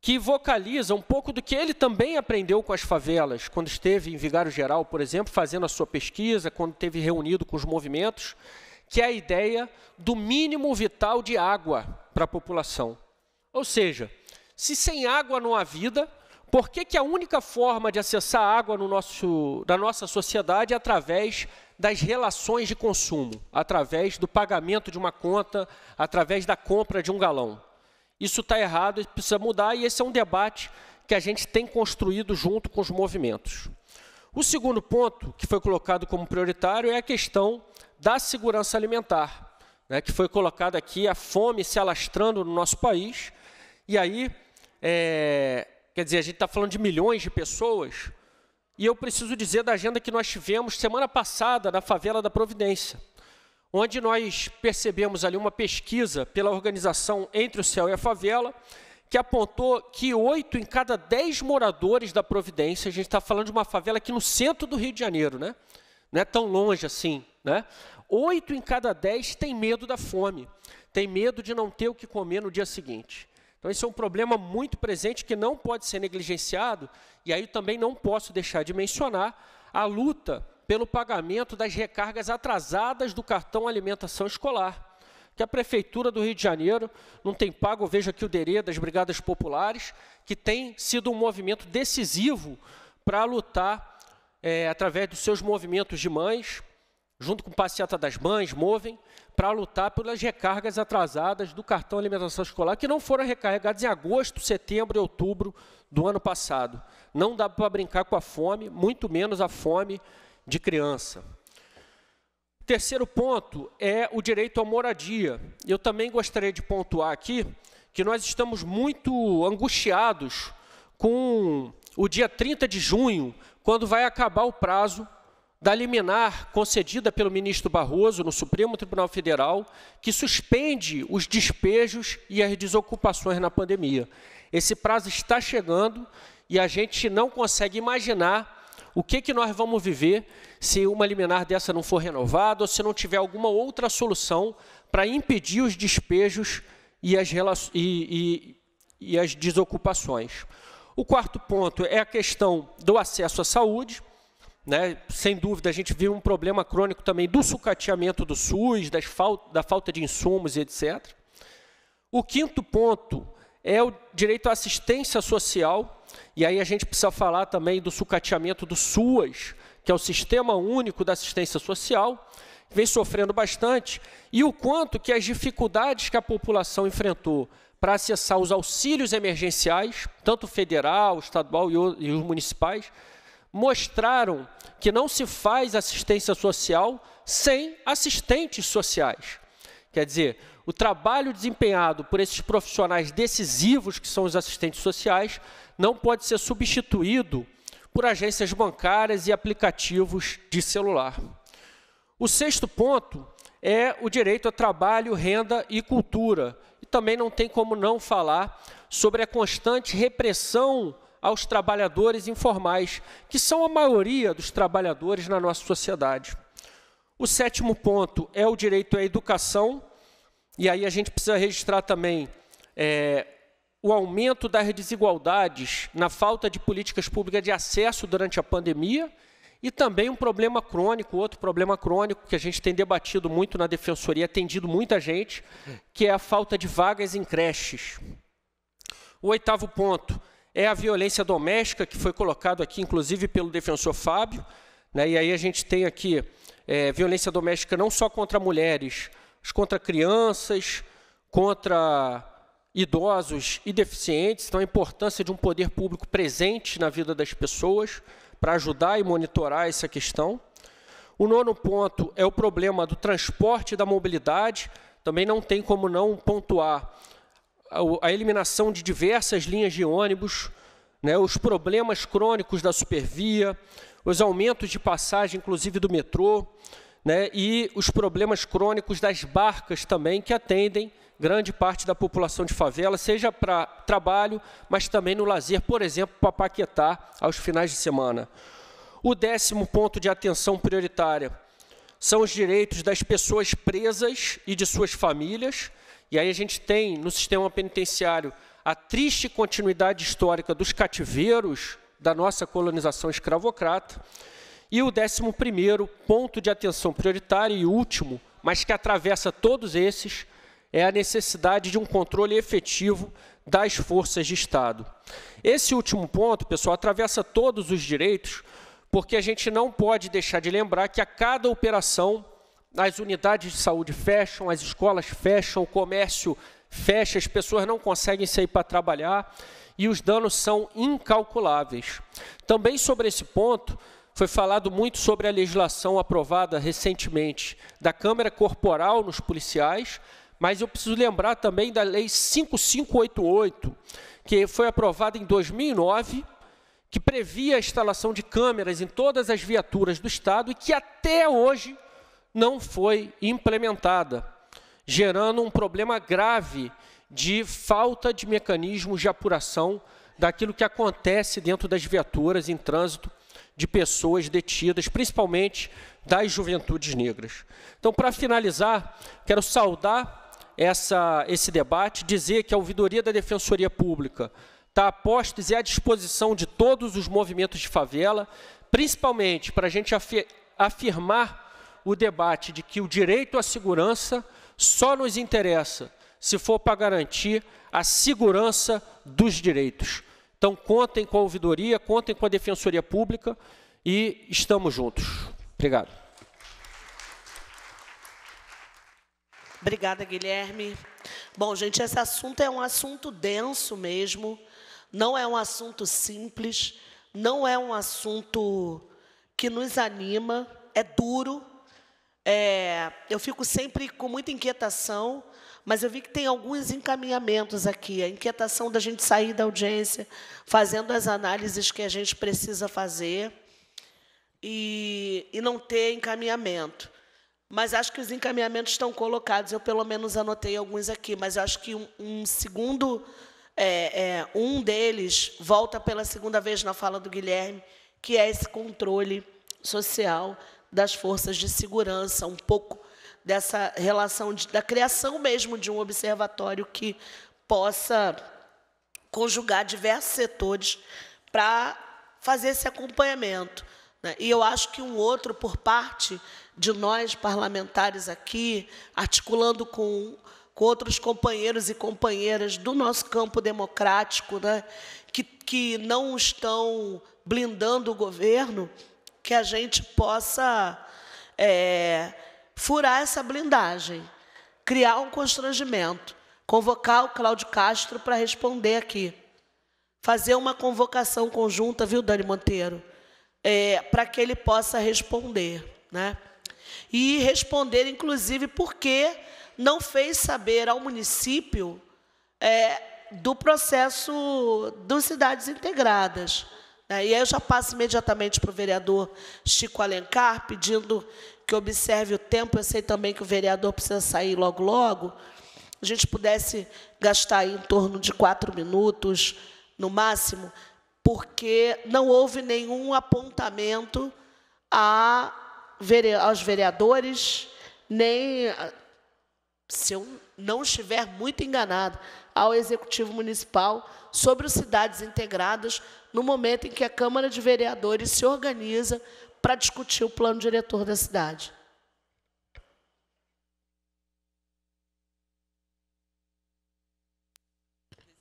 que vocaliza um pouco do que ele também aprendeu com as favelas, quando esteve em Vigário Geral, por exemplo, fazendo a sua pesquisa, quando esteve reunido com os movimentos, que é a ideia do mínimo vital de água para a população. Ou seja, se sem água não há vida, por que, que a única forma de acessar água no nosso, da nossa sociedade é através das relações de consumo, através do pagamento de uma conta, através da compra de um galão? Isso está errado, precisa mudar, e esse é um debate que a gente tem construído junto com os movimentos. O segundo ponto que foi colocado como prioritário é a questão da segurança alimentar, né, que foi colocada aqui a fome se alastrando no nosso país. E aí, é, quer dizer, a gente está falando de milhões de pessoas, e eu preciso dizer da agenda que nós tivemos semana passada na favela da Providência onde nós percebemos ali uma pesquisa pela organização Entre o Céu e a Favela, que apontou que oito em cada dez moradores da Providência, a gente está falando de uma favela aqui no centro do Rio de Janeiro, né? não é tão longe assim, né? Oito em cada dez tem medo da fome, tem medo de não ter o que comer no dia seguinte. Então, esse é um problema muito presente que não pode ser negligenciado, e aí também não posso deixar de mencionar a luta pelo pagamento das recargas atrasadas do cartão alimentação escolar, que a Prefeitura do Rio de Janeiro não tem pago, veja aqui o DERE das Brigadas Populares, que tem sido um movimento decisivo para lutar é, através dos seus movimentos de mães, junto com Passeata das Mães, Movem, para lutar pelas recargas atrasadas do cartão alimentação escolar, que não foram recarregadas em agosto, setembro e outubro do ano passado. Não dá para brincar com a fome, muito menos a fome de criança. Terceiro ponto é o direito à moradia. Eu também gostaria de pontuar aqui que nós estamos muito angustiados com o dia 30 de junho, quando vai acabar o prazo da liminar concedida pelo ministro Barroso no Supremo Tribunal Federal, que suspende os despejos e as desocupações na pandemia. Esse prazo está chegando e a gente não consegue imaginar o que, que nós vamos viver se uma liminar dessa não for renovada ou se não tiver alguma outra solução para impedir os despejos e as, e, e, e as desocupações. O quarto ponto é a questão do acesso à saúde. Né? Sem dúvida, a gente viu um problema crônico também do sucateamento do SUS, das da falta de insumos e etc. O quinto ponto é o direito à assistência social, e aí a gente precisa falar também do sucateamento do SUAS, que é o Sistema Único da Assistência Social, que vem sofrendo bastante, e o quanto que as dificuldades que a população enfrentou para acessar os auxílios emergenciais, tanto federal, estadual e os municipais, mostraram que não se faz assistência social sem assistentes sociais. Quer dizer, o trabalho desempenhado por esses profissionais decisivos, que são os assistentes sociais, não pode ser substituído por agências bancárias e aplicativos de celular. O sexto ponto é o direito a trabalho, renda e cultura. E também não tem como não falar sobre a constante repressão aos trabalhadores informais, que são a maioria dos trabalhadores na nossa sociedade. O sétimo ponto é o direito à educação, e aí a gente precisa registrar também é, o aumento das desigualdades na falta de políticas públicas de acesso durante a pandemia e também um problema crônico, outro problema crônico que a gente tem debatido muito na defensoria, atendido muita gente, que é a falta de vagas em creches. O oitavo ponto é a violência doméstica, que foi colocado aqui, inclusive, pelo defensor Fábio. Né? E aí a gente tem aqui é, violência doméstica não só contra mulheres, mas contra crianças, contra idosos e deficientes, então a importância de um poder público presente na vida das pessoas para ajudar e monitorar essa questão. O nono ponto é o problema do transporte e da mobilidade. Também não tem como não pontuar a eliminação de diversas linhas de ônibus, né, os problemas crônicos da supervia, os aumentos de passagem, inclusive do metrô, né, e os problemas crônicos das barcas também que atendem grande parte da população de favela, seja para trabalho, mas também no lazer, por exemplo, para paquetar aos finais de semana. O décimo ponto de atenção prioritária são os direitos das pessoas presas e de suas famílias. E aí a gente tem no sistema penitenciário a triste continuidade histórica dos cativeiros da nossa colonização escravocrata. E o décimo primeiro ponto de atenção prioritário e último, mas que atravessa todos esses, é a necessidade de um controle efetivo das forças de Estado. Esse último ponto, pessoal, atravessa todos os direitos, porque a gente não pode deixar de lembrar que a cada operação as unidades de saúde fecham, as escolas fecham, o comércio fecha, as pessoas não conseguem sair para trabalhar e os danos são incalculáveis. Também sobre esse ponto, foi falado muito sobre a legislação aprovada recentemente da Câmara Corporal nos policiais, mas eu preciso lembrar também da Lei 5588, que foi aprovada em 2009, que previa a instalação de câmeras em todas as viaturas do Estado e que até hoje não foi implementada, gerando um problema grave de falta de mecanismos de apuração daquilo que acontece dentro das viaturas em trânsito de pessoas detidas, principalmente das juventudes negras. Então, para finalizar, quero saudar essa, esse debate, dizer que a ouvidoria da Defensoria Pública está a postos e à disposição de todos os movimentos de favela, principalmente para a gente afirmar o debate de que o direito à segurança só nos interessa se for para garantir a segurança dos direitos. Então, contem com a ouvidoria, contem com a Defensoria Pública e estamos juntos. Obrigado. Obrigada, Guilherme. Bom, gente, esse assunto é um assunto denso mesmo, não é um assunto simples, não é um assunto que nos anima, é duro. É, eu fico sempre com muita inquietação, mas eu vi que tem alguns encaminhamentos aqui. A inquietação da gente sair da audiência, fazendo as análises que a gente precisa fazer e, e não ter encaminhamento. Mas acho que os encaminhamentos estão colocados. Eu, pelo menos, anotei alguns aqui. Mas acho que um, um segundo, é, é, um deles volta pela segunda vez na fala do Guilherme, que é esse controle social das forças de segurança, um pouco dessa relação de, da criação mesmo de um observatório que possa conjugar diversos setores para fazer esse acompanhamento. Né? E eu acho que um outro, por parte de nós parlamentares aqui, articulando com, com outros companheiros e companheiras do nosso campo democrático, né, que, que não estão blindando o governo, que a gente possa é, furar essa blindagem, criar um constrangimento, convocar o Cláudio Castro para responder aqui. Fazer uma convocação conjunta, viu, Dani Monteiro? é, para que ele possa responder. Né? E responder, inclusive, porque não fez saber ao município é, do processo dos cidades integradas. Né? E aí eu já passo imediatamente para o vereador Chico Alencar, pedindo que observe o tempo. Eu sei também que o vereador precisa sair logo, logo. A gente pudesse gastar em torno de quatro minutos, no máximo, porque não houve nenhum apontamento a vere aos vereadores, nem, se eu não estiver muito enganado, ao Executivo Municipal sobre cidades integradas, no momento em que a Câmara de Vereadores se organiza para discutir o plano diretor da cidade.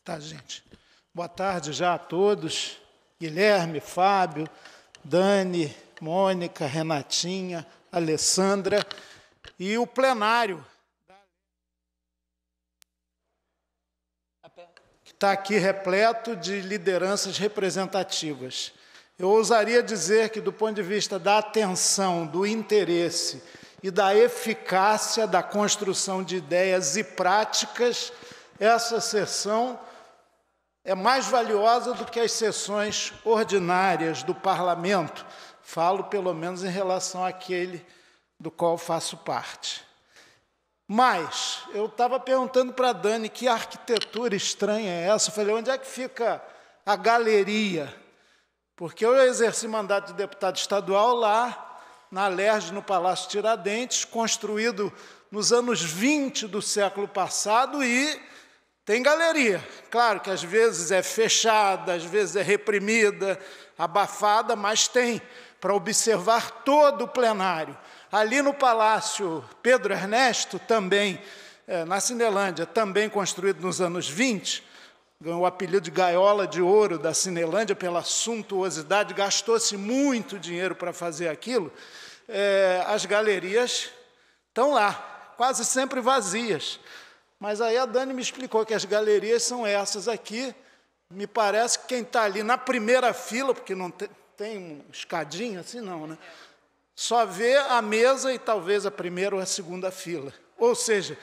Tá, gente. Boa tarde já a todos. Guilherme, Fábio, Dani, Mônica, Renatinha, Alessandra e o plenário que está aqui repleto de lideranças representativas. Eu ousaria dizer que, do ponto de vista da atenção, do interesse e da eficácia da construção de ideias e práticas, essa sessão é mais valiosa do que as sessões ordinárias do parlamento. Falo, pelo menos, em relação àquele do qual faço parte. Mas eu estava perguntando para a Dani que arquitetura estranha é essa. Eu falei, onde é que fica a galeria? Porque eu exerci mandato de deputado estadual lá, na Lerge, no Palácio Tiradentes, construído nos anos 20 do século passado e tem galeria, claro que às vezes é fechada, às vezes é reprimida, abafada, mas tem para observar todo o plenário. Ali no Palácio Pedro Ernesto, também, é, na Cinelândia, também construído nos anos 20, ganhou o apelido de gaiola de ouro da Cinelândia pela suntuosidade, gastou-se muito dinheiro para fazer aquilo. É, as galerias estão lá, quase sempre vazias. Mas aí a Dani me explicou que as galerias são essas aqui. Me parece que quem está ali na primeira fila, porque não tem, tem um escadinha assim, não, né? Só vê a mesa e talvez a primeira ou a segunda fila. Ou seja,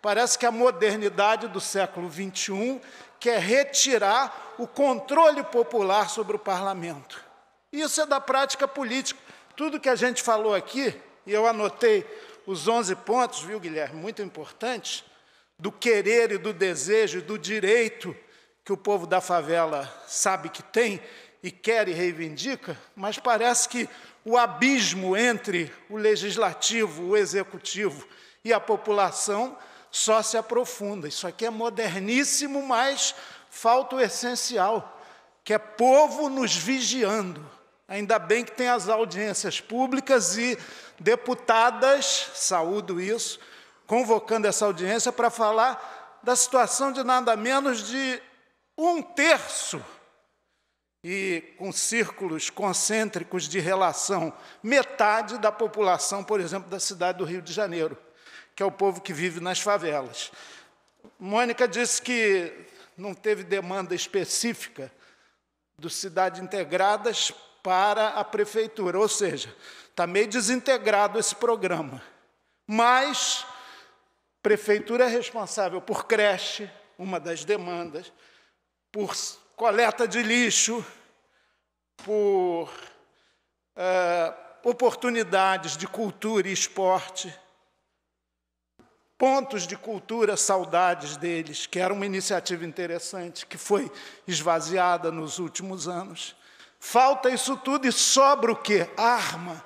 parece que a modernidade do século XXI quer retirar o controle popular sobre o parlamento. Isso é da prática política. Tudo que a gente falou aqui, e eu anotei os 11 pontos, viu, Guilherme, muito importantes do querer e do desejo, do direito que o povo da favela sabe que tem e quer e reivindica, mas parece que o abismo entre o legislativo, o executivo e a população só se aprofunda. Isso aqui é moderníssimo, mas falta o essencial, que é povo nos vigiando. Ainda bem que tem as audiências públicas e deputadas, saúdo isso, convocando essa audiência para falar da situação de nada menos de um terço e com círculos concêntricos de relação, metade da população, por exemplo, da cidade do Rio de Janeiro, que é o povo que vive nas favelas. Mônica disse que não teve demanda específica do Cidade Integradas para a prefeitura, ou seja, está meio desintegrado esse programa. Mas prefeitura é responsável por creche, uma das demandas, por coleta de lixo, por é, oportunidades de cultura e esporte, pontos de cultura, saudades deles, que era uma iniciativa interessante, que foi esvaziada nos últimos anos. Falta isso tudo e sobra o quê? Arma.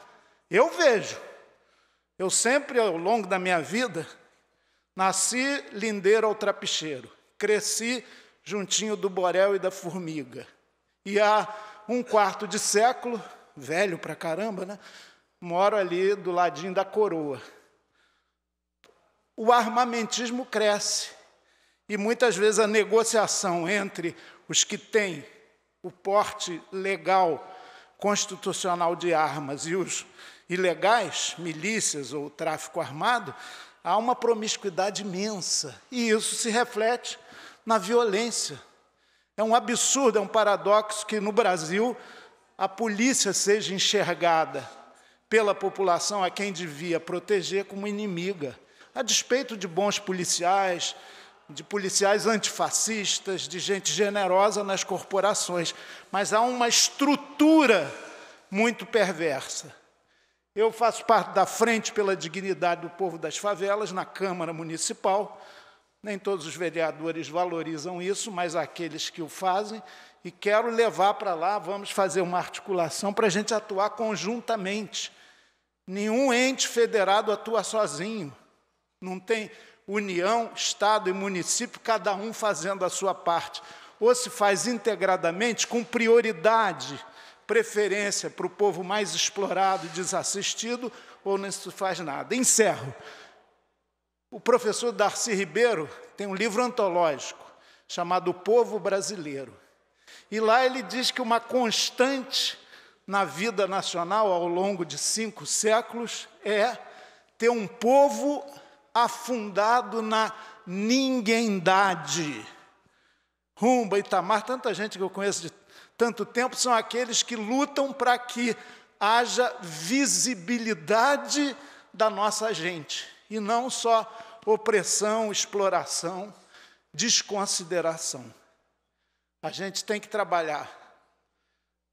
Eu vejo. Eu sempre, ao longo da minha vida, Nasci lindeiro ao trapicheiro, cresci juntinho do borel e da formiga. E há um quarto de século, velho pra caramba, né? Moro ali do ladinho da coroa. O armamentismo cresce e muitas vezes a negociação entre os que têm o porte legal constitucional de armas e os ilegais, milícias ou tráfico armado, há uma promiscuidade imensa. E isso se reflete na violência. É um absurdo, é um paradoxo que no Brasil a polícia seja enxergada pela população a quem devia proteger como inimiga, a despeito de bons policiais, de policiais antifascistas, de gente generosa nas corporações, mas há uma estrutura muito perversa. Eu faço parte da Frente pela Dignidade do Povo das Favelas, na Câmara Municipal. Nem todos os vereadores valorizam isso, mas aqueles que o fazem. E quero levar para lá, vamos fazer uma articulação para a gente atuar conjuntamente. Nenhum ente federado atua sozinho. Não tem união, Estado e município, cada um fazendo a sua parte. Ou se faz integradamente, com prioridade preferência para o povo mais explorado e desassistido, ou não se faz nada. Encerro. O professor Darcy Ribeiro tem um livro antológico chamado O Povo Brasileiro. E lá ele diz que uma constante na vida nacional ao longo de cinco séculos é ter um povo afundado na ninguémdade. Rumba, Itamar, tanta gente que eu conheço de tanto tempo são aqueles que lutam para que haja visibilidade da nossa gente e não só opressão, exploração, desconsideração. A gente tem que trabalhar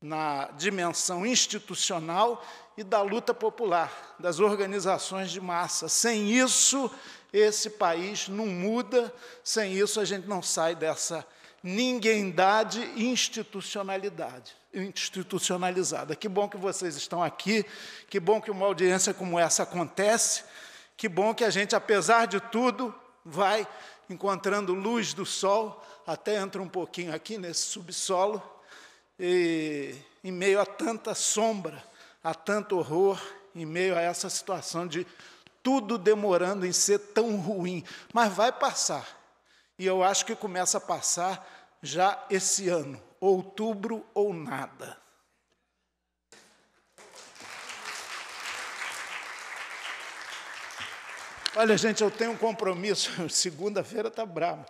na dimensão institucional e da luta popular, das organizações de massa. Sem isso, esse país não muda, sem isso, a gente não sai dessa ninguémdade institucionalidade, institucionalizada. Que bom que vocês estão aqui, que bom que uma audiência como essa acontece, que bom que a gente, apesar de tudo, vai encontrando luz do sol, até entra um pouquinho aqui nesse subsolo, e, em meio a tanta sombra, a tanto horror, em meio a essa situação de tudo demorando em ser tão ruim, mas vai passar. E eu acho que começa a passar já esse ano, outubro ou nada. Olha, gente, eu tenho um compromisso. Segunda-feira está bravo.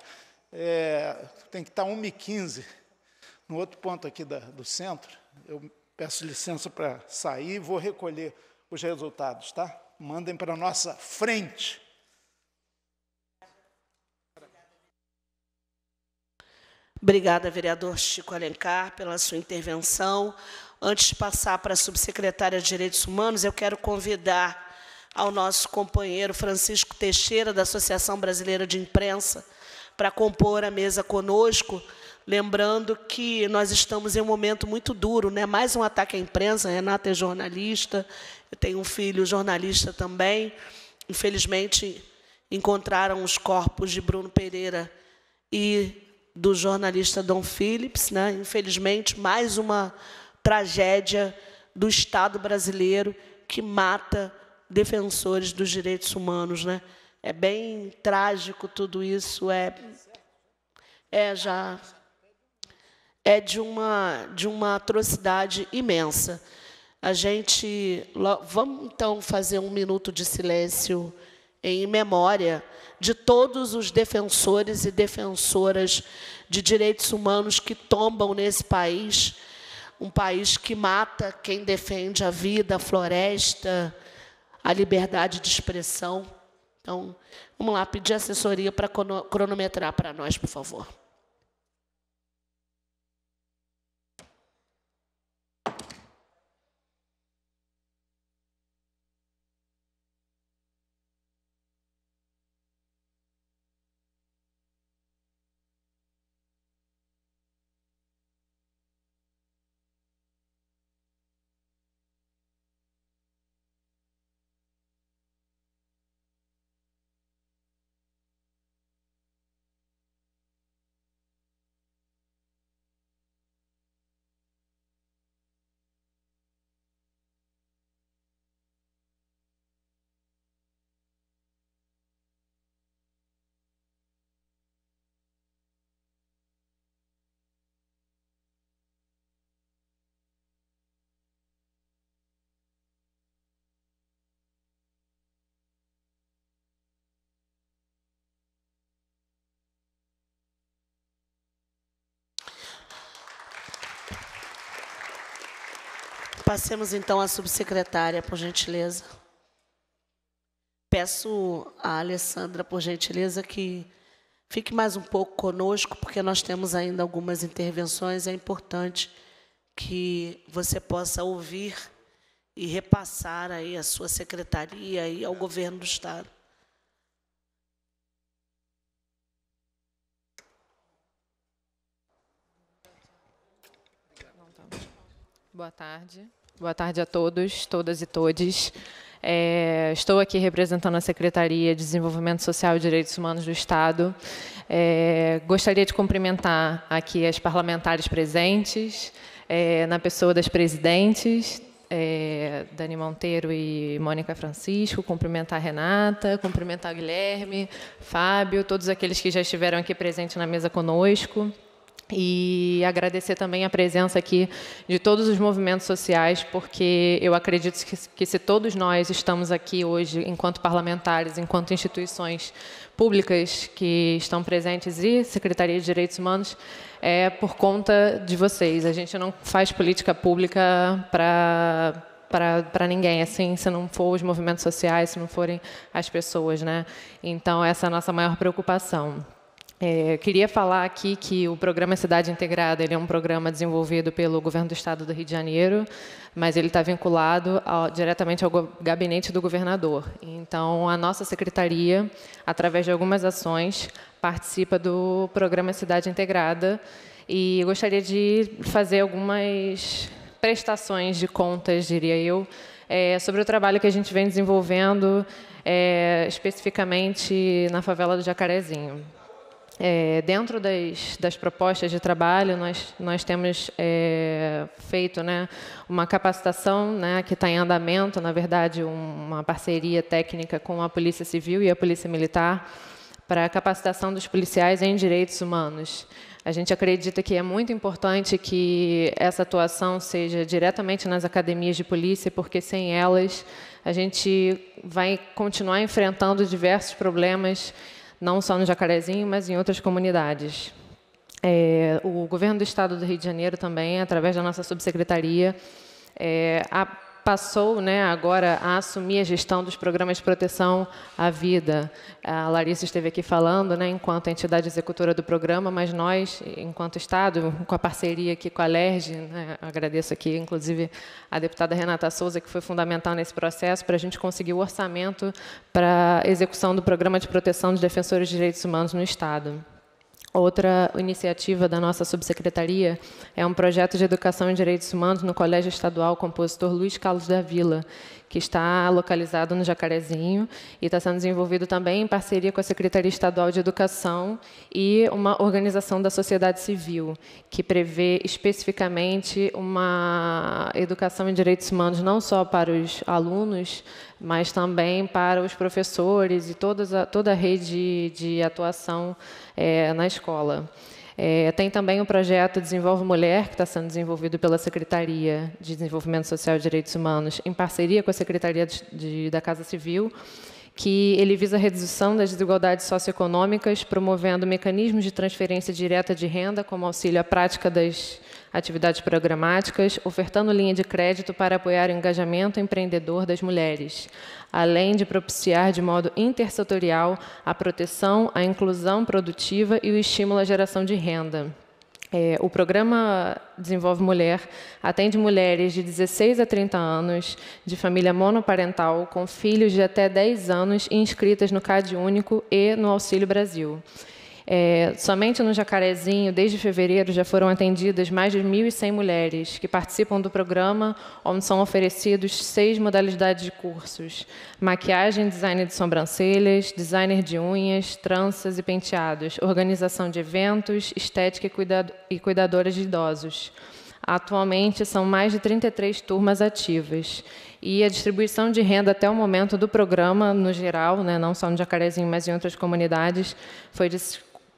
É, tem que estar tá 1h15 no outro ponto aqui da, do centro. Eu peço licença para sair e vou recolher os resultados, tá? Mandem para a nossa frente. Obrigada, vereador Chico Alencar, pela sua intervenção. Antes de passar para a subsecretária de Direitos Humanos, eu quero convidar ao nosso companheiro Francisco Teixeira, da Associação Brasileira de Imprensa, para compor a mesa conosco, lembrando que nós estamos em um momento muito duro, né? mais um ataque à imprensa, Renata é jornalista, eu tenho um filho jornalista também, infelizmente encontraram os corpos de Bruno Pereira e do jornalista Dom Phillips, né? infelizmente, mais uma tragédia do Estado brasileiro que mata defensores dos direitos humanos. Né? É bem trágico tudo isso, é, é já é de uma, de uma atrocidade imensa. A gente. Vamos então fazer um minuto de silêncio em memória de todos os defensores e defensoras de direitos humanos que tombam nesse país, um país que mata quem defende a vida, a floresta, a liberdade de expressão. Então, vamos lá, pedir assessoria para cronometrar para nós, por favor. Passemos então à subsecretária, por gentileza. Peço à Alessandra, por gentileza, que fique mais um pouco conosco, porque nós temos ainda algumas intervenções. É importante que você possa ouvir e repassar aí à sua secretaria e ao governo do Estado. Boa tarde. Boa tarde a todos, todas e todes. É, estou aqui representando a Secretaria de Desenvolvimento Social e Direitos Humanos do Estado. É, gostaria de cumprimentar aqui as parlamentares presentes, é, na pessoa das presidentes, é, Dani Monteiro e Mônica Francisco, cumprimentar a Renata, cumprimentar o Guilherme, Fábio, todos aqueles que já estiveram aqui presentes na mesa conosco e agradecer também a presença aqui de todos os movimentos sociais, porque eu acredito que, que, se todos nós estamos aqui hoje, enquanto parlamentares, enquanto instituições públicas que estão presentes e Secretaria de Direitos Humanos, é por conta de vocês. A gente não faz política pública para para ninguém, é assim, se não for os movimentos sociais, se não forem as pessoas, né? Então, essa é a nossa maior preocupação. É, queria falar aqui que o programa Cidade Integrada ele é um programa desenvolvido pelo governo do estado do Rio de Janeiro, mas ele está vinculado ao, diretamente ao gabinete do governador. Então, a nossa secretaria, através de algumas ações, participa do programa Cidade Integrada e gostaria de fazer algumas prestações de contas, diria eu, é, sobre o trabalho que a gente vem desenvolvendo, é, especificamente na favela do Jacarezinho. É, dentro das, das, propostas de trabalho, nós, nós temos é, feito né, uma capacitação né, que está em andamento, na verdade, um, uma parceria técnica com a Polícia Civil e a Polícia Militar para a capacitação dos policiais em direitos humanos. A gente acredita que é muito importante que essa atuação seja diretamente nas academias de polícia, porque sem elas a gente vai continuar enfrentando diversos problemas não só no Jacarezinho, mas em outras comunidades. É, o governo do estado do Rio de Janeiro também, através da nossa subsecretaria, é, passou né, agora a assumir a gestão dos programas de proteção à vida. A Larissa esteve aqui falando, né, enquanto entidade executora do programa, mas nós, enquanto Estado, com a parceria aqui com a LERJ, né, agradeço aqui, inclusive, a deputada Renata Souza, que foi fundamental nesse processo para a gente conseguir o orçamento para a execução do programa de proteção de defensores de direitos humanos no Estado. Outra iniciativa da nossa subsecretaria é um projeto de educação em direitos humanos no Colégio Estadual Compositor Luiz Carlos da Vila, que está localizado no Jacarezinho e está sendo desenvolvido também em parceria com a Secretaria Estadual de Educação e uma organização da sociedade civil, que prevê especificamente uma educação em direitos humanos não só para os alunos, mas também para os professores e a, toda a rede de atuação é, na escola. É, tem também o um projeto Desenvolve Mulher, que está sendo desenvolvido pela Secretaria de Desenvolvimento Social e Direitos Humanos, em parceria com a Secretaria de, de, da Casa Civil, que ele visa a redução das desigualdades socioeconômicas, promovendo mecanismos de transferência direta de renda, como auxílio à prática das atividades programáticas, ofertando linha de crédito para apoiar o engajamento empreendedor das mulheres além de propiciar de modo intersetorial a proteção, a inclusão produtiva e o estímulo à geração de renda. É, o programa Desenvolve Mulher atende mulheres de 16 a 30 anos, de família monoparental, com filhos de até 10 anos inscritas no CAD Único e no Auxílio Brasil. É, somente no Jacarezinho, desde fevereiro, já foram atendidas mais de 1.100 mulheres que participam do programa, onde são oferecidos seis modalidades de cursos: maquiagem, design de sobrancelhas, designer de unhas, tranças e penteados, organização de eventos, estética e, cuidado, e cuidadora de idosos. Atualmente são mais de 33 turmas ativas. E a distribuição de renda até o momento do programa, no geral, né, não só no Jacarezinho, mas em outras comunidades, foi de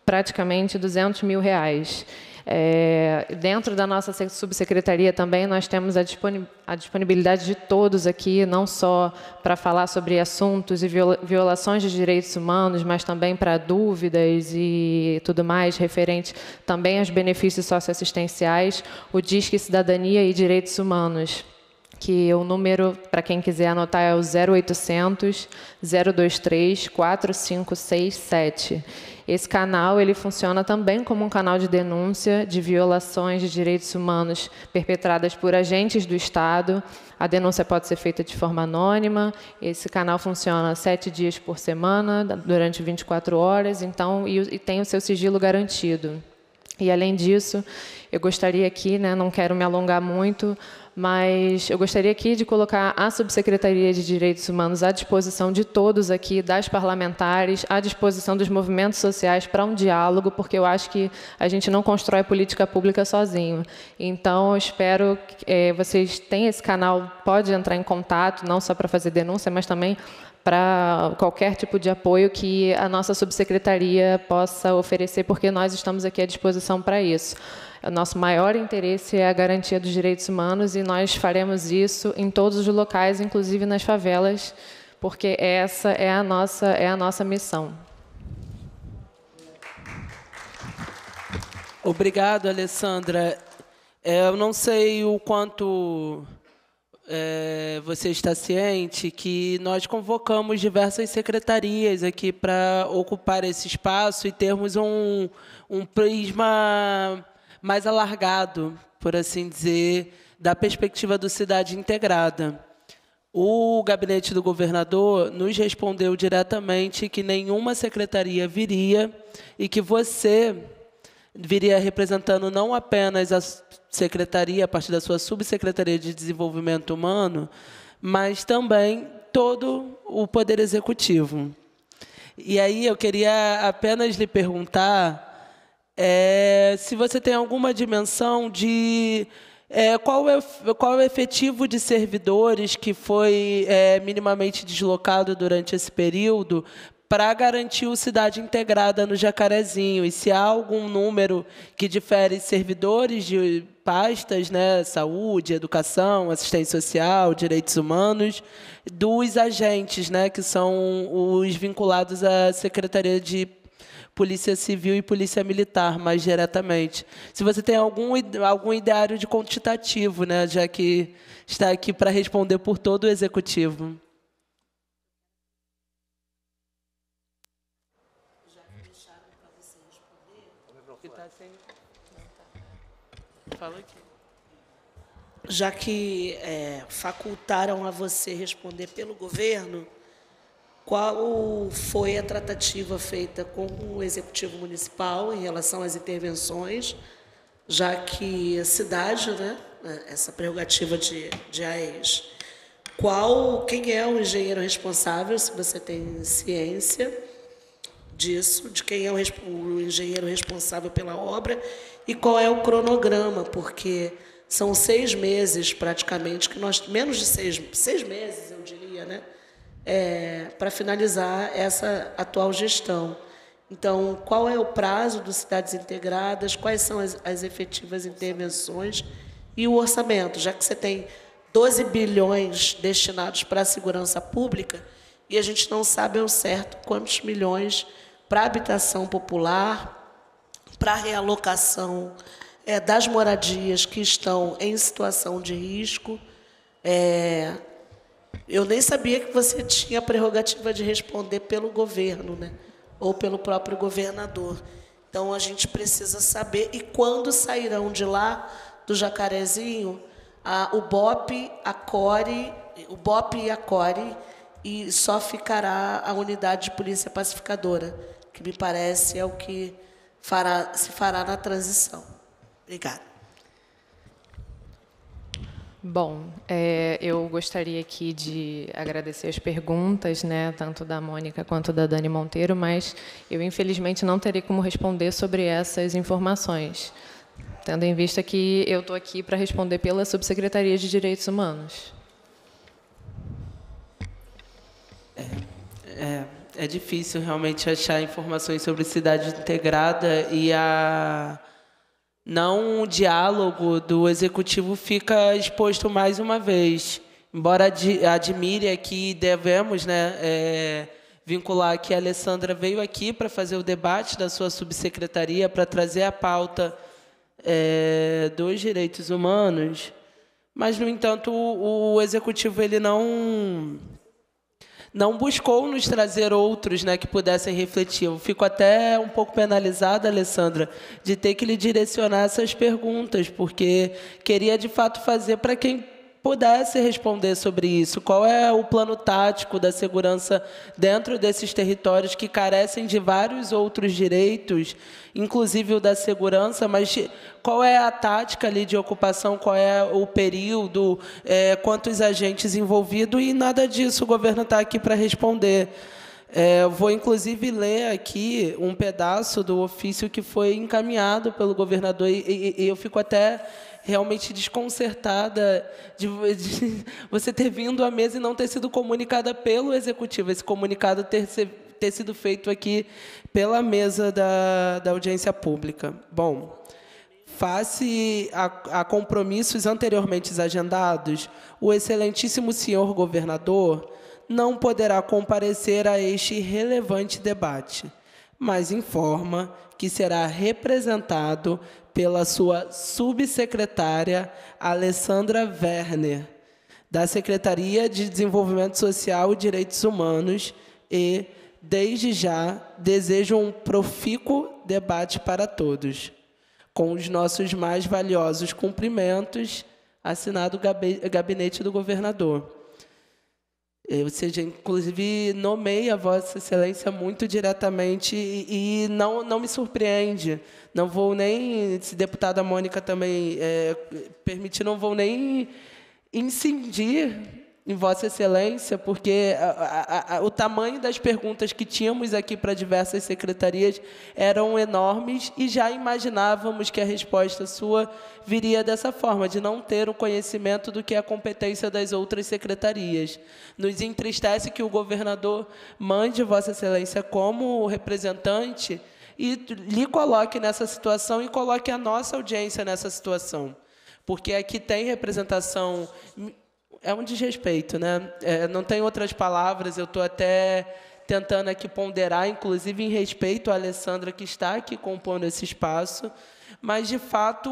praticamente 200 mil reais. É, dentro da nossa subsecretaria também nós temos a, disponibilidade de todos aqui, não só para falar sobre assuntos e violações de direitos humanos, mas também para dúvidas e tudo mais referente também aos benefícios socioassistenciais, o Disque Cidadania e Direitos Humanos que o número, para quem quiser anotar, é o 0800 023 4567. Esse canal ele funciona também como um canal de denúncia de violações de direitos humanos perpetradas por agentes do Estado. A denúncia pode ser feita de forma anônima. Esse canal funciona sete dias por semana, durante 24 horas, então e, e tem o seu sigilo garantido. E além disso, eu gostaria aqui, né, não quero me alongar muito, mas eu gostaria aqui de colocar a Subsecretaria de Direitos Humanos à disposição de todos aqui, das parlamentares, à disposição dos movimentos sociais para um diálogo, porque eu acho que a gente não constrói política pública sozinho. Então, eu espero que é, vocês tenham esse canal, pode entrar em contato, não só para fazer denúncia, mas também para qualquer tipo de apoio que a nossa subsecretaria possa oferecer, porque nós estamos aqui à disposição para isso. O nosso maior interesse é a garantia dos direitos humanos e nós faremos isso em todos os locais, inclusive nas favelas, porque essa é a nossa, é a nossa missão. Obrigado, Alessandra. É, eu não sei o quanto é, você está ciente que nós convocamos diversas secretarias aqui para ocupar esse espaço e termos um, um prisma mais alargado, por assim dizer, da perspectiva do Cidade Integrada. O gabinete do governador nos respondeu diretamente que nenhuma secretaria viria e que você viria representando não apenas a secretaria, a partir da sua subsecretaria de desenvolvimento humano, mas também todo o poder executivo. E aí eu queria apenas lhe perguntar é, se você tem alguma dimensão de é, qual, é, qual é o efetivo de servidores que foi é, minimamente deslocado durante esse período para garantir o Cidade Integrada no Jacarezinho. E se há algum número que difere servidores de pastas, né, saúde, educação, assistência social, direitos humanos, dos agentes, né, que são os vinculados à Secretaria de polícia civil e polícia militar mais diretamente. Se você tem algum, algum ideário de quantitativo, né, já que está aqui para responder por todo o executivo. Tá já que é, facultaram a você responder pelo governo, qual foi a tratativa feita com o Executivo Municipal em relação às intervenções, já que a cidade, né, essa prerrogativa de, de AES? Qual, quem é o engenheiro responsável, se você tem ciência disso, de quem é o, o engenheiro responsável pela obra e qual é o cronograma, porque são seis meses praticamente que nós, menos de seis, seis meses, eu diria, né? é, para finalizar essa atual gestão. Então, qual é o prazo das Cidades Integradas, quais são as, as efetivas intervenções e o orçamento, já que você tem 12 bilhões destinados para a segurança pública e a gente não sabe ao certo quantos milhões para habitação popular, para realocação é, das moradias que estão em situação de risco, é, eu nem sabia que você tinha a prerrogativa de responder pelo governo, né? Ou pelo próprio governador. Então a gente precisa saber e quando sairão de lá do Jacarezinho a, o BOP, a CORE, o BOP e a CORE e só ficará a unidade de polícia pacificadora, que me parece é o que fará, se fará na transição. Obrigada. Bom, é, eu gostaria aqui de agradecer as perguntas, né, tanto da Mônica quanto da Dani Monteiro, mas eu infelizmente não terei como responder sobre essas informações, tendo em vista que eu estou aqui para responder pela Subsecretaria de Direitos Humanos. É, é, é difícil realmente achar informações sobre cidade integrada e a não o diálogo do executivo fica exposto mais uma vez. Embora admire aqui, devemos né, é, vincular que a Alessandra veio aqui para fazer o debate da sua subsecretaria, para trazer a pauta é, dos direitos humanos, mas, no entanto, o, o executivo ele não não buscou nos trazer outros né, que pudessem refletir. Eu fico até um pouco penalizada, Alessandra, de ter que lhe direcionar essas perguntas, porque queria de fato fazer para quem pudesse responder sobre isso. Qual é o plano tático da segurança dentro desses territórios que carecem de vários outros direitos, inclusive o da segurança, mas qual é a tática ali de ocupação, qual é o período, é, quantos agentes envolvidos e nada disso o governo está aqui para responder. É, vou inclusive ler aqui um pedaço do ofício que foi encaminhado pelo governador e, e, e eu fico até realmente desconcertada de, de, você ter vindo à mesa e não ter sido comunicada pelo executivo, esse comunicado ter, ter sido feito aqui pela mesa da, da audiência pública. Bom, face a, a compromissos anteriormente agendados, o excelentíssimo senhor governador não poderá comparecer a este relevante debate, mas informa que será representado pela sua subsecretária Alessandra Werner, da Secretaria de Desenvolvimento Social e Direitos Humanos, e, desde já, desejo um profícuo debate para todos. Com os nossos mais valiosos cumprimentos, assinado o Gabinete do Governador. Eh, Ou seja, inclusive nomeia Vossa Excelência muito diretamente e, não, não me surpreende. Não vou nem, se deputada Mônica também é, permitir, não vou nem incidir em Vossa Excelência, porque a, a, a, o tamanho das perguntas que tínhamos aqui para diversas secretarias eram enormes e já imaginávamos que a resposta sua viria dessa forma, de não ter o conhecimento do que é a competência das outras secretarias. Nos entristece que o governador mande Vossa Excelência como representante e lhe coloque nessa situação e coloque a nossa audiência nessa situação porque aqui tem representação é um desrespeito, né? É, não tem outras palavras, eu estou até tentando aqui ponderar, inclusive em respeito à Alessandra, que está aqui compondo esse espaço, mas, de fato,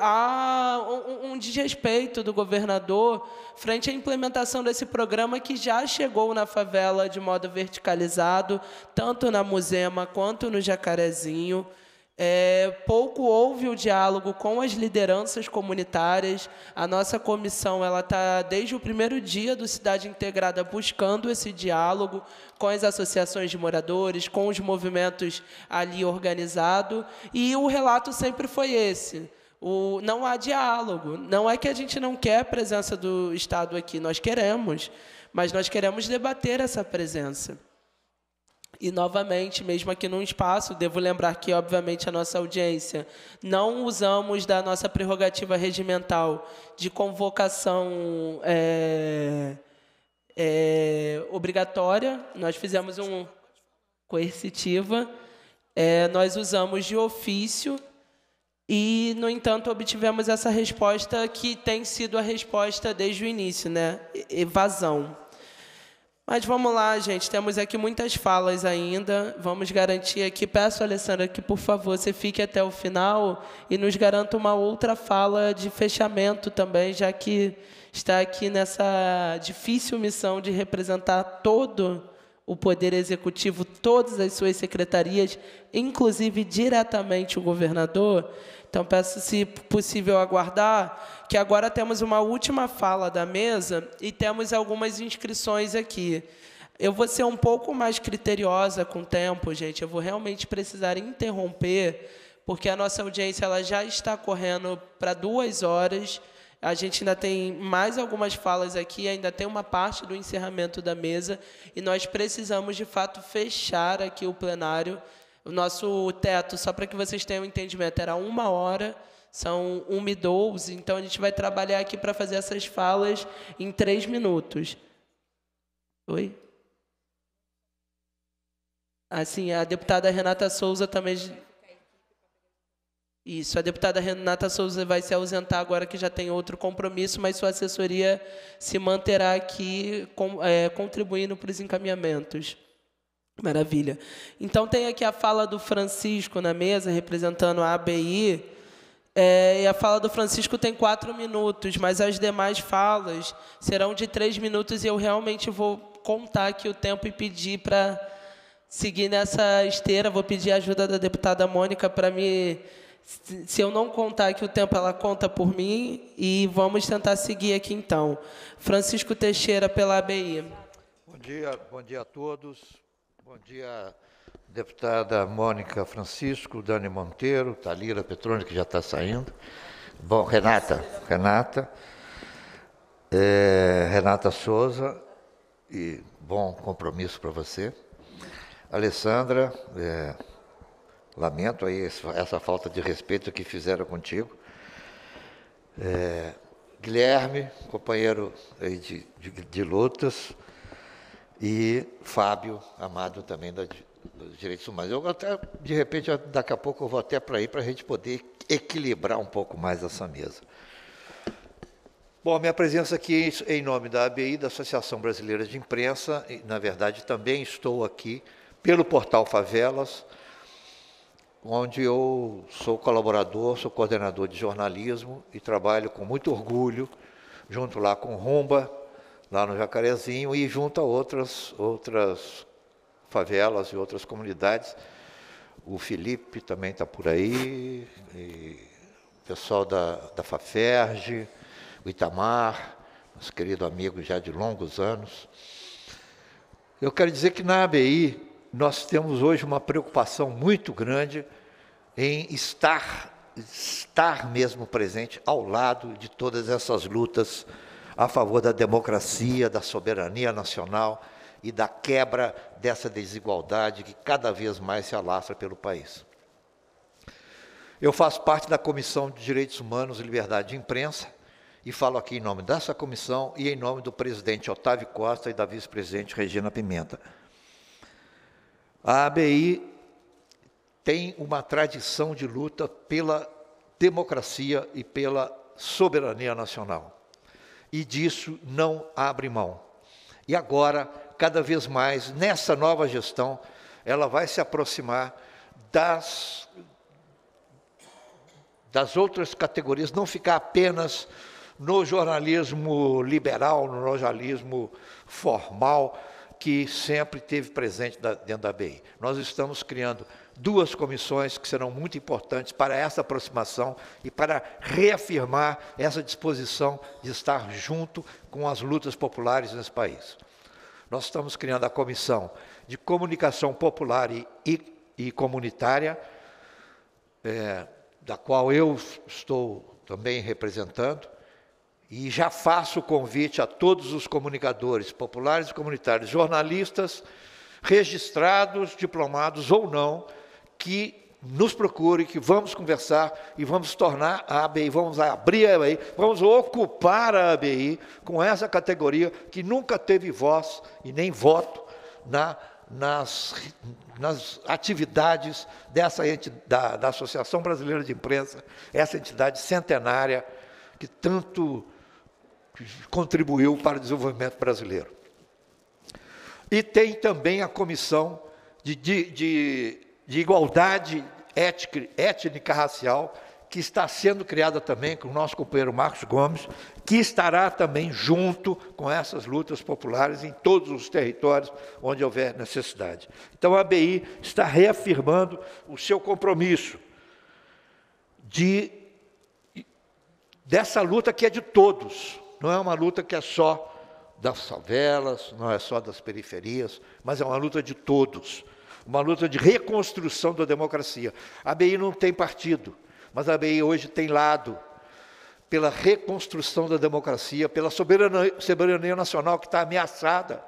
há um, um desrespeito do governador frente à implementação desse programa que já chegou na favela de modo verticalizado, tanto na Musema quanto no Jacarezinho. É, pouco houve o diálogo com as lideranças comunitárias. A nossa comissão ela está desde o primeiro dia do Cidade Integrada buscando esse diálogo com as associações de moradores, com os movimentos ali organizado. E o relato sempre foi esse. O, não há diálogo. Não é que a gente não quer a presença do Estado aqui, nós queremos, mas nós queremos debater essa presença. E, novamente, mesmo aqui num espaço, devo lembrar que, obviamente, a nossa audiência não usamos da nossa prerrogativa regimental de convocação é, é, obrigatória. Nós fizemos um coercitiva. É, nós usamos de ofício e, no entanto, obtivemos essa resposta que tem sido a resposta desde o início, né? Evasão. Mas vamos lá, gente, temos aqui muitas falas ainda. Vamos garantir aqui. Peço, Alessandra, que por favor você fique até o final e nos garanta uma outra fala de fechamento também, já que está aqui nessa difícil missão de representar todo o Poder Executivo, todas as suas secretarias, inclusive diretamente o governador. Então, peço, se possível, aguardar, que agora temos uma última fala da mesa e temos algumas inscrições aqui. Eu vou ser um pouco mais criteriosa com o tempo, gente. Eu vou realmente precisar interromper, porque a nossa audiência ela já está correndo para duas horas. A gente ainda tem mais algumas falas aqui, ainda tem uma parte do encerramento da mesa e nós precisamos de fato fechar aqui o plenário. O nosso teto, só para que vocês tenham entendimento, era uma hora, são 1 e doze, então a gente vai trabalhar aqui para fazer essas falas em três minutos. Oi? Assim, a deputada Renata Souza também isso, a deputada Renata Souza vai se ausentar agora que já tem outro compromisso, mas sua assessoria se manterá aqui é, contribuindo para os encaminhamentos. Maravilha. Então tem aqui a fala do Francisco na mesa, representando a ABI. É, e a fala do Francisco tem quatro minutos, mas as demais falas serão de três minutos e eu realmente vou contar aqui o tempo e pedir para seguir nessa esteira. Vou pedir a ajuda da deputada Mônica para me se eu não contar que o tempo ela conta por mim e vamos tentar seguir aqui então. Francisco Teixeira pela ABI. Bom dia, bom dia a todos. Bom dia deputada Mônica Francisco, Dani Monteiro, Talira Petrone que já está saindo. Bom, Renata, Renata, é, Renata Souza e bom compromisso para você. Alessandra, é, Lamento aí essa falta de respeito que fizeram contigo. É, Guilherme, companheiro de, de, de, lutas, e Fábio, amado também da, dos direitos humanos. Eu até, de repente, daqui a pouco eu vou até para aí para a gente poder equilibrar um pouco mais essa mesa. Bom, minha presença aqui em nome da ABI, da Associação Brasileira de Imprensa, e, na verdade também estou aqui pelo portal Favelas, onde eu sou colaborador, sou coordenador de jornalismo e trabalho com muito orgulho, junto lá com Rumba, lá no Jacarezinho, e junto a outras, outras favelas e outras comunidades. O Felipe também está por aí, o pessoal da, da Faferge, o Itamar, nosso querido amigo já de longos anos. Eu quero dizer que na ABI, nós temos hoje uma preocupação muito grande em estar estar mesmo presente ao lado de todas essas lutas a favor da democracia, da soberania nacional e da quebra dessa desigualdade que cada vez mais se alastra pelo país. Eu faço parte da Comissão de Direitos Humanos e Liberdade de Imprensa e falo aqui em nome dessa comissão e em nome do presidente Otávio Costa e da vice-presidente Regina Pimenta. A ABI tem uma tradição de luta pela democracia e pela soberania nacional. E disso não abre mão. E agora, cada vez mais, nessa nova gestão, ela vai se aproximar das, das outras categorias, não ficar apenas no jornalismo liberal, no jornalismo formal, que sempre teve presente dentro da BI. Nós estamos criando duas comissões que serão muito importantes para essa aproximação e para reafirmar essa disposição de estar junto com as lutas populares nesse país. Nós estamos criando a Comissão de Comunicação Popular e, e, e Comunitária, é, da qual eu estou também representando, e já faço o convite a todos os comunicadores, populares e comunitários, jornalistas, registrados, diplomados ou não, que nos procurem, que vamos conversar e vamos tornar a ABI, vamos abrir a ABI, vamos ocupar a ABI com essa categoria que nunca teve voz e nem voto na, nas, nas atividades dessa da, da Associação Brasileira de Imprensa, essa entidade centenária que tanto contribuiu para o desenvolvimento brasileiro. E tem também a Comissão de, de, de, de Igualdade Étnica Racial, que está sendo criada também com o nosso companheiro Marcos Gomes, que estará também junto com essas lutas populares em todos os territórios onde houver necessidade. Então a BI está reafirmando o seu compromisso de dessa luta que é de todos, não é uma luta que é só das favelas, não é só das periferias, mas é uma luta de todos. Uma luta de reconstrução da democracia. A BI não tem partido, mas a BI hoje tem lado pela reconstrução da democracia, pela soberania, soberania nacional que está ameaçada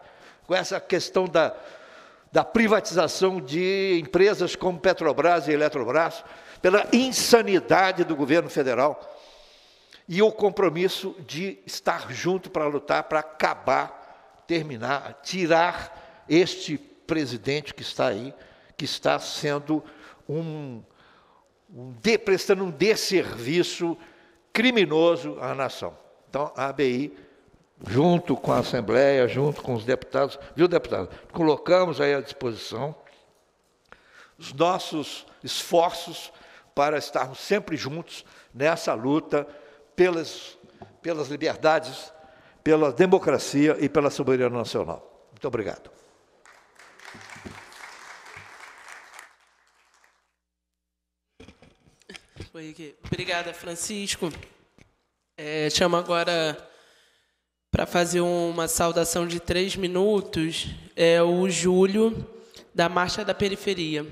com essa questão da, da privatização de empresas como Petrobras e Eletrobras, pela insanidade do governo federal e o compromisso de estar junto para lutar para acabar, terminar, tirar este presidente que está aí, que está sendo um, um de, prestando um desserviço criminoso à nação. Então, a ABI, junto com a Assembleia, junto com os deputados, viu, deputado? Colocamos aí à disposição os nossos esforços para estarmos sempre juntos nessa luta pelas, pelas liberdades, pela democracia e pela soberania nacional. Muito obrigado. Obrigada, Francisco. É, chamo agora para fazer uma saudação de três minutos é, o Júlio, da Marcha da Periferia.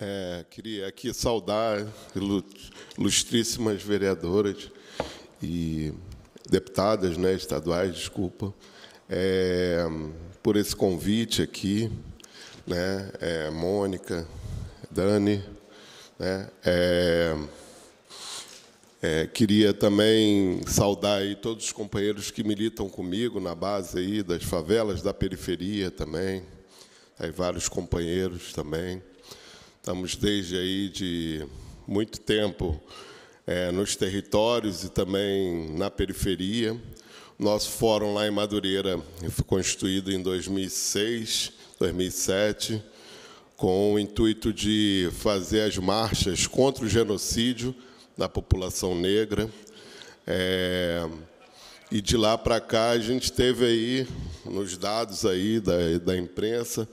É, queria aqui saudar ilustríssimas vereadoras e deputadas né, estaduais, desculpa, é, por esse convite aqui, né, é, Mônica, Dani. Né, é, é, queria também saudar aí todos os companheiros que militam comigo na base aí das favelas da periferia também, aí vários companheiros também. Estamos desde aí de muito tempo é, nos territórios e também na periferia. Nosso fórum lá em Madureira foi constituído em 2006, 2007, com o intuito de fazer as marchas contra o genocídio da população negra. É, e de lá para cá a gente teve aí, nos dados aí da, da imprensa,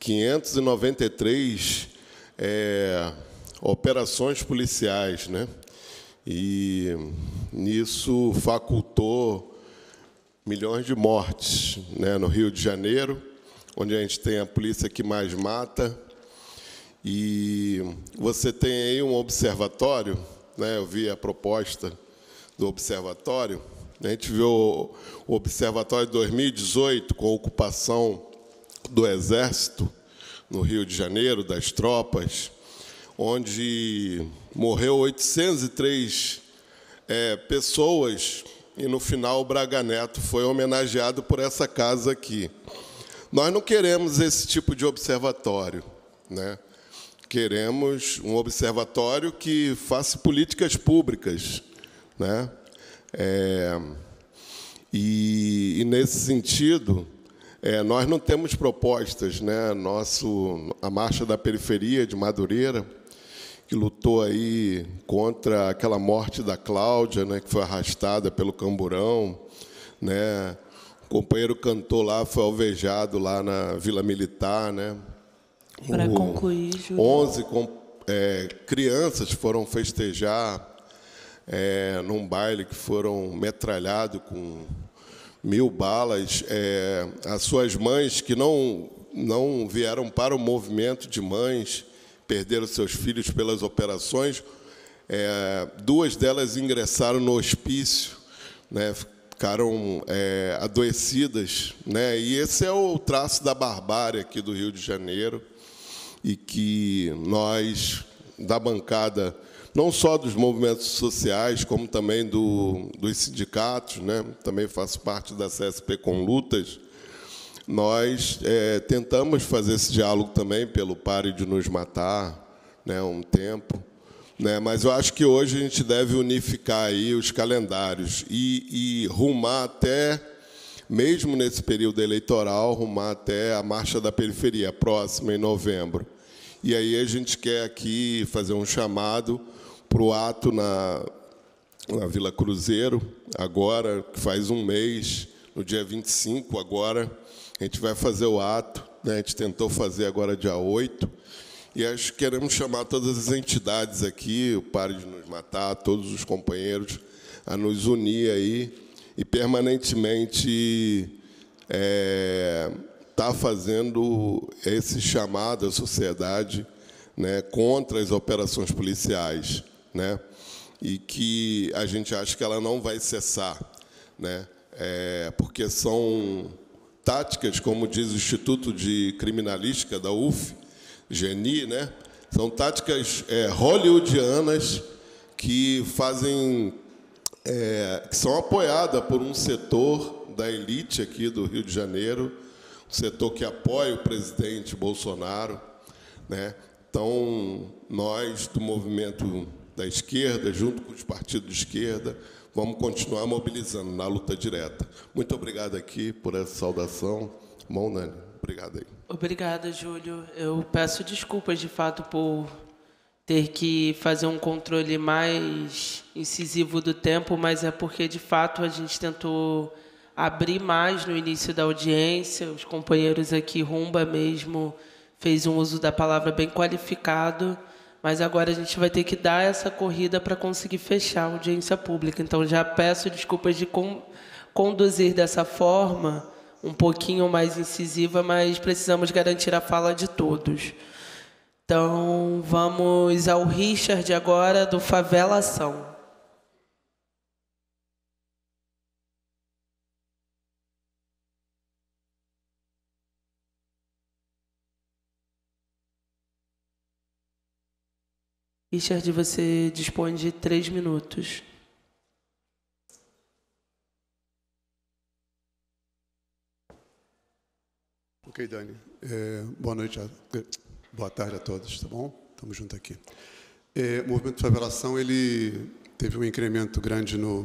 593 é, operações policiais, né? E nisso facultou milhões de mortes, né? No Rio de Janeiro, onde a gente tem a polícia que mais mata, e você tem aí um observatório, né? Eu vi a proposta do observatório. A gente viu o Observatório de 2018 com a ocupação do Exército, no Rio de Janeiro, das tropas, onde morreu 803 é, pessoas e no final o Braga Neto foi homenageado por essa casa aqui. Nós não queremos esse tipo de observatório, né? Queremos um observatório que faça políticas públicas, né? É, e, e nesse sentido, é, nós não temos propostas, né? Nosso, a Marcha da Periferia de Madureira, que lutou aí contra aquela morte da Cláudia, né, que foi arrastada pelo camburão, né? O companheiro cantou lá, foi alvejado lá na Vila Militar, né? Para concluir, Júlio. 11 com, é, crianças foram festejar é, num baile que foram metralhados com mil balas, é, as suas mães que não, não vieram para o movimento de mães, perderam seus filhos pelas operações, é, duas delas ingressaram no hospício, né, ficaram é, adoecidas. Né, e esse é o traço da barbárie aqui do Rio de Janeiro, e que nós, da bancada não só dos movimentos sociais, como também do, dos sindicatos, né? também faço parte da CSP com lutas, nós é, tentamos fazer esse diálogo também pelo Pare de Nos Matar, né, um tempo, né, mas eu acho que hoje a gente deve unificar aí os calendários e, e rumar até, mesmo nesse período eleitoral, rumar até a Marcha da Periferia, próxima, em novembro. E aí a gente quer aqui fazer um chamado para o ato na, na Vila Cruzeiro, agora, que faz um mês, no dia 25, agora, a gente vai fazer o ato, né? a gente tentou fazer agora dia 8, e acho que queremos chamar todas as entidades aqui, o Pare de Nos Matar, todos os companheiros, a nos unir aí e permanentemente estar é, tá fazendo esse chamado à sociedade né, contra as operações policiais né? e que a gente acha que ela não vai cessar, né? É, porque são táticas, como diz o Instituto de Criminalística da UF, GENI, né? são táticas é, hollywoodianas que fazem é, que são apoiadas por um setor da elite aqui do Rio de Janeiro, um setor que apoia o presidente Bolsonaro, né? Então, nós do movimento da esquerda, junto com os partidos de esquerda, vamos continuar mobilizando na luta direta. Muito obrigado aqui por essa saudação. Bom, Nani, obrigado aí. Obrigada, Júlio. Eu peço desculpas, de fato, por ter que fazer um controle mais incisivo do tempo, mas é porque, de fato, a gente tentou abrir mais no início da audiência. Os companheiros aqui, Rumba mesmo, fez um uso da palavra bem qualificado mas agora a gente vai ter que dar essa corrida para conseguir fechar a audiência pública. Então já peço desculpas de conduzir dessa forma, um pouquinho mais incisiva, mas precisamos garantir a fala de todos. Então vamos ao Richard agora do Favela Ação. Richard, você dispõe de três minutos. Ok, Dani. É, boa noite, a, é, boa tarde a todos, tá bom? Estamos juntos aqui. É, o movimento de favelação, ele teve um incremento grande no...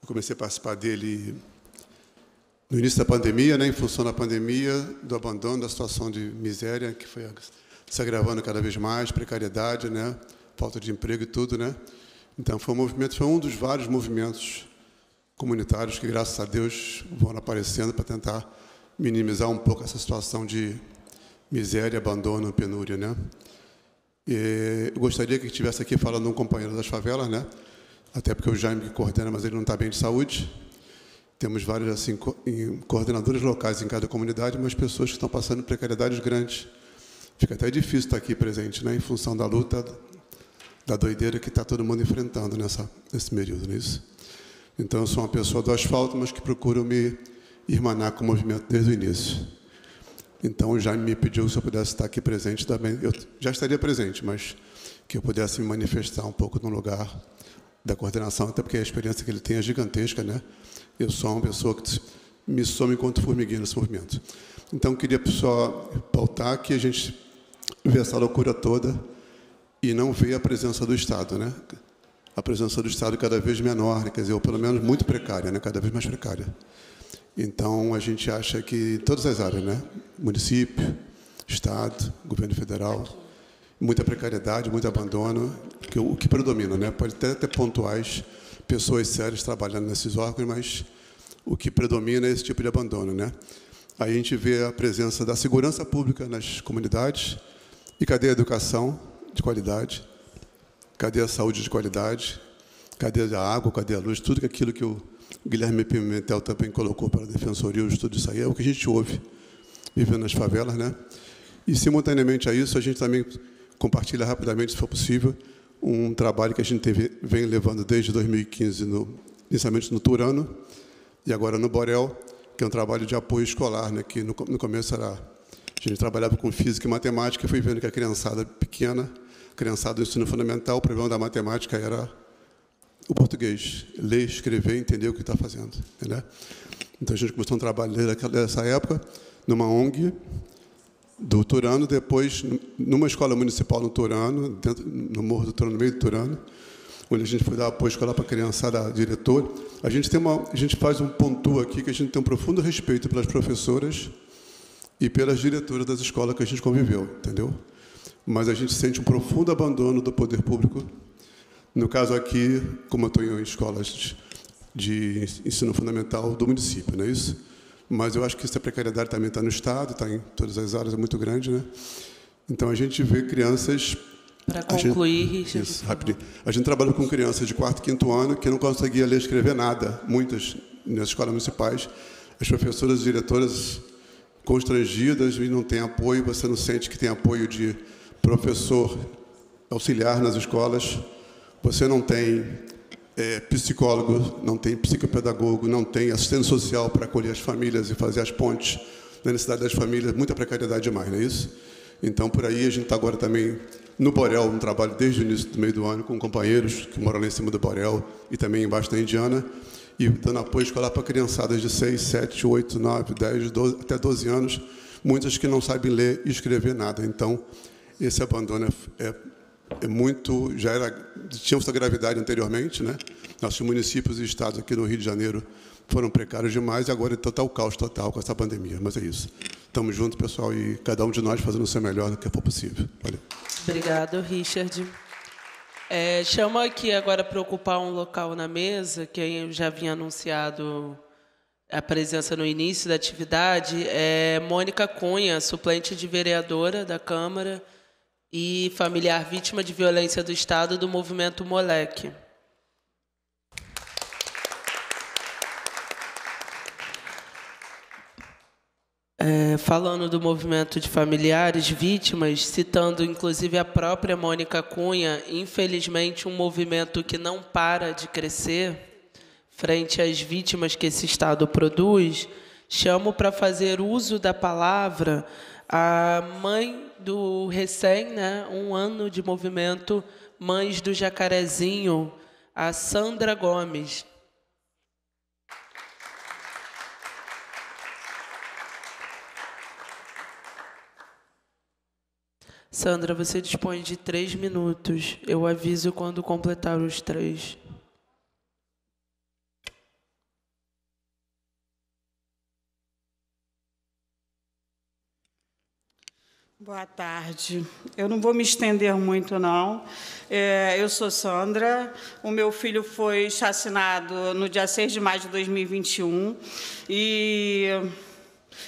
Eu comecei a participar dele no início da pandemia, né, em função da pandemia, do abandono, da situação de miséria, que foi a se agravando cada vez mais, precariedade, né? falta de emprego e tudo, né? Então foi um movimento, foi um dos vários movimentos comunitários que, graças a Deus, vão aparecendo para tentar minimizar um pouco essa situação de miséria, abandono, penúria, né? E eu gostaria que estivesse aqui falando um companheiro das favelas, né? Até porque o Jaime coordena, mas ele não está bem de saúde. Temos vários assim coordenadores locais em cada comunidade, mas pessoas que estão passando precariedades grandes Fica até difícil estar aqui presente, né? Em função da luta, da doideira que está todo mundo enfrentando nessa, nesse período, não é isso? Então, eu sou uma pessoa do asfalto, mas que procuro me irmanar com o movimento desde o início. Então, o Jaime me pediu se eu pudesse estar aqui presente também. Eu já estaria presente, mas que eu pudesse me manifestar um pouco no lugar da coordenação, até porque a experiência que ele tem é gigantesca, né? Eu sou uma pessoa que me some enquanto formiguinha nesse movimento. Então, queria só pautar que a gente vê essa loucura toda e não vê a presença do Estado, né? A presença do Estado cada vez menor, quer dizer, ou pelo menos muito precária, né? cada vez mais precária. Então, a gente acha que todas as áreas, né? município, Estado, governo federal, muita precariedade, muito abandono, que, o que predomina, né? pode até ter pontuais pessoas sérias trabalhando nesses órgãos, mas o que predomina é esse tipo de abandono. Né? a gente vê a presença da segurança pública nas comunidades. E cadê a educação de qualidade? Cadê a saúde de qualidade? Cadê a água? Cadê a luz? Tudo aquilo que o Guilherme Pimentel também colocou para a Defensoria, o estudo disso aí, é o que a gente ouve vivendo nas favelas, né? E, simultaneamente a isso, a gente também compartilha rapidamente, se for possível, um trabalho que a gente teve, vem levando desde 2015, no, inicialmente no Turano e agora no Borel, é um trabalho de apoio escolar, né, que no, no começo era, a gente trabalhava com física e matemática, e fui vendo que a criançada pequena, criançada do ensino fundamental, o problema da matemática era o português, ler, escrever, entender o que está fazendo. né Então, a gente começou um trabalho nessa época, numa ONG do Turano, depois numa escola municipal no Turano, dentro, no Morro do Turano, no meio do Turano, quando a gente foi dar apoio escolar para a criançada diretor. A gente tem uma, a gente faz um pontua aqui que a gente tem um profundo respeito pelas professoras e pelas diretoras das escolas que a gente conviveu, entendeu? Mas a gente sente um profundo abandono do poder público. No caso aqui, como eu estou em escolas de ensino fundamental do município, não é isso? Mas eu acho que essa precariedade também está no Estado, está em todas as áreas, é muito grande, né? Então a gente vê crianças para concluir, gente, Richard. Isso, rapidinho. A gente trabalha com crianças de quarto e quinto ano que não conseguia ler e escrever nada, muitas nas escolas municipais. As professoras e diretoras constrangidas e não tem apoio, você não sente que tem apoio de professor auxiliar nas escolas, você não tem é, psicólogo, não tem psicopedagogo, não tem assistente social para acolher as famílias e fazer as pontes na necessidade das famílias, muita precariedade demais, não é isso? Então, por aí, a gente está agora também no Borel, um trabalho desde o início do meio do ano com companheiros que moram lá em cima do Borel e também embaixo da Indiana, e dando apoio escolar para criançadas de 6, 7, 8, 9, 10, 12, até 12 anos, muitas que não sabem ler e escrever nada. Então, esse abandono é, é, é muito. já era. tinha essa gravidade anteriormente, né? Nossos municípios e estados aqui no Rio de Janeiro foram precários demais e agora está é o caos total com essa pandemia, mas é isso. Estamos juntos, pessoal, e cada um de nós fazendo o seu melhor do que for possível. Valeu. Obrigado, Richard. É, chama aqui agora para ocupar um local na mesa, que eu já vinha anunciado a presença no início da atividade, é Mônica Cunha, suplente de vereadora da Câmara e familiar vítima de violência do Estado do movimento Moleque. É, falando do movimento de familiares vítimas, citando inclusive a própria Mônica Cunha, infelizmente um movimento que não para de crescer frente às vítimas que esse Estado produz, chamo para fazer uso da palavra a mãe do recém, né, um ano de movimento Mães do Jacarezinho, a Sandra Gomes. Sandra, você dispõe de três minutos. Eu aviso quando completar os três. Boa tarde. Eu não vou me estender muito, não. É, eu sou Sandra. O meu filho foi chacinado no dia 6 de maio de 2021 e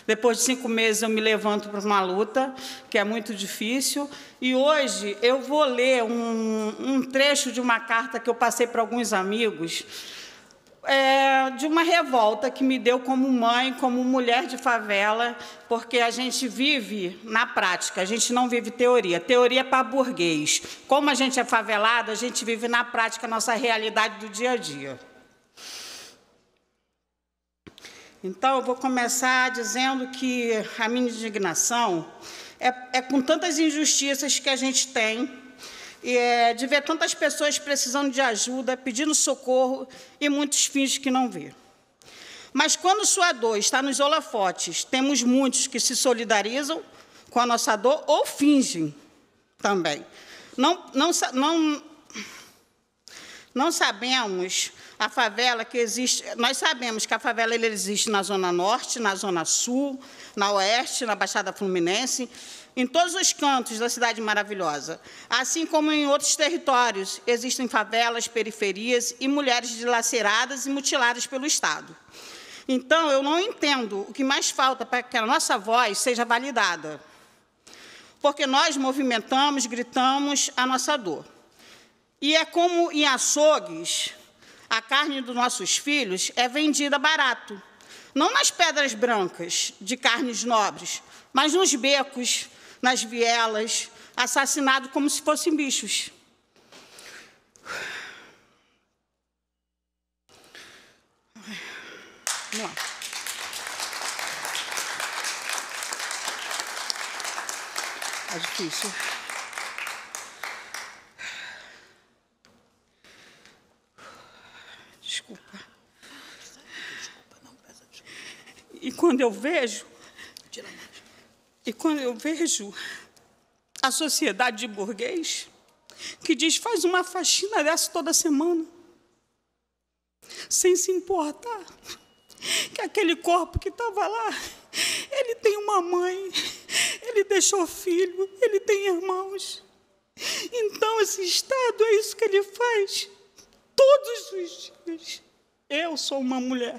depois de cinco meses, eu me levanto para uma luta, que é muito difícil. E hoje eu vou ler um, um trecho de uma carta que eu passei para alguns amigos, é, de uma revolta que me deu como mãe, como mulher de favela, porque a gente vive na prática, a gente não vive teoria. Teoria é para burguês. Como a gente é favelada, a gente vive na prática a nossa realidade do dia a dia. Então, eu vou começar dizendo que a minha indignação é, é com tantas injustiças que a gente tem, é, de ver tantas pessoas precisando de ajuda, pedindo socorro e muitos fins que não vê. Mas quando sua dor está nos holofotes, temos muitos que se solidarizam com a nossa dor ou fingem também. Não, não, não, não sabemos a favela que existe, nós sabemos que a favela existe na Zona Norte, na Zona Sul, na Oeste, na Baixada Fluminense, em todos os cantos da cidade maravilhosa. Assim como em outros territórios, existem favelas, periferias e mulheres dilaceradas e mutiladas pelo Estado. Então, eu não entendo o que mais falta para que a nossa voz seja validada. Porque nós movimentamos, gritamos a nossa dor. E é como em açougues, a carne dos nossos filhos é vendida barato, não nas pedras brancas de carnes nobres, mas nos becos, nas vielas, assassinado como se fossem bichos. É difícil. desculpa. Desculpa, não peça desculpa. E quando eu vejo. Tira e quando eu vejo a sociedade de burguês que diz faz uma faxina dessa toda semana, sem se importar que aquele corpo que estava lá, ele tem uma mãe, ele deixou filho, ele tem irmãos. Então esse Estado é isso que ele faz todos os dias. Eu sou uma mulher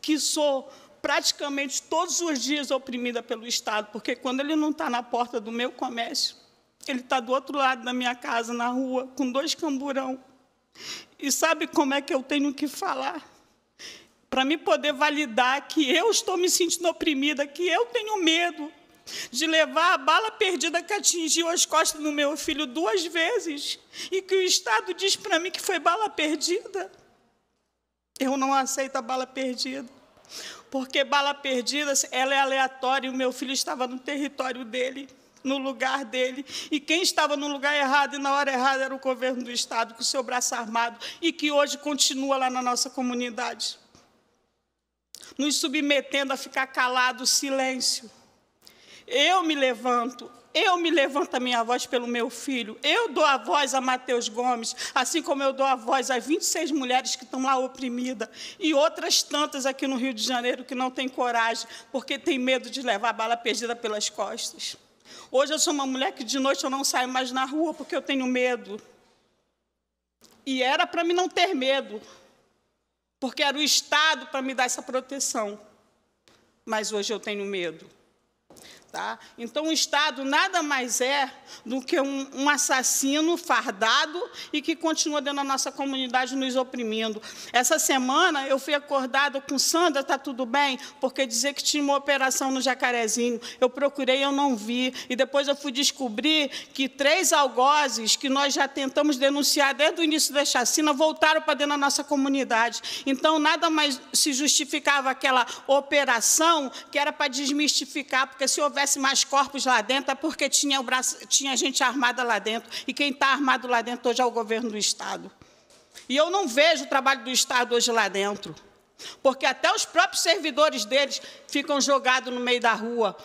que sou praticamente todos os dias oprimida pelo Estado, porque quando ele não está na porta do meu comércio, ele está do outro lado da minha casa, na rua, com dois camburão. E sabe como é que eu tenho que falar? Para me poder validar que eu estou me sentindo oprimida, que eu tenho medo de levar a bala perdida que atingiu as costas do meu filho duas vezes e que o Estado diz para mim que foi bala perdida. Eu não aceito a bala perdida. Porque bala perdida, ela é aleatória e o meu filho estava no território dele, no lugar dele. E quem estava no lugar errado e na hora errada era o governo do Estado, com o seu braço armado, e que hoje continua lá na nossa comunidade. Nos submetendo a ficar calado, silêncio. Eu me levanto, eu me levanto a minha voz pelo meu filho. Eu dou a voz a Mateus Gomes, assim como eu dou a voz às 26 mulheres que estão lá oprimidas e outras tantas aqui no Rio de Janeiro que não têm coragem porque têm medo de levar a bala perdida pelas costas. Hoje eu sou uma mulher que de noite eu não saio mais na rua porque eu tenho medo. E era para mim não ter medo, porque era o Estado para me dar essa proteção. Mas hoje eu tenho medo. Tá? Então, o Estado nada mais é do que um, um, assassino fardado e que continua dentro da nossa comunidade nos oprimindo. Essa semana eu fui acordada com Sandra, está tudo bem? Porque dizer que tinha uma operação no Jacarezinho. Eu procurei, eu não vi. E depois eu fui descobrir que três algozes que nós já tentamos denunciar desde o início da chacina voltaram para dentro da nossa comunidade. Então, nada mais se justificava aquela operação que era para desmistificar, porque se houvesse tivesse mais corpos lá dentro, é porque tinha, o braço, tinha gente armada lá dentro. E quem está armado lá dentro hoje é o governo do Estado. E eu não vejo o trabalho do Estado hoje lá dentro. Porque até os próprios servidores deles ficam jogados no meio da rua,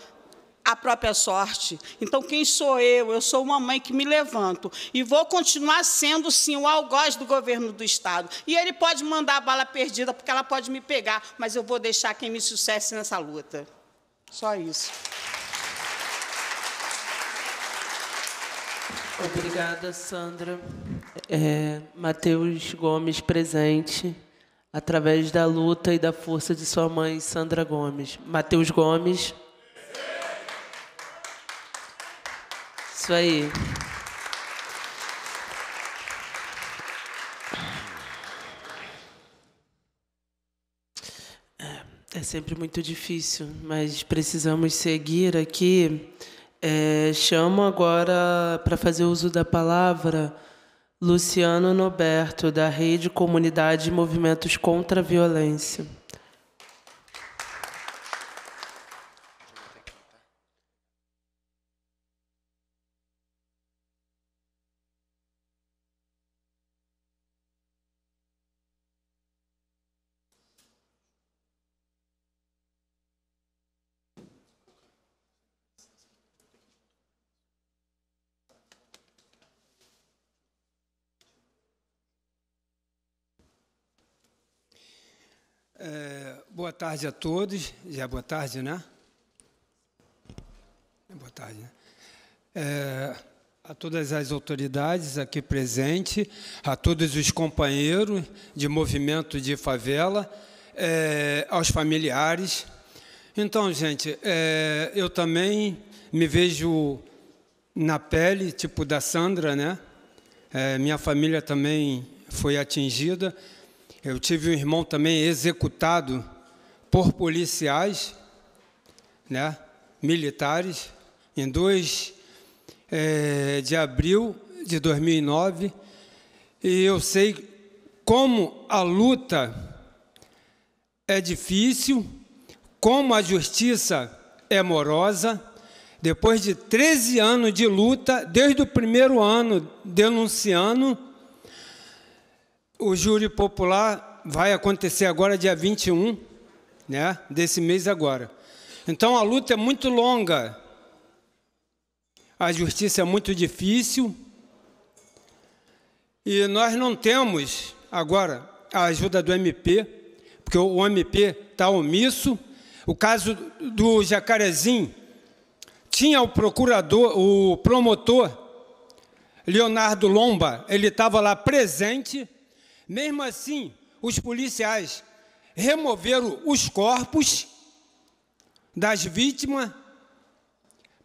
a própria sorte. Então, quem sou eu? Eu sou uma mãe que me levanto e vou continuar sendo, sim, o algoz do governo do Estado. E ele pode mandar a bala perdida, porque ela pode me pegar, mas eu vou deixar quem me sucesse nessa luta. Só isso. Obrigada, Sandra. É, Matheus Gomes presente, através da luta e da força de sua mãe, Sandra Gomes. Matheus Gomes. Isso aí. É, é sempre muito difícil, mas precisamos seguir aqui é, chamo agora para fazer uso da palavra Luciano Noberto, da Rede Comunidade e Movimentos contra a Violência. É, boa tarde a todos. Já é boa tarde, né? É boa tarde. Né? É, a todas as autoridades aqui presentes, a todos os companheiros de movimento de favela, é, aos familiares. Então, gente, é, eu também me vejo na pele, tipo da Sandra, né? É, minha família também foi atingida. Eu tive um irmão também executado por policiais, né, militares, em 2 é, eh, de abril de 2009, e eu sei como a luta é difícil, como a justiça é morosa. Depois de 13 anos de luta, desde o primeiro ano denunciando, o júri popular vai acontecer agora, dia 21, né, desse mês agora. Então a luta é muito longa, a justiça é muito difícil e nós não temos agora a ajuda do MP, porque o MP está omisso. O caso do Jacarezinho tinha o procurador, o promotor Leonardo Lomba, ele estava lá presente. Mesmo assim, os policiais removeram os corpos das vítimas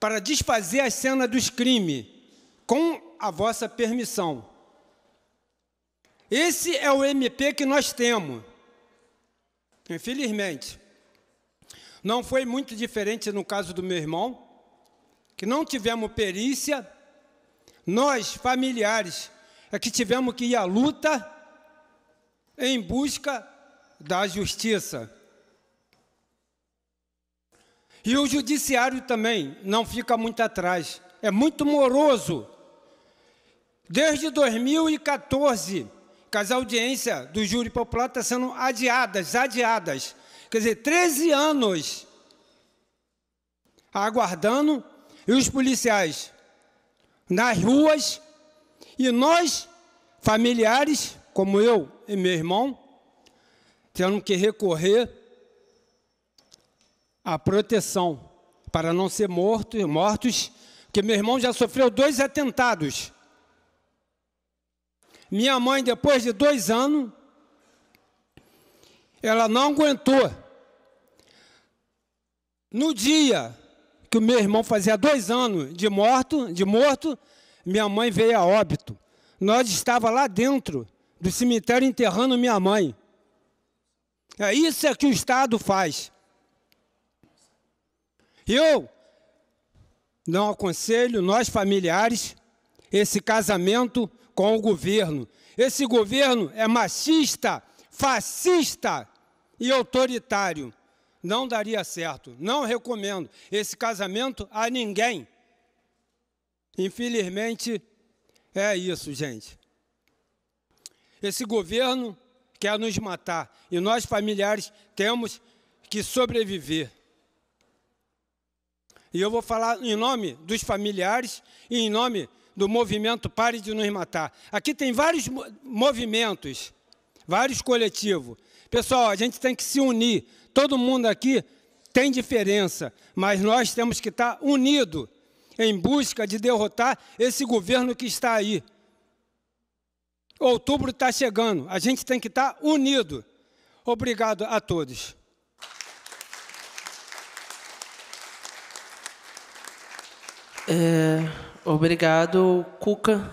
para desfazer a cena dos crimes, com a vossa permissão. Esse é o MP que nós temos. Infelizmente, não foi muito diferente no caso do meu irmão, que não tivemos perícia, nós, familiares, é que tivemos que ir à luta em busca da justiça. E o judiciário também não fica muito atrás, é muito moroso. Desde 2014, que as audiências do júri popular estão sendo adiadas, adiadas. Quer dizer, 13 anos aguardando, e os policiais nas ruas, e nós, familiares, como eu e meu irmão, tendo que recorrer à proteção para não ser morto, mortos, porque meu irmão já sofreu dois atentados. Minha mãe, depois de dois anos, ela não aguentou. No dia que o meu irmão fazia dois anos de morto, de morto, minha mãe veio a óbito. Nós estava lá dentro do cemitério enterrando minha mãe. É isso é que o Estado faz. Eu não aconselho nós familiares esse casamento com o governo. Esse governo é machista, fascista e autoritário. Não daria certo. Não recomendo esse casamento a ninguém. Infelizmente, é isso, gente. Esse governo quer nos matar e nós, familiares, temos que sobreviver. E eu vou falar em nome dos familiares e em nome do movimento Pare de Nos Matar. Aqui tem vários movimentos, vários coletivos. Pessoal, a gente tem que se unir. Todo mundo aqui tem diferença, mas nós temos que estar unidos em busca de derrotar esse governo que está aí. Outubro está chegando, a gente tem que estar tá unido. Obrigado a todos. É, obrigado, Cuca.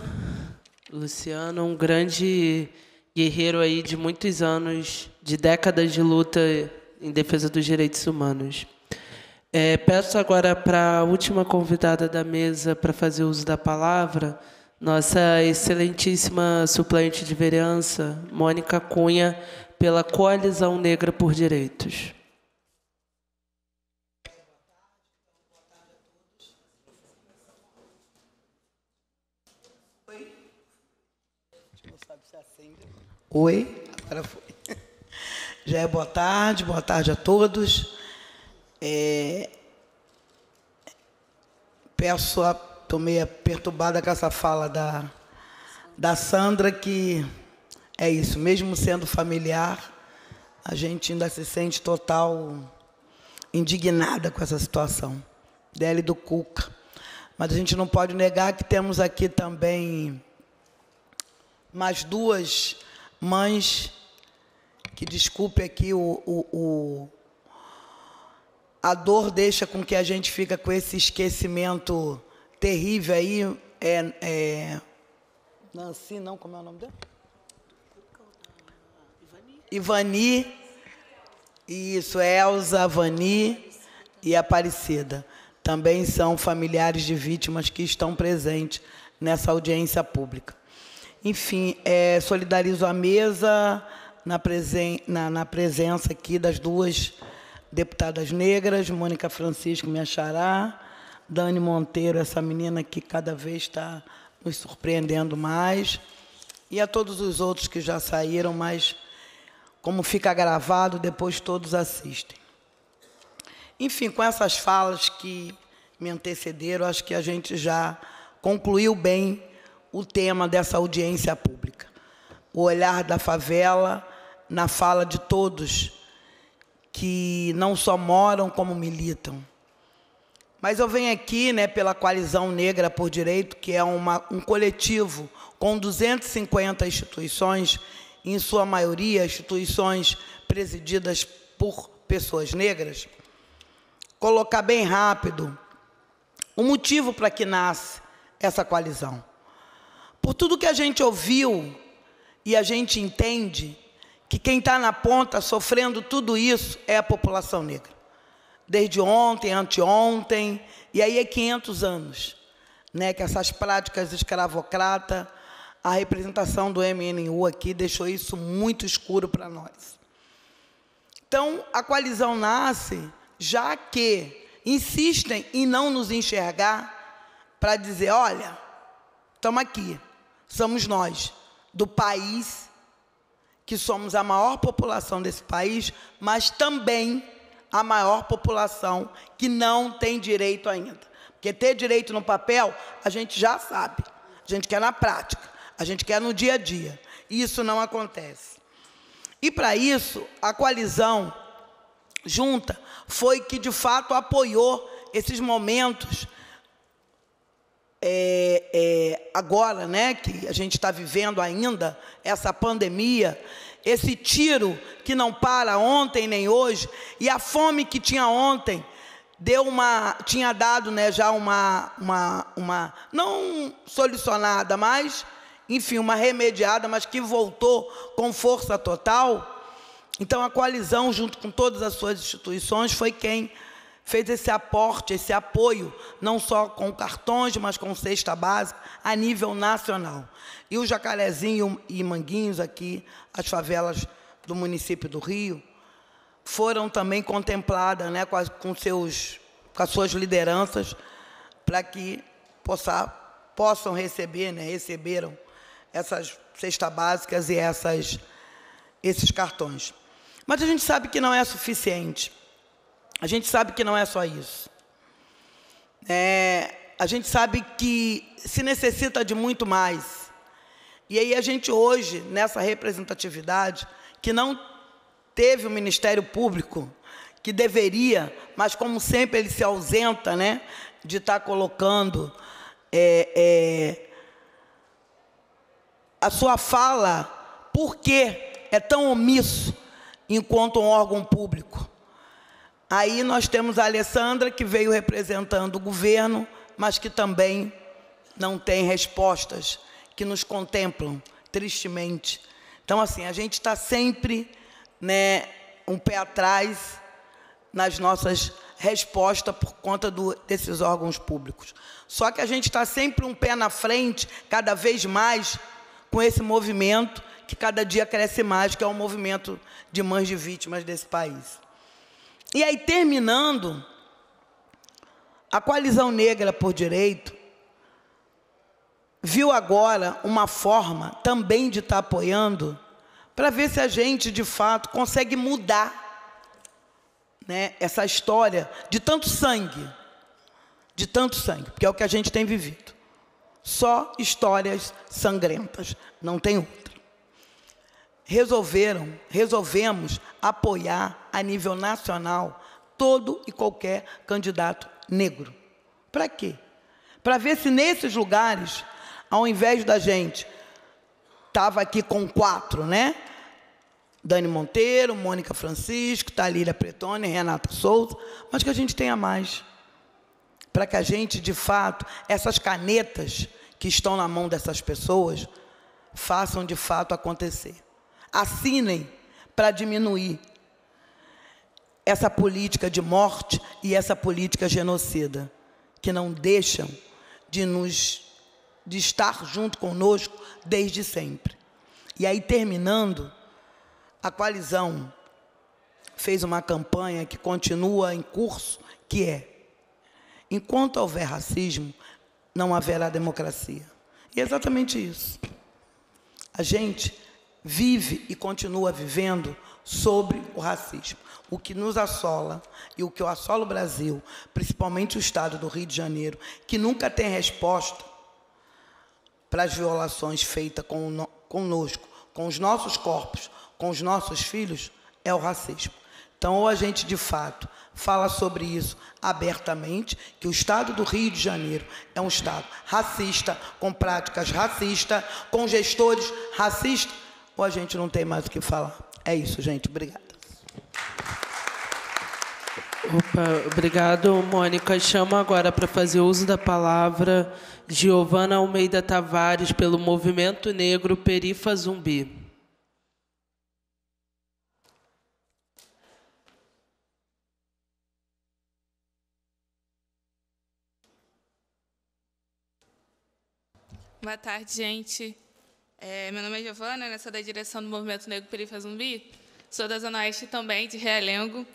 Luciano, um grande guerreiro aí de muitos anos, de décadas de luta em defesa dos direitos humanos. É, peço agora para a última convidada da mesa para fazer uso da palavra nossa excelentíssima suplente de vereança, Mônica Cunha, pela Coalizão Negra por Direitos. Oi? Oi, agora foi. Já é boa tarde, boa tarde a todos. É... Peço a Estou meio perturbada com essa fala da, da Sandra, que é isso, mesmo sendo familiar, a gente ainda se sente total indignada com essa situação dela e do Cuca. Mas a gente não pode negar que temos aqui também mais duas mães que desculpe aqui o, o, o, a dor deixa com que a gente fica com esse esquecimento terrível aí, é, é, Nancy, não, como é o nome dela? Ivani. Ivani. Isso, Elza, Vani e Aparecida. Também são familiares de vítimas que estão presentes nessa audiência pública. Enfim, é, solidarizo a mesa na, presen na, na, presença aqui das duas deputadas negras, Mônica Francisco Minha Xará Dani Monteiro, essa menina que cada vez está nos surpreendendo mais, e a todos os outros que já saíram, mas como fica gravado, depois todos assistem. Enfim, com essas falas que me antecederam, acho que a gente já concluiu bem o tema dessa audiência pública. O olhar da favela na fala de todos que não só moram, como militam. Mas eu venho aqui né, pela Coalizão Negra por Direito, que é uma, um coletivo com 250 instituições, em sua maioria instituições presididas por pessoas negras, colocar bem rápido o motivo para que nasce essa coalizão. Por tudo que a gente ouviu e a gente entende que quem está na ponta sofrendo tudo isso é a população negra desde ontem, anteontem, e aí é 500 anos, né, que essas práticas escravocrata, a representação do MNU aqui deixou isso muito escuro para nós. Então, a coalizão nasce já que insistem em não nos enxergar para dizer, olha, estamos aqui, somos nós, do país, que somos a maior população desse país, mas também a maior população que não tem direito ainda. Porque ter direito no papel, a gente já sabe. A gente quer na prática, a gente quer no dia a dia. E isso não acontece. E para isso, a coalizão junta foi que de fato apoiou esses momentos é, é, agora, né, que a gente está vivendo ainda essa pandemia esse tiro que não para ontem nem hoje, e a fome que tinha ontem, deu uma, tinha dado né, já uma, uma, uma, não solucionada, mas, enfim, uma remediada, mas que voltou com força total. Então, a coalizão, junto com todas as suas instituições, foi quem fez esse aporte, esse apoio, não só com cartões, mas com cesta básica, a nível nacional. E o Jacarezinho e Manguinhos, aqui, as favelas do município do Rio, foram também contempladas né, com, com seus, com as suas lideranças para que possa, possam receber, né, receberam essas cesta básicas e essas, esses cartões. Mas a gente sabe que não é suficiente a gente sabe que não é só isso. É, a gente sabe que se necessita de muito mais. E aí a gente hoje, nessa representatividade, que não teve o Ministério Público, que deveria, mas como sempre ele se ausenta né, de estar tá colocando é, é, a sua fala, por que é tão omisso enquanto um órgão público? Aí nós temos a Alessandra, que veio representando o governo, mas que também não tem respostas que nos contemplam, tristemente. Então, assim, a gente está sempre né, um pé atrás nas nossas respostas por conta do, desses órgãos públicos. Só que a gente está sempre um pé na frente, cada vez mais, com esse movimento que cada dia cresce mais, que é o movimento de mães de vítimas desse país. E aí, terminando, a coalizão negra por direito viu agora uma forma também de estar tá apoiando para ver se a gente, de fato, consegue mudar né, essa história de tanto sangue, de tanto sangue, porque é o que a gente tem vivido. Só histórias sangrentas, não tem outra. Resolveram, resolvemos apoiar a nível nacional todo e qualquer candidato negro. Para quê? Para ver se nesses lugares, ao invés da gente estava aqui com quatro, né? Dani Monteiro, Mônica Francisco, Talíria Pretone, Renata Souza, mas que a gente tenha mais. Para que a gente, de fato, essas canetas que estão na mão dessas pessoas, façam de fato acontecer. Assinem para diminuir essa política de morte e essa política genocida, que não deixam de nos de estar junto conosco desde sempre. E aí terminando, a coalizão fez uma campanha que continua em curso, que é: enquanto houver racismo, não haverá democracia. E é exatamente isso. A gente vive e continua vivendo sobre o racismo o que nos assola e o que assola o Brasil, principalmente o estado do Rio de Janeiro, que nunca tem resposta para as violações feitas conosco, com os nossos corpos, com os nossos filhos, é o racismo. Então, ou a gente de fato fala sobre isso abertamente, que o Estado do Rio de Janeiro é um Estado racista, com práticas racistas, com gestores racistas, ou a gente não tem mais o que falar. É isso, gente. Obrigada. Opa, obrigado, Mônica. Chamo agora para fazer uso da palavra Giovana Almeida Tavares, pelo Movimento Negro Perifa Zumbi. Boa tarde, gente. É, meu nome é Giovana, né? sou da direção do Movimento Negro Perifa Zumbi. Sou da Zona Oeste também, de Realengo.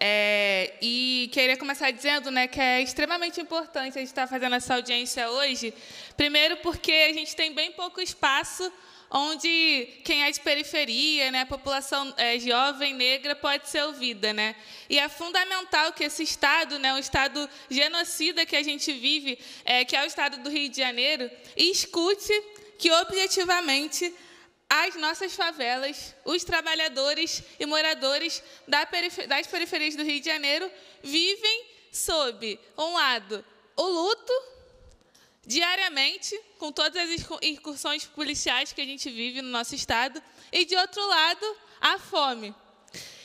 É, e queria começar dizendo né, que é extremamente importante a gente estar fazendo essa audiência hoje, primeiro porque a gente tem bem pouco espaço onde quem é de periferia, né, a população é, jovem negra pode ser ouvida, né? E é fundamental que esse estado, né, o estado genocida que a gente vive, é, que é o estado do Rio de Janeiro, escute que objetivamente as nossas favelas, os trabalhadores e moradores das periferias do Rio de Janeiro vivem sob, um lado, o luto diariamente, com todas as incursões policiais que a gente vive no nosso estado, e, de outro lado, a fome.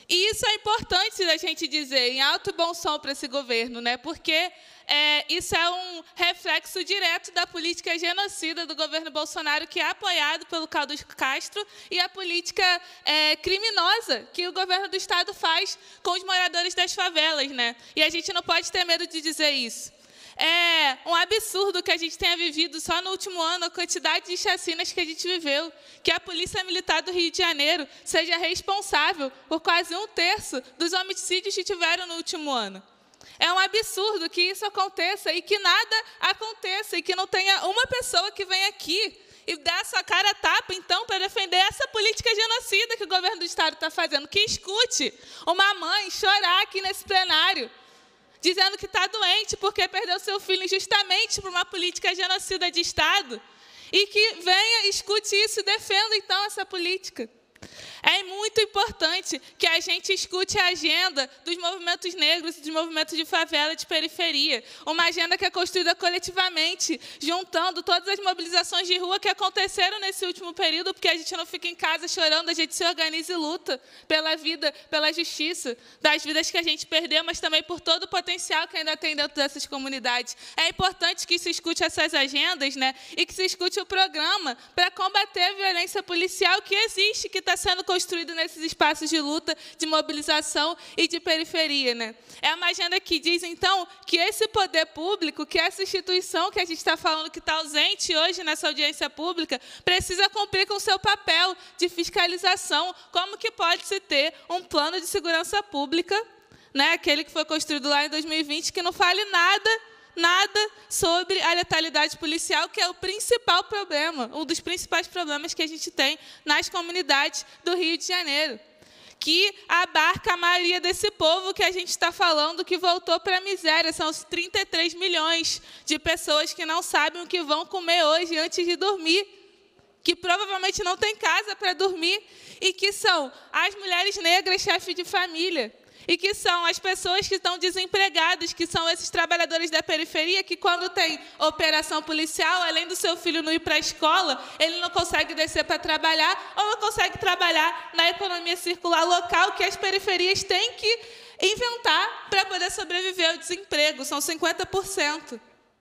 E isso é importante da gente dizer em alto e bom som para esse governo, né? porque é, isso é um reflexo direto da política genocida do governo Bolsonaro, que é apoiado pelo Carlos Castro, e a política é, criminosa que o governo do Estado faz com os moradores das favelas. Né? E a gente não pode ter medo de dizer isso. É um absurdo que a gente tenha vivido só no último ano a quantidade de chacinas que a gente viveu. Que a Polícia Militar do Rio de Janeiro seja responsável por quase um terço dos homicídios que tiveram no último ano. É um absurdo que isso aconteça e que nada aconteça e que não tenha uma pessoa que venha aqui e dá sua cara tapa, então, para defender essa política genocida que o governo do Estado está fazendo. Que escute uma mãe chorar aqui nesse plenário, dizendo que está doente porque perdeu seu filho injustamente por uma política genocida de Estado, e que venha, escute isso e defenda, então, essa política. É muito importante que a gente escute a agenda dos movimentos negros e dos movimentos de favela de periferia. Uma agenda que é construída coletivamente, juntando todas as mobilizações de rua que aconteceram nesse último período, porque a gente não fica em casa chorando, a gente se organiza e luta pela vida, pela justiça, das vidas que a gente perdeu, mas também por todo o potencial que ainda tem dentro dessas comunidades. É importante que se escute essas agendas né, e que se escute o programa para combater a violência policial que existe, que está está sendo construído nesses espaços de luta, de mobilização e de periferia. Né? É uma agenda que diz, então, que esse poder público, que essa instituição que a gente está falando que está ausente hoje nessa audiência pública, precisa cumprir com o seu papel de fiscalização. Como que pode-se ter um plano de segurança pública, né, aquele que foi construído lá em 2020, que não fale nada nada sobre a letalidade policial, que é o principal problema, um dos principais problemas que a gente tem nas comunidades do Rio de Janeiro, que abarca a maioria desse povo que a gente está falando que voltou para a miséria. São os 33 milhões de pessoas que não sabem o que vão comer hoje antes de dormir que provavelmente não tem casa para dormir e que são as mulheres negras chefe de família, e que são as pessoas que estão desempregadas, que são esses trabalhadores da periferia que, quando tem operação policial, além do seu filho não ir para a escola, ele não consegue descer para trabalhar ou não consegue trabalhar na economia circular local que as periferias têm que inventar para poder sobreviver ao desemprego. São 50%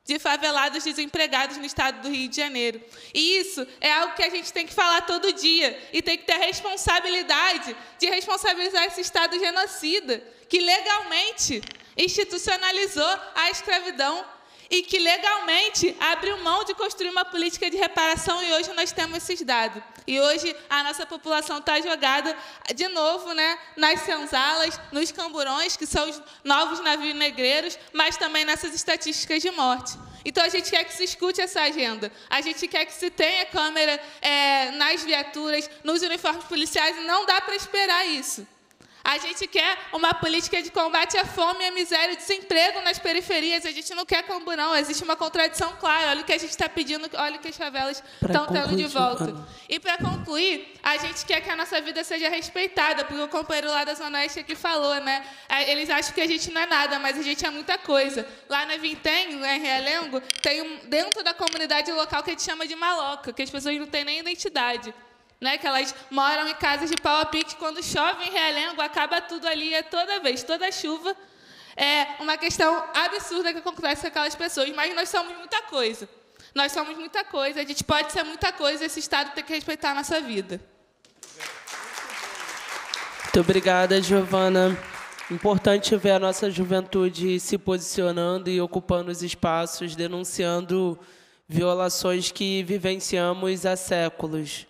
de favelados desempregados no estado do Rio de Janeiro. E isso é algo que a gente tem que falar todo dia e tem que ter a responsabilidade de responsabilizar esse estado genocida que legalmente institucionalizou a escravidão e que legalmente abriu mão de construir uma política de reparação e hoje nós temos esses dados. E hoje a nossa população está jogada de novo né, nas senzalas, nos camburões, que são os novos navios negreiros, mas também nessas estatísticas de morte. Então a gente quer que se escute essa agenda, a gente quer que se tenha câmera é, nas viaturas, nos uniformes policiais, e não dá para esperar isso. A gente quer uma política de combate à fome, à miséria e desemprego nas periferias. A gente não quer camburão. Existe uma contradição clara. Olha o que a gente está pedindo, olha o que as favelas estão tendo de volta. E, para concluir, a gente quer que a nossa vida seja respeitada, porque o companheiro lá da Zona Oeste aqui é falou, né? É, eles acham que a gente não é nada, mas a gente é muita coisa. Lá na Vintém, no Realengo, tem um, dentro da comunidade local que a gente chama de maloca, que as pessoas não têm nem identidade. Né, que elas moram em casas de pau a pique, quando chove em realengo, acaba tudo ali, é toda vez, toda chuva. É uma questão absurda que acontece com aquelas pessoas, mas nós somos muita coisa. Nós somos muita coisa, a gente pode ser muita coisa, esse Estado tem que respeitar a nossa vida. Muito obrigada, Giovana. Importante ver a nossa juventude se posicionando e ocupando os espaços, denunciando violações que vivenciamos há séculos.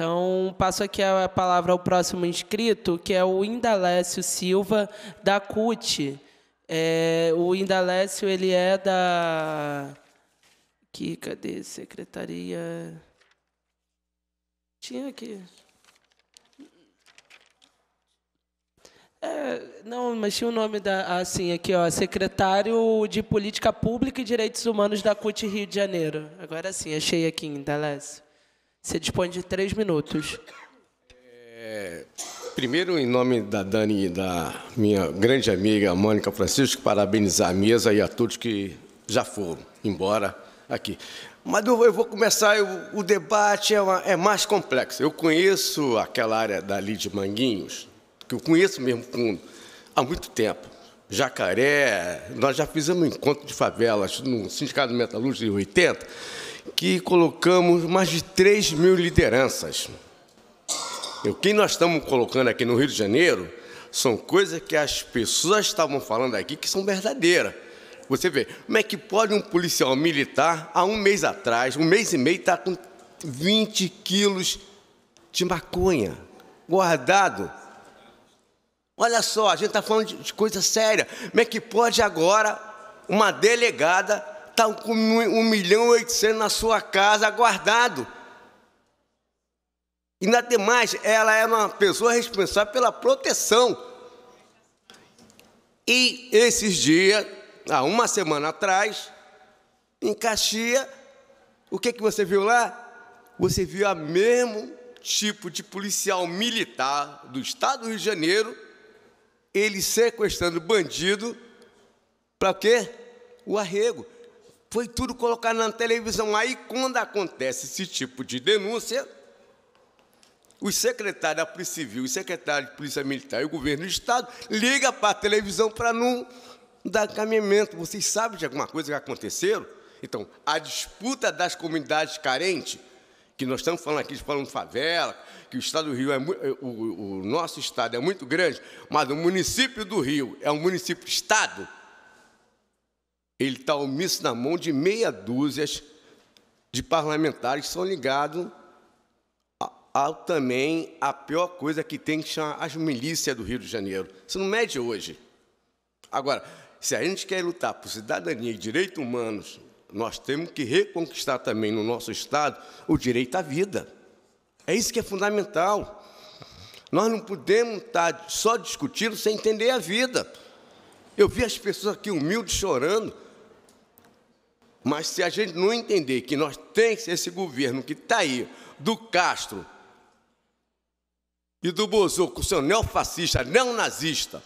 Então, passo aqui a palavra ao próximo inscrito, que é o Indalécio Silva, da CUT. É, o Indalécio, ele é da... Aqui, cadê? Secretaria... Tinha aqui. É, não, mas tinha o nome da. Assim, aqui, ó. Secretário de Política Pública e Direitos Humanos da CUT Rio de Janeiro. Agora sim, achei aqui, Indalécio. Você dispõe de três minutos. É, primeiro, em nome da Dani e da minha grande amiga Mônica Francisco, parabenizar a mesa e a todos que já foram embora aqui. Mas eu, vou começar, eu, o debate é, uma, é, mais complexo. Eu conheço aquela área dali de Manguinhos, que eu conheço mesmo fundo, há muito tempo. Jacaré, nós já fizemos um encontro de favelas no Sindicato Metalúrgico em 80, que colocamos mais de 3 mil lideranças. O que nós estamos colocando aqui no Rio de Janeiro são coisas que as pessoas estavam falando aqui que são verdadeiras. Você vê, como é que pode um policial militar, há um mês atrás, um mês e meio, estar tá com 20 quilos de maconha guardado? Olha só, a gente está falando de coisa séria. Como é que pode agora uma delegada está com um milhão e oitocentos na sua casa guardado. E na demais, ela era uma pessoa responsável pela proteção. E esses dias, há uma semana atrás, em Caxias, o que, que você viu lá? Você viu a mesmo tipo de policial militar do Estado do Rio de Janeiro, ele sequestrando bandido para quê? O arrego. Foi tudo colocado na televisão. Aí, quando acontece esse tipo de denúncia, os secretários da Polícia Civil, os secretários de Polícia Militar e o governo do Estado ligam para a televisão para não dar caminhamento. Vocês sabem de alguma coisa que aconteceu? Então, a disputa das comunidades carentes, que nós estamos falando aqui, falando favela, que o estado do Rio é eh, o, o nosso estado é muito grande, mas o município do Rio é um município-estado ele está omisso na mão de meia dúzia de parlamentares que são ligados ao também à pior coisa que tem, que chamar as milícias do Rio de Janeiro. Isso não mede hoje. Agora, se a gente quer lutar por cidadania e direitos humanos, nós temos que reconquistar também no nosso Estado o direito à vida. É isso que é fundamental. Nós não podemos estar tá só discutindo sem entender a vida. Eu vi as pessoas aqui humildes chorando mas se a gente não entender que nós temos esse governo que está aí, do Castro e do Bozo, com seu neofascista, neonazista,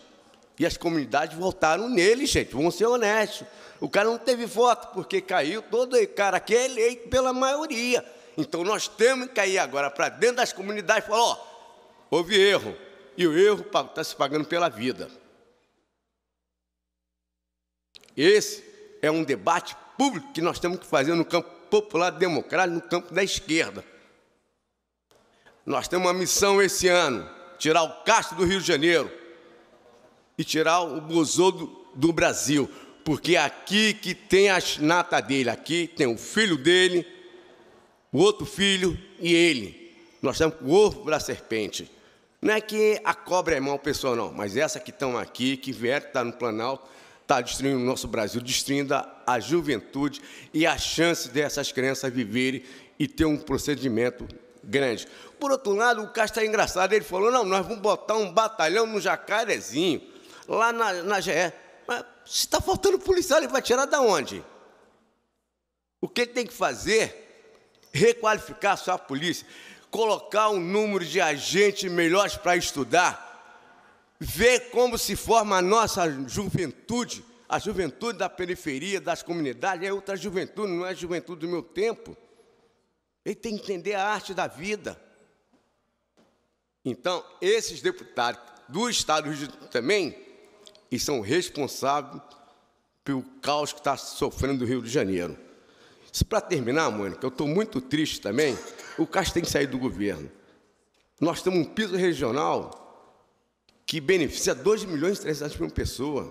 e as comunidades votaram nele, gente, vamos ser honestos. O cara não teve voto, porque caiu todo o cara que é eleito pela maioria. Então nós temos que ir agora para dentro das comunidades e falar, ó, oh, houve erro. E o erro está se pagando pela vida. Esse é um debate público que nós temos que fazer no campo popular democrático, no campo da esquerda. Nós temos uma missão esse ano: tirar o Castro do Rio de Janeiro e tirar o Bozodo do, Brasil, porque é aqui que tem as nata dele, aqui tem o filho dele, o outro filho e ele. Nós temos o ovo a serpente. Não é que a cobra é mal pessoal, não, mas essa que estão aqui, que vieram, que está no Planalto, está destruindo o nosso Brasil, destruindo a, a juventude e a chance dessas crianças viverem e ter um procedimento grande. Por outro lado, o Castro é engraçado, ele falou, não, nós vamos botar um batalhão no Jacarezinho, lá na, na GE. Mas se está faltando policial, ele vai tirar da onde? O que ele tem que fazer? Requalificar só a polícia, colocar um número de agentes melhores para estudar, ver como se forma a nossa juventude, a juventude da periferia, das comunidades, é outra juventude, não é a juventude do meu tempo. Ele tem que entender a arte da vida. Então, esses deputados do Estado do Rio também e são responsáveis pelo caos que está sofrendo o Rio de Janeiro. Para terminar, Mônica, eu estou muito triste também. O Castro tem que sair do governo. Nós temos um piso regional que beneficia 2 milhões e 300 mil pessoas.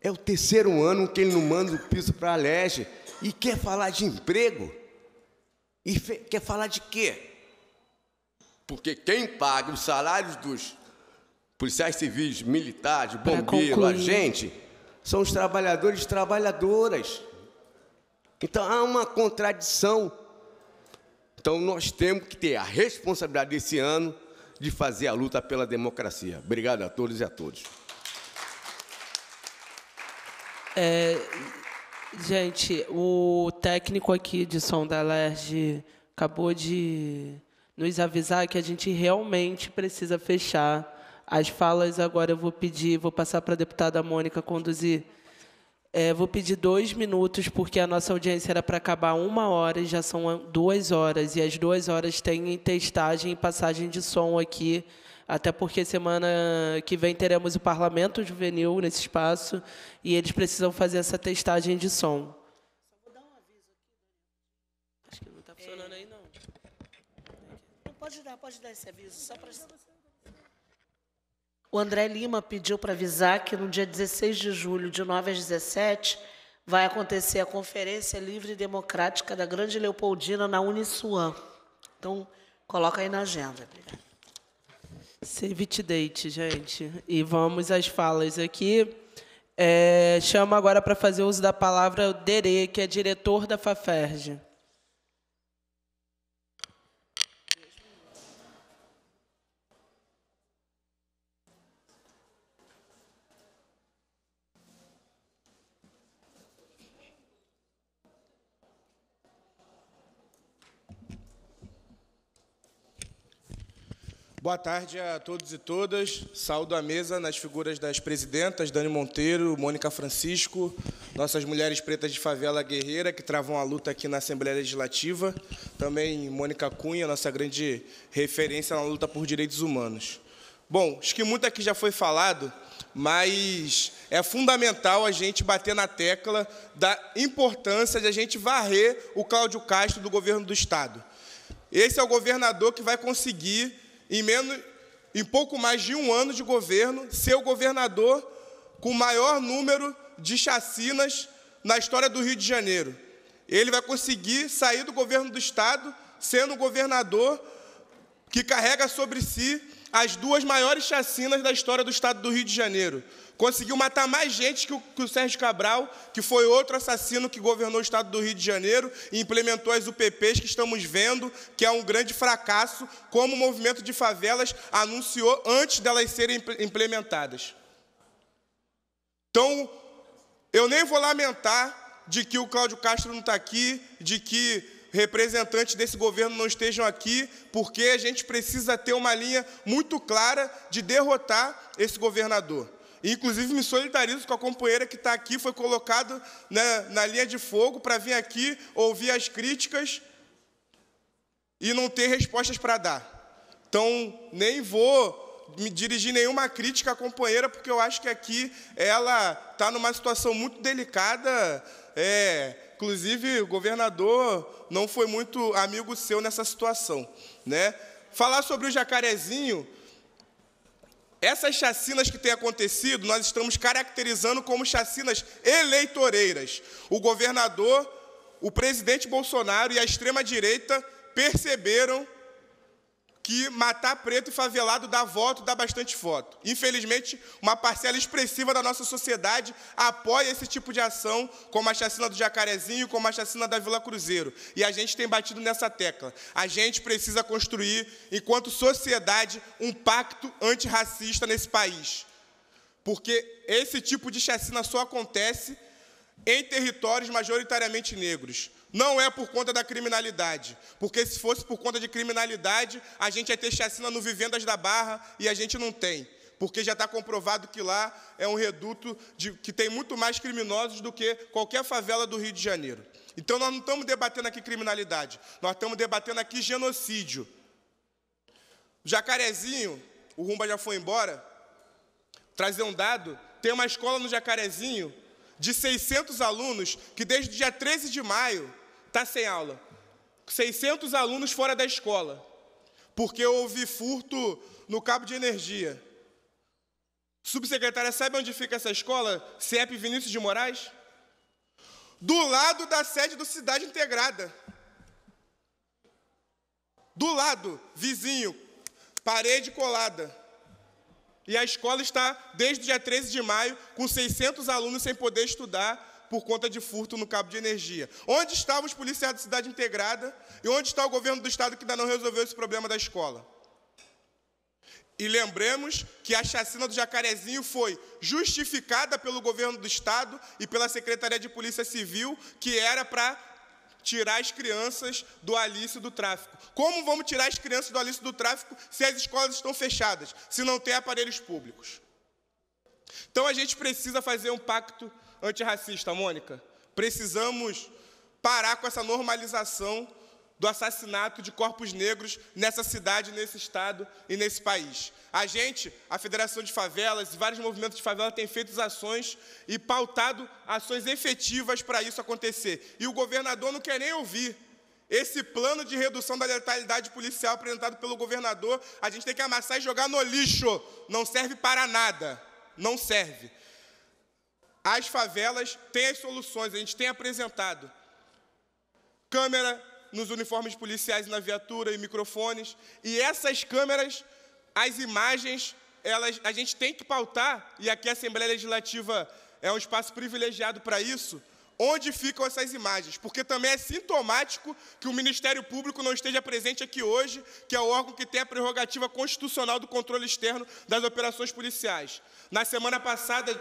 É o terceiro ano que ele não manda o piso para a leste e quer falar de emprego. E quer falar de quê? Porque quem paga os salários dos policiais civis, militares, bombeiros, agentes, são os trabalhadores e trabalhadoras. Então há uma contradição. Então nós temos que ter a responsabilidade desse ano de fazer a luta pela democracia. Obrigado a todos e a todos. É, gente, o técnico aqui de som da LERJ acabou de nos avisar que a gente realmente precisa fechar as falas. Agora eu vou pedir, vou passar para a deputada Mônica conduzir é, vou pedir dois minutos, porque a nossa audiência era para acabar uma hora e já são duas horas. E as duas horas tem testagem e passagem de som aqui. Até porque semana que vem teremos o Parlamento Juvenil nesse espaço e eles precisam fazer essa testagem de som. Só vou dar um aviso aqui. Acho que não está funcionando é... aí, não. Pode dar, pode dar esse aviso, só para... O André Lima pediu para avisar que no dia 16 de julho, de 9 às 17, vai acontecer a Conferência Livre e Democrática da Grande Leopoldina na Uniswan. Então, coloca aí na agenda. Save it date, gente. E vamos às falas aqui. É, chamo agora para fazer uso da palavra o Dere, que é diretor da Faferge. Boa tarde a todos e todas. Saúdo a mesa nas figuras das presidentas Dani Monteiro, Mônica Francisco, nossas mulheres pretas de favela guerreira que travam a luta aqui na Assembleia Legislativa, também Mônica Cunha, nossa grande referência na luta por direitos humanos. Bom, acho que muito aqui já foi falado, mas é fundamental a gente bater na tecla da importância de a gente varrer o Cláudio Castro do governo do Estado. Esse é o governador que vai conseguir em, menos, em pouco mais de um ano de governo, ser o governador com o maior número de chacinas na história do Rio de Janeiro. Ele vai conseguir sair do governo do Estado sendo o governador que carrega sobre si as duas maiores chacinas da história do estado do Rio de Janeiro. Conseguiu matar mais gente que o, que o Sérgio Cabral, que foi outro assassino que governou o estado do Rio de Janeiro e implementou as UPPs que estamos vendo, que é um grande fracasso, como o movimento de favelas anunciou antes delas serem implementadas. Então, eu nem vou lamentar de que o Cláudio Castro não está aqui, de que representantes desse governo não estejam aqui, porque a gente precisa ter uma linha muito clara de derrotar esse governador. inclusive, me solidarizo com a companheira que está aqui, foi colocado na, né, na linha de fogo para vir aqui ouvir as críticas e não ter respostas para dar. Então, nem vou me dirigir nenhuma crítica à companheira, porque eu acho que aqui ela está numa situação muito delicada, é, Inclusive, o governador não foi muito amigo seu nessa situação, né? Falar sobre o jacarezinho, essas chacinas que têm acontecido, nós estamos caracterizando como chacinas eleitoreiras. O governador, o presidente Bolsonaro e a extrema direita perceberam que matar preto e favelado dá voto, dá bastante voto. Infelizmente, uma parcela expressiva da nossa sociedade apoia esse tipo de ação, como a chacina do Jacarezinho, como a chacina da Vila Cruzeiro. E a gente tem batido nessa tecla. A gente precisa construir, enquanto sociedade, um pacto antirracista nesse país. Porque esse tipo de chacina só acontece em territórios majoritariamente negros. Não é por conta da criminalidade, porque se fosse por conta de criminalidade, a gente ia ter chacina no Vivendas da Barra e a gente não tem, porque já está comprovado que lá é um reduto de, que tem muito mais criminosos do que qualquer favela do Rio de Janeiro. Então nós não estamos debatendo aqui criminalidade, nós estamos debatendo aqui genocídio. Jacarezinho, o Rumba já foi embora, trazer um dado, tem uma escola no Jacarezinho de 600 alunos que desde o dia 13 de maio está sem aula. 600 alunos fora da escola, porque houve furto no cabo de energia. Subsecretária, sabe onde fica essa escola? CEP Vinícius de Moraes? Do lado da sede do Cidade Integrada. Do lado, vizinho, parede colada. E a escola está, desde o dia 13 de maio, com 600 alunos sem poder estudar, por conta de furto no cabo de energia. Onde estavam os policiais da cidade integrada e onde está o governo do estado que ainda não resolveu esse problema da escola? E lembremos que a chacina do Jacarezinho foi justificada pelo governo do estado e pela Secretaria de Polícia Civil, que era para tirar as crianças do alício do tráfico. Como vamos tirar as crianças do alício do tráfico se as escolas estão fechadas, se não tem aparelhos públicos? Então a gente precisa fazer um pacto antirracista, Mônica. Precisamos parar com essa normalização do assassinato de corpos negros nessa cidade, nesse estado e nesse país. A gente, a Federação de Favelas e vários movimentos de favela têm feito ações e pautado ações efetivas para isso acontecer. E o governador não quer nem ouvir. Esse plano de redução da letalidade policial apresentado pelo governador, a gente tem que amassar e jogar no lixo. Não serve para nada. Não serve as favelas têm as soluções, a gente tem apresentado. Câmera nos uniformes policiais na viatura e microfones. E essas câmeras, as imagens, elas, a gente tem que pautar, e aqui a Assembleia Legislativa é um espaço privilegiado para isso, onde ficam essas imagens, porque também é sintomático que o Ministério Público não esteja presente aqui hoje, que é o órgão que tem a prerrogativa constitucional do controle externo das operações policiais. Na semana passada,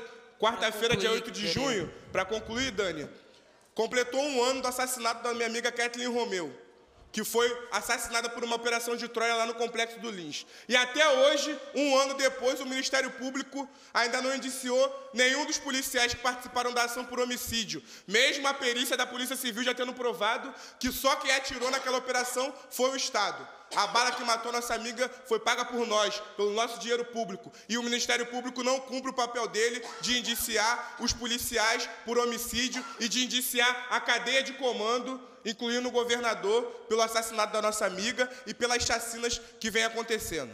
Quarta-feira, dia 8 de junho, para concluir, Dani, completou um ano do assassinato da minha amiga Kathleen Romeu que foi assassinada por uma operação de Troia lá no complexo do Lins. E até hoje, um ano depois, o Ministério Público ainda não indiciou nenhum dos policiais que participaram da ação por homicídio. Mesmo a perícia da Polícia Civil já tendo provado que só quem atirou naquela operação foi o Estado. A bala que matou nossa amiga foi paga por nós, pelo nosso dinheiro público. E o Ministério Público não cumpre o papel dele de indiciar os policiais por homicídio e de indiciar a cadeia de comando incluindo o governador, pelo assassinato da nossa amiga e pelas chacinas que vem acontecendo.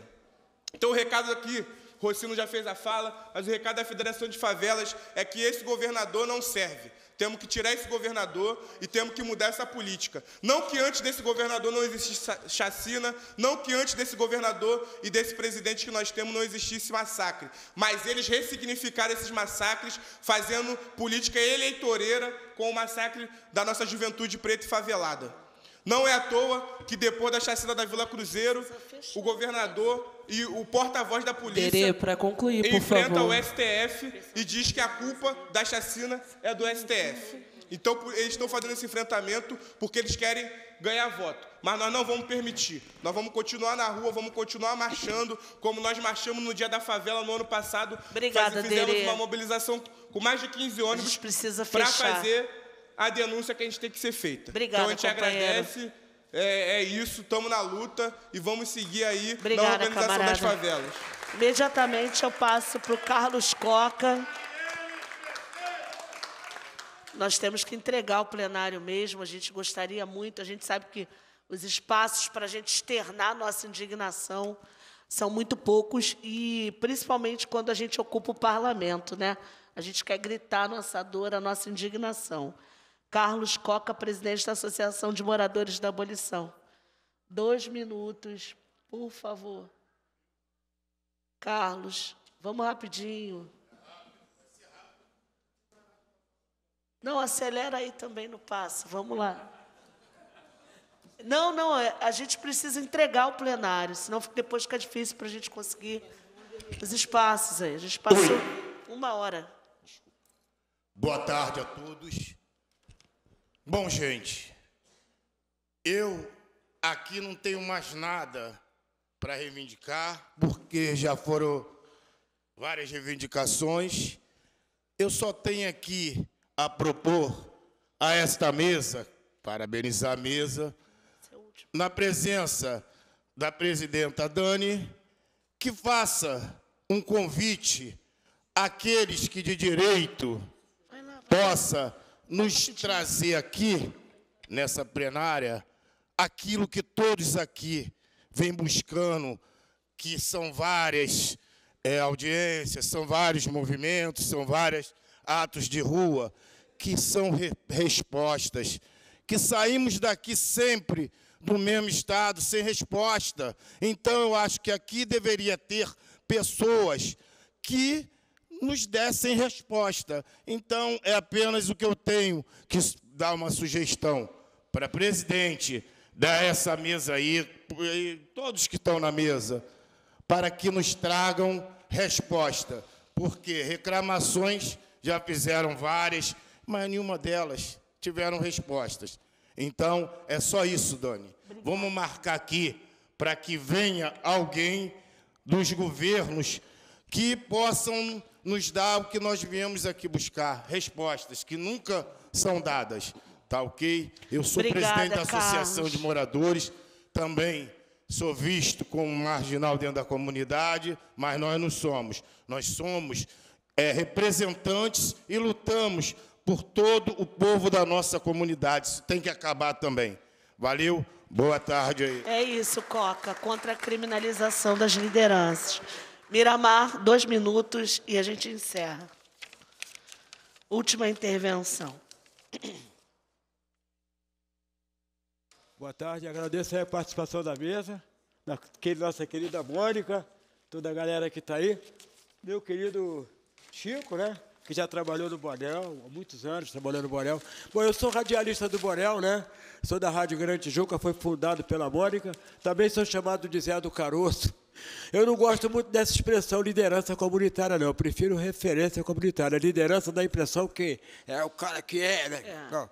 Então, o recado aqui, Rocino já fez a fala, mas o recado da Federação de Favelas é que esse governador não serve. Temos que tirar esse governador e temos que mudar essa política. Não que antes desse governador não existisse chacina, não que antes desse governador e desse presidente que nós temos não existisse massacre, mas eles ressignificaram esses massacres fazendo política eleitoreira com o massacre da nossa juventude preta e favelada. Não é à toa que depois da chacina da Vila Cruzeiro, o governador e o porta-voz da polícia Terê, concluir, por enfrenta favor. o STF e diz que a culpa da chacina é do STF. Então, eles estão fazendo esse enfrentamento porque eles querem ganhar voto. Mas nós não vamos permitir. Nós vamos continuar na rua, vamos continuar marchando, como nós marchamos no dia da favela no ano passado. Obrigada, Fizemos Dere. uma mobilização com mais de 15 ônibus para fazer a denúncia que a gente tem que ser feita. Então, Obrigada, então a gente companheiro. agradece. É, é isso, estamos na luta e vamos seguir aí Obrigada, na organização camarada. das favelas. Imediatamente eu passo para o Carlos Coca. Nós temos que entregar o plenário mesmo, a gente gostaria muito, a gente sabe que os espaços para a gente externar nossa indignação são muito poucos e principalmente quando a gente ocupa o parlamento, né? A gente quer gritar nossa dor, a nossa indignação. Carlos Coca, presidente da Associação de Moradores da Abolição. Dois minutos, por favor. Carlos, vamos rapidinho. Não, acelera aí também no passo, vamos lá. Não, não, é, a gente precisa entregar o plenário, senão depois fica difícil para a gente conseguir os espaços aí. A gente passou uma hora. Boa tarde a todos. Bom, gente, eu aqui não tenho mais nada para reivindicar, porque já foram várias reivindicações. Eu só tenho aqui a propor a esta mesa, parabenizar a mesa, é na presença da presidenta Dani, que faça um convite àqueles que de direito possa nos trazer aqui, nessa plenária, aquilo que todos aqui vêm buscando, que são várias é, audiências, são vários movimentos, são vários atos de rua, que são re respostas, que saímos daqui sempre do mesmo estado, sem resposta. Então, eu acho que aqui deveria ter pessoas que nos dessem resposta. Então, é apenas o que eu tenho que dar uma sugestão para presidente, da essa mesa aí, e todos que estão na mesa, para que nos tragam resposta. Porque reclamações já fizeram várias, mas nenhuma delas tiveram respostas. Então, é só isso, Dani. Vamos marcar aqui para que venha alguém dos governos que possam nos dá o que nós viemos aqui buscar, respostas que nunca são dadas. Tá ok? Eu sou Obrigada, presidente da Associação Carlos. de Moradores, também sou visto como marginal dentro da comunidade, mas nós não somos. Nós somos é, representantes e lutamos por todo o povo da nossa comunidade. Isso tem que acabar também. Valeu, boa tarde aí. É isso, Coca, contra a criminalização das lideranças. Miramar, dois minutos e a gente encerra. Última intervenção. Boa tarde, agradeço a participação da mesa, da nossa querida Mônica, toda a galera que está aí. Meu querido Chico, né? Que já trabalhou no Borel, há muitos anos trabalhou no Borel. Bom, eu sou radialista do Borel, né? Sou da Rádio Grande Juca, foi fundado pela Mônica. Também sou chamado de Zé do Caroço, eu não gosto muito dessa expressão liderança comunitária, não. Eu prefiro referência comunitária. Liderança dá a impressão que é o cara que é, né? É. Não.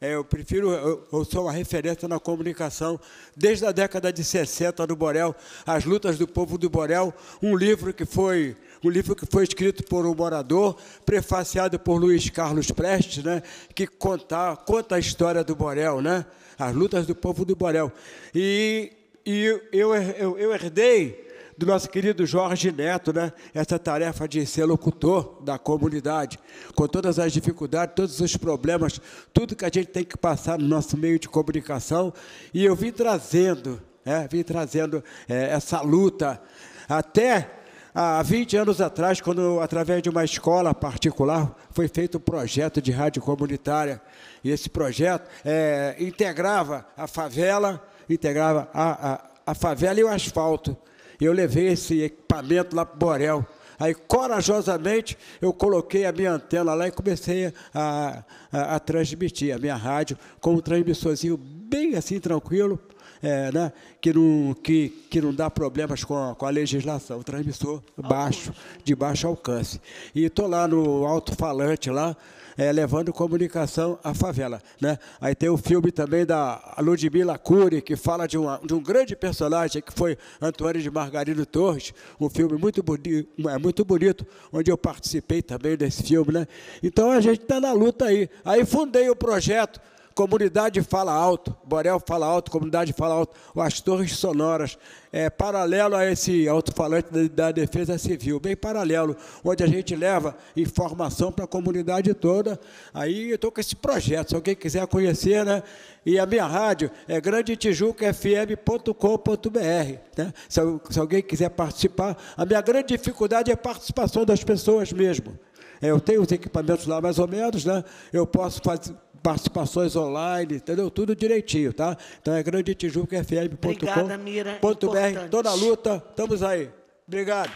É, eu prefiro, eu, sou uma referência na comunicação. Desde a década de 60 no Borel, As Lutas do Povo do Borel, um livro que foi, um livro que foi escrito por um morador, prefaciado por Luiz Carlos Prestes, né, que conta, conta a história do Borel, né, as lutas do povo do Borel. E e eu, eu, eu herdei do nosso querido Jorge Neto, né? Essa tarefa de ser locutor da comunidade, com todas as dificuldades, todos os problemas, tudo que a gente tem que passar no nosso meio de comunicação. E eu vim trazendo, né? vim trazendo é, essa luta até há 20 anos atrás, quando, através de uma escola particular, foi feito um projeto de rádio comunitária. E esse projeto é, integrava a favela integrava a, a, a favela e o asfalto. Eu levei esse equipamento lá para o Borel. Aí, corajosamente, eu coloquei a minha antena lá e comecei a, a, a transmitir a minha rádio com um transmissorzinho bem assim, tranquilo, é, né? que, não, que, que não dá problemas com a, com a legislação. O transmissor baixo, de baixo alcance. E estou lá no alto-falante lá, é, levando comunicação à favela. Né? Aí tem o filme também da Ludmila Cury, que fala de, uma, de um grande personagem que foi Antônio de Margarido Torres, um filme muito, boni é, muito bonito, onde eu participei também desse filme. Né? Então a gente está na luta aí. Aí fundei o projeto comunidade fala alto, Borel fala alto, comunidade fala alto, as torres sonoras, é, paralelo a esse alto-falante da, da, Defesa Civil, bem paralelo, onde a gente leva informação para a comunidade toda. Aí eu estou com esse projeto, se alguém quiser conhecer, né? E a minha rádio é grandetijucafm.com.br. Né? Se, se alguém quiser participar, a minha grande dificuldade é a participação das pessoas mesmo. É, eu tenho os equipamentos lá mais ou menos, né? Eu posso fazer participações online, entendeu? Tudo direitinho, tá? Então é grande grandetijubcafm.com.br. Toda a luta, estamos aí. Obrigado.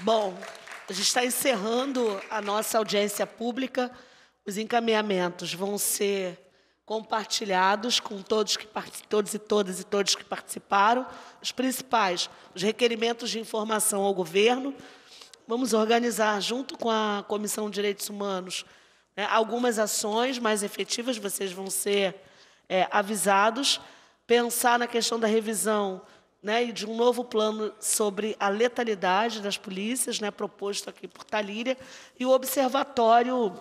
Bom, a gente está encerrando a nossa audiência pública. Os encaminhamentos vão ser compartilhados com todos que todos e todas e todos que participaram. Os principais, os requerimentos de informação ao governo. Vamos organizar junto com a Comissão de Direitos Humanos né? Algumas ações mais efetivas vocês vão ser é, avisados. Pensar na questão da revisão né, e de um novo plano sobre a letalidade das polícias, né, proposto aqui por Talíria, e o observatório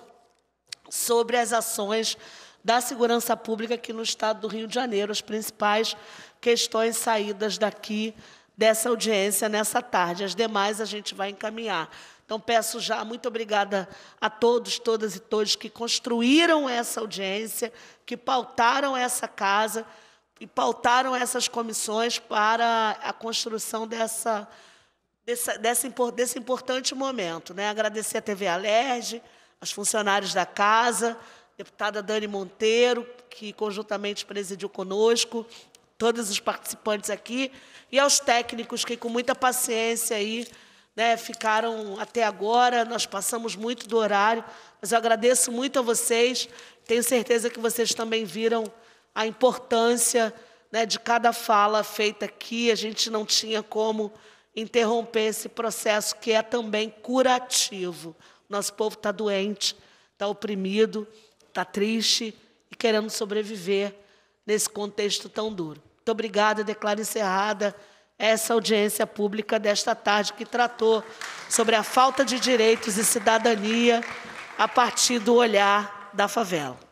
sobre as ações da segurança pública aqui no estado do Rio de Janeiro, as principais questões saídas daqui dessa audiência nessa tarde. As demais a gente vai encaminhar. Então, peço já muito obrigada a todos, todas e todos que construíram essa audiência, que pautaram essa casa e pautaram essas comissões para a construção dessa, dessa, desse, desse importante momento. Né? Agradecer a TV Alerj, aos funcionários da casa, deputada Dani Monteiro, que conjuntamente presidiu conosco, todos os participantes aqui, e aos técnicos que, com muita paciência, aí, né, ficaram até agora, nós passamos muito do horário, mas eu agradeço muito a vocês. Tenho certeza que vocês também viram a importância né, de cada fala feita aqui. A gente não tinha como interromper esse processo que é também curativo. Nosso povo está doente, está oprimido, está triste e querendo sobreviver nesse contexto tão duro. Muito obrigada, declaro encerrada essa audiência pública desta tarde, que tratou sobre a falta de direitos e cidadania a partir do olhar da favela.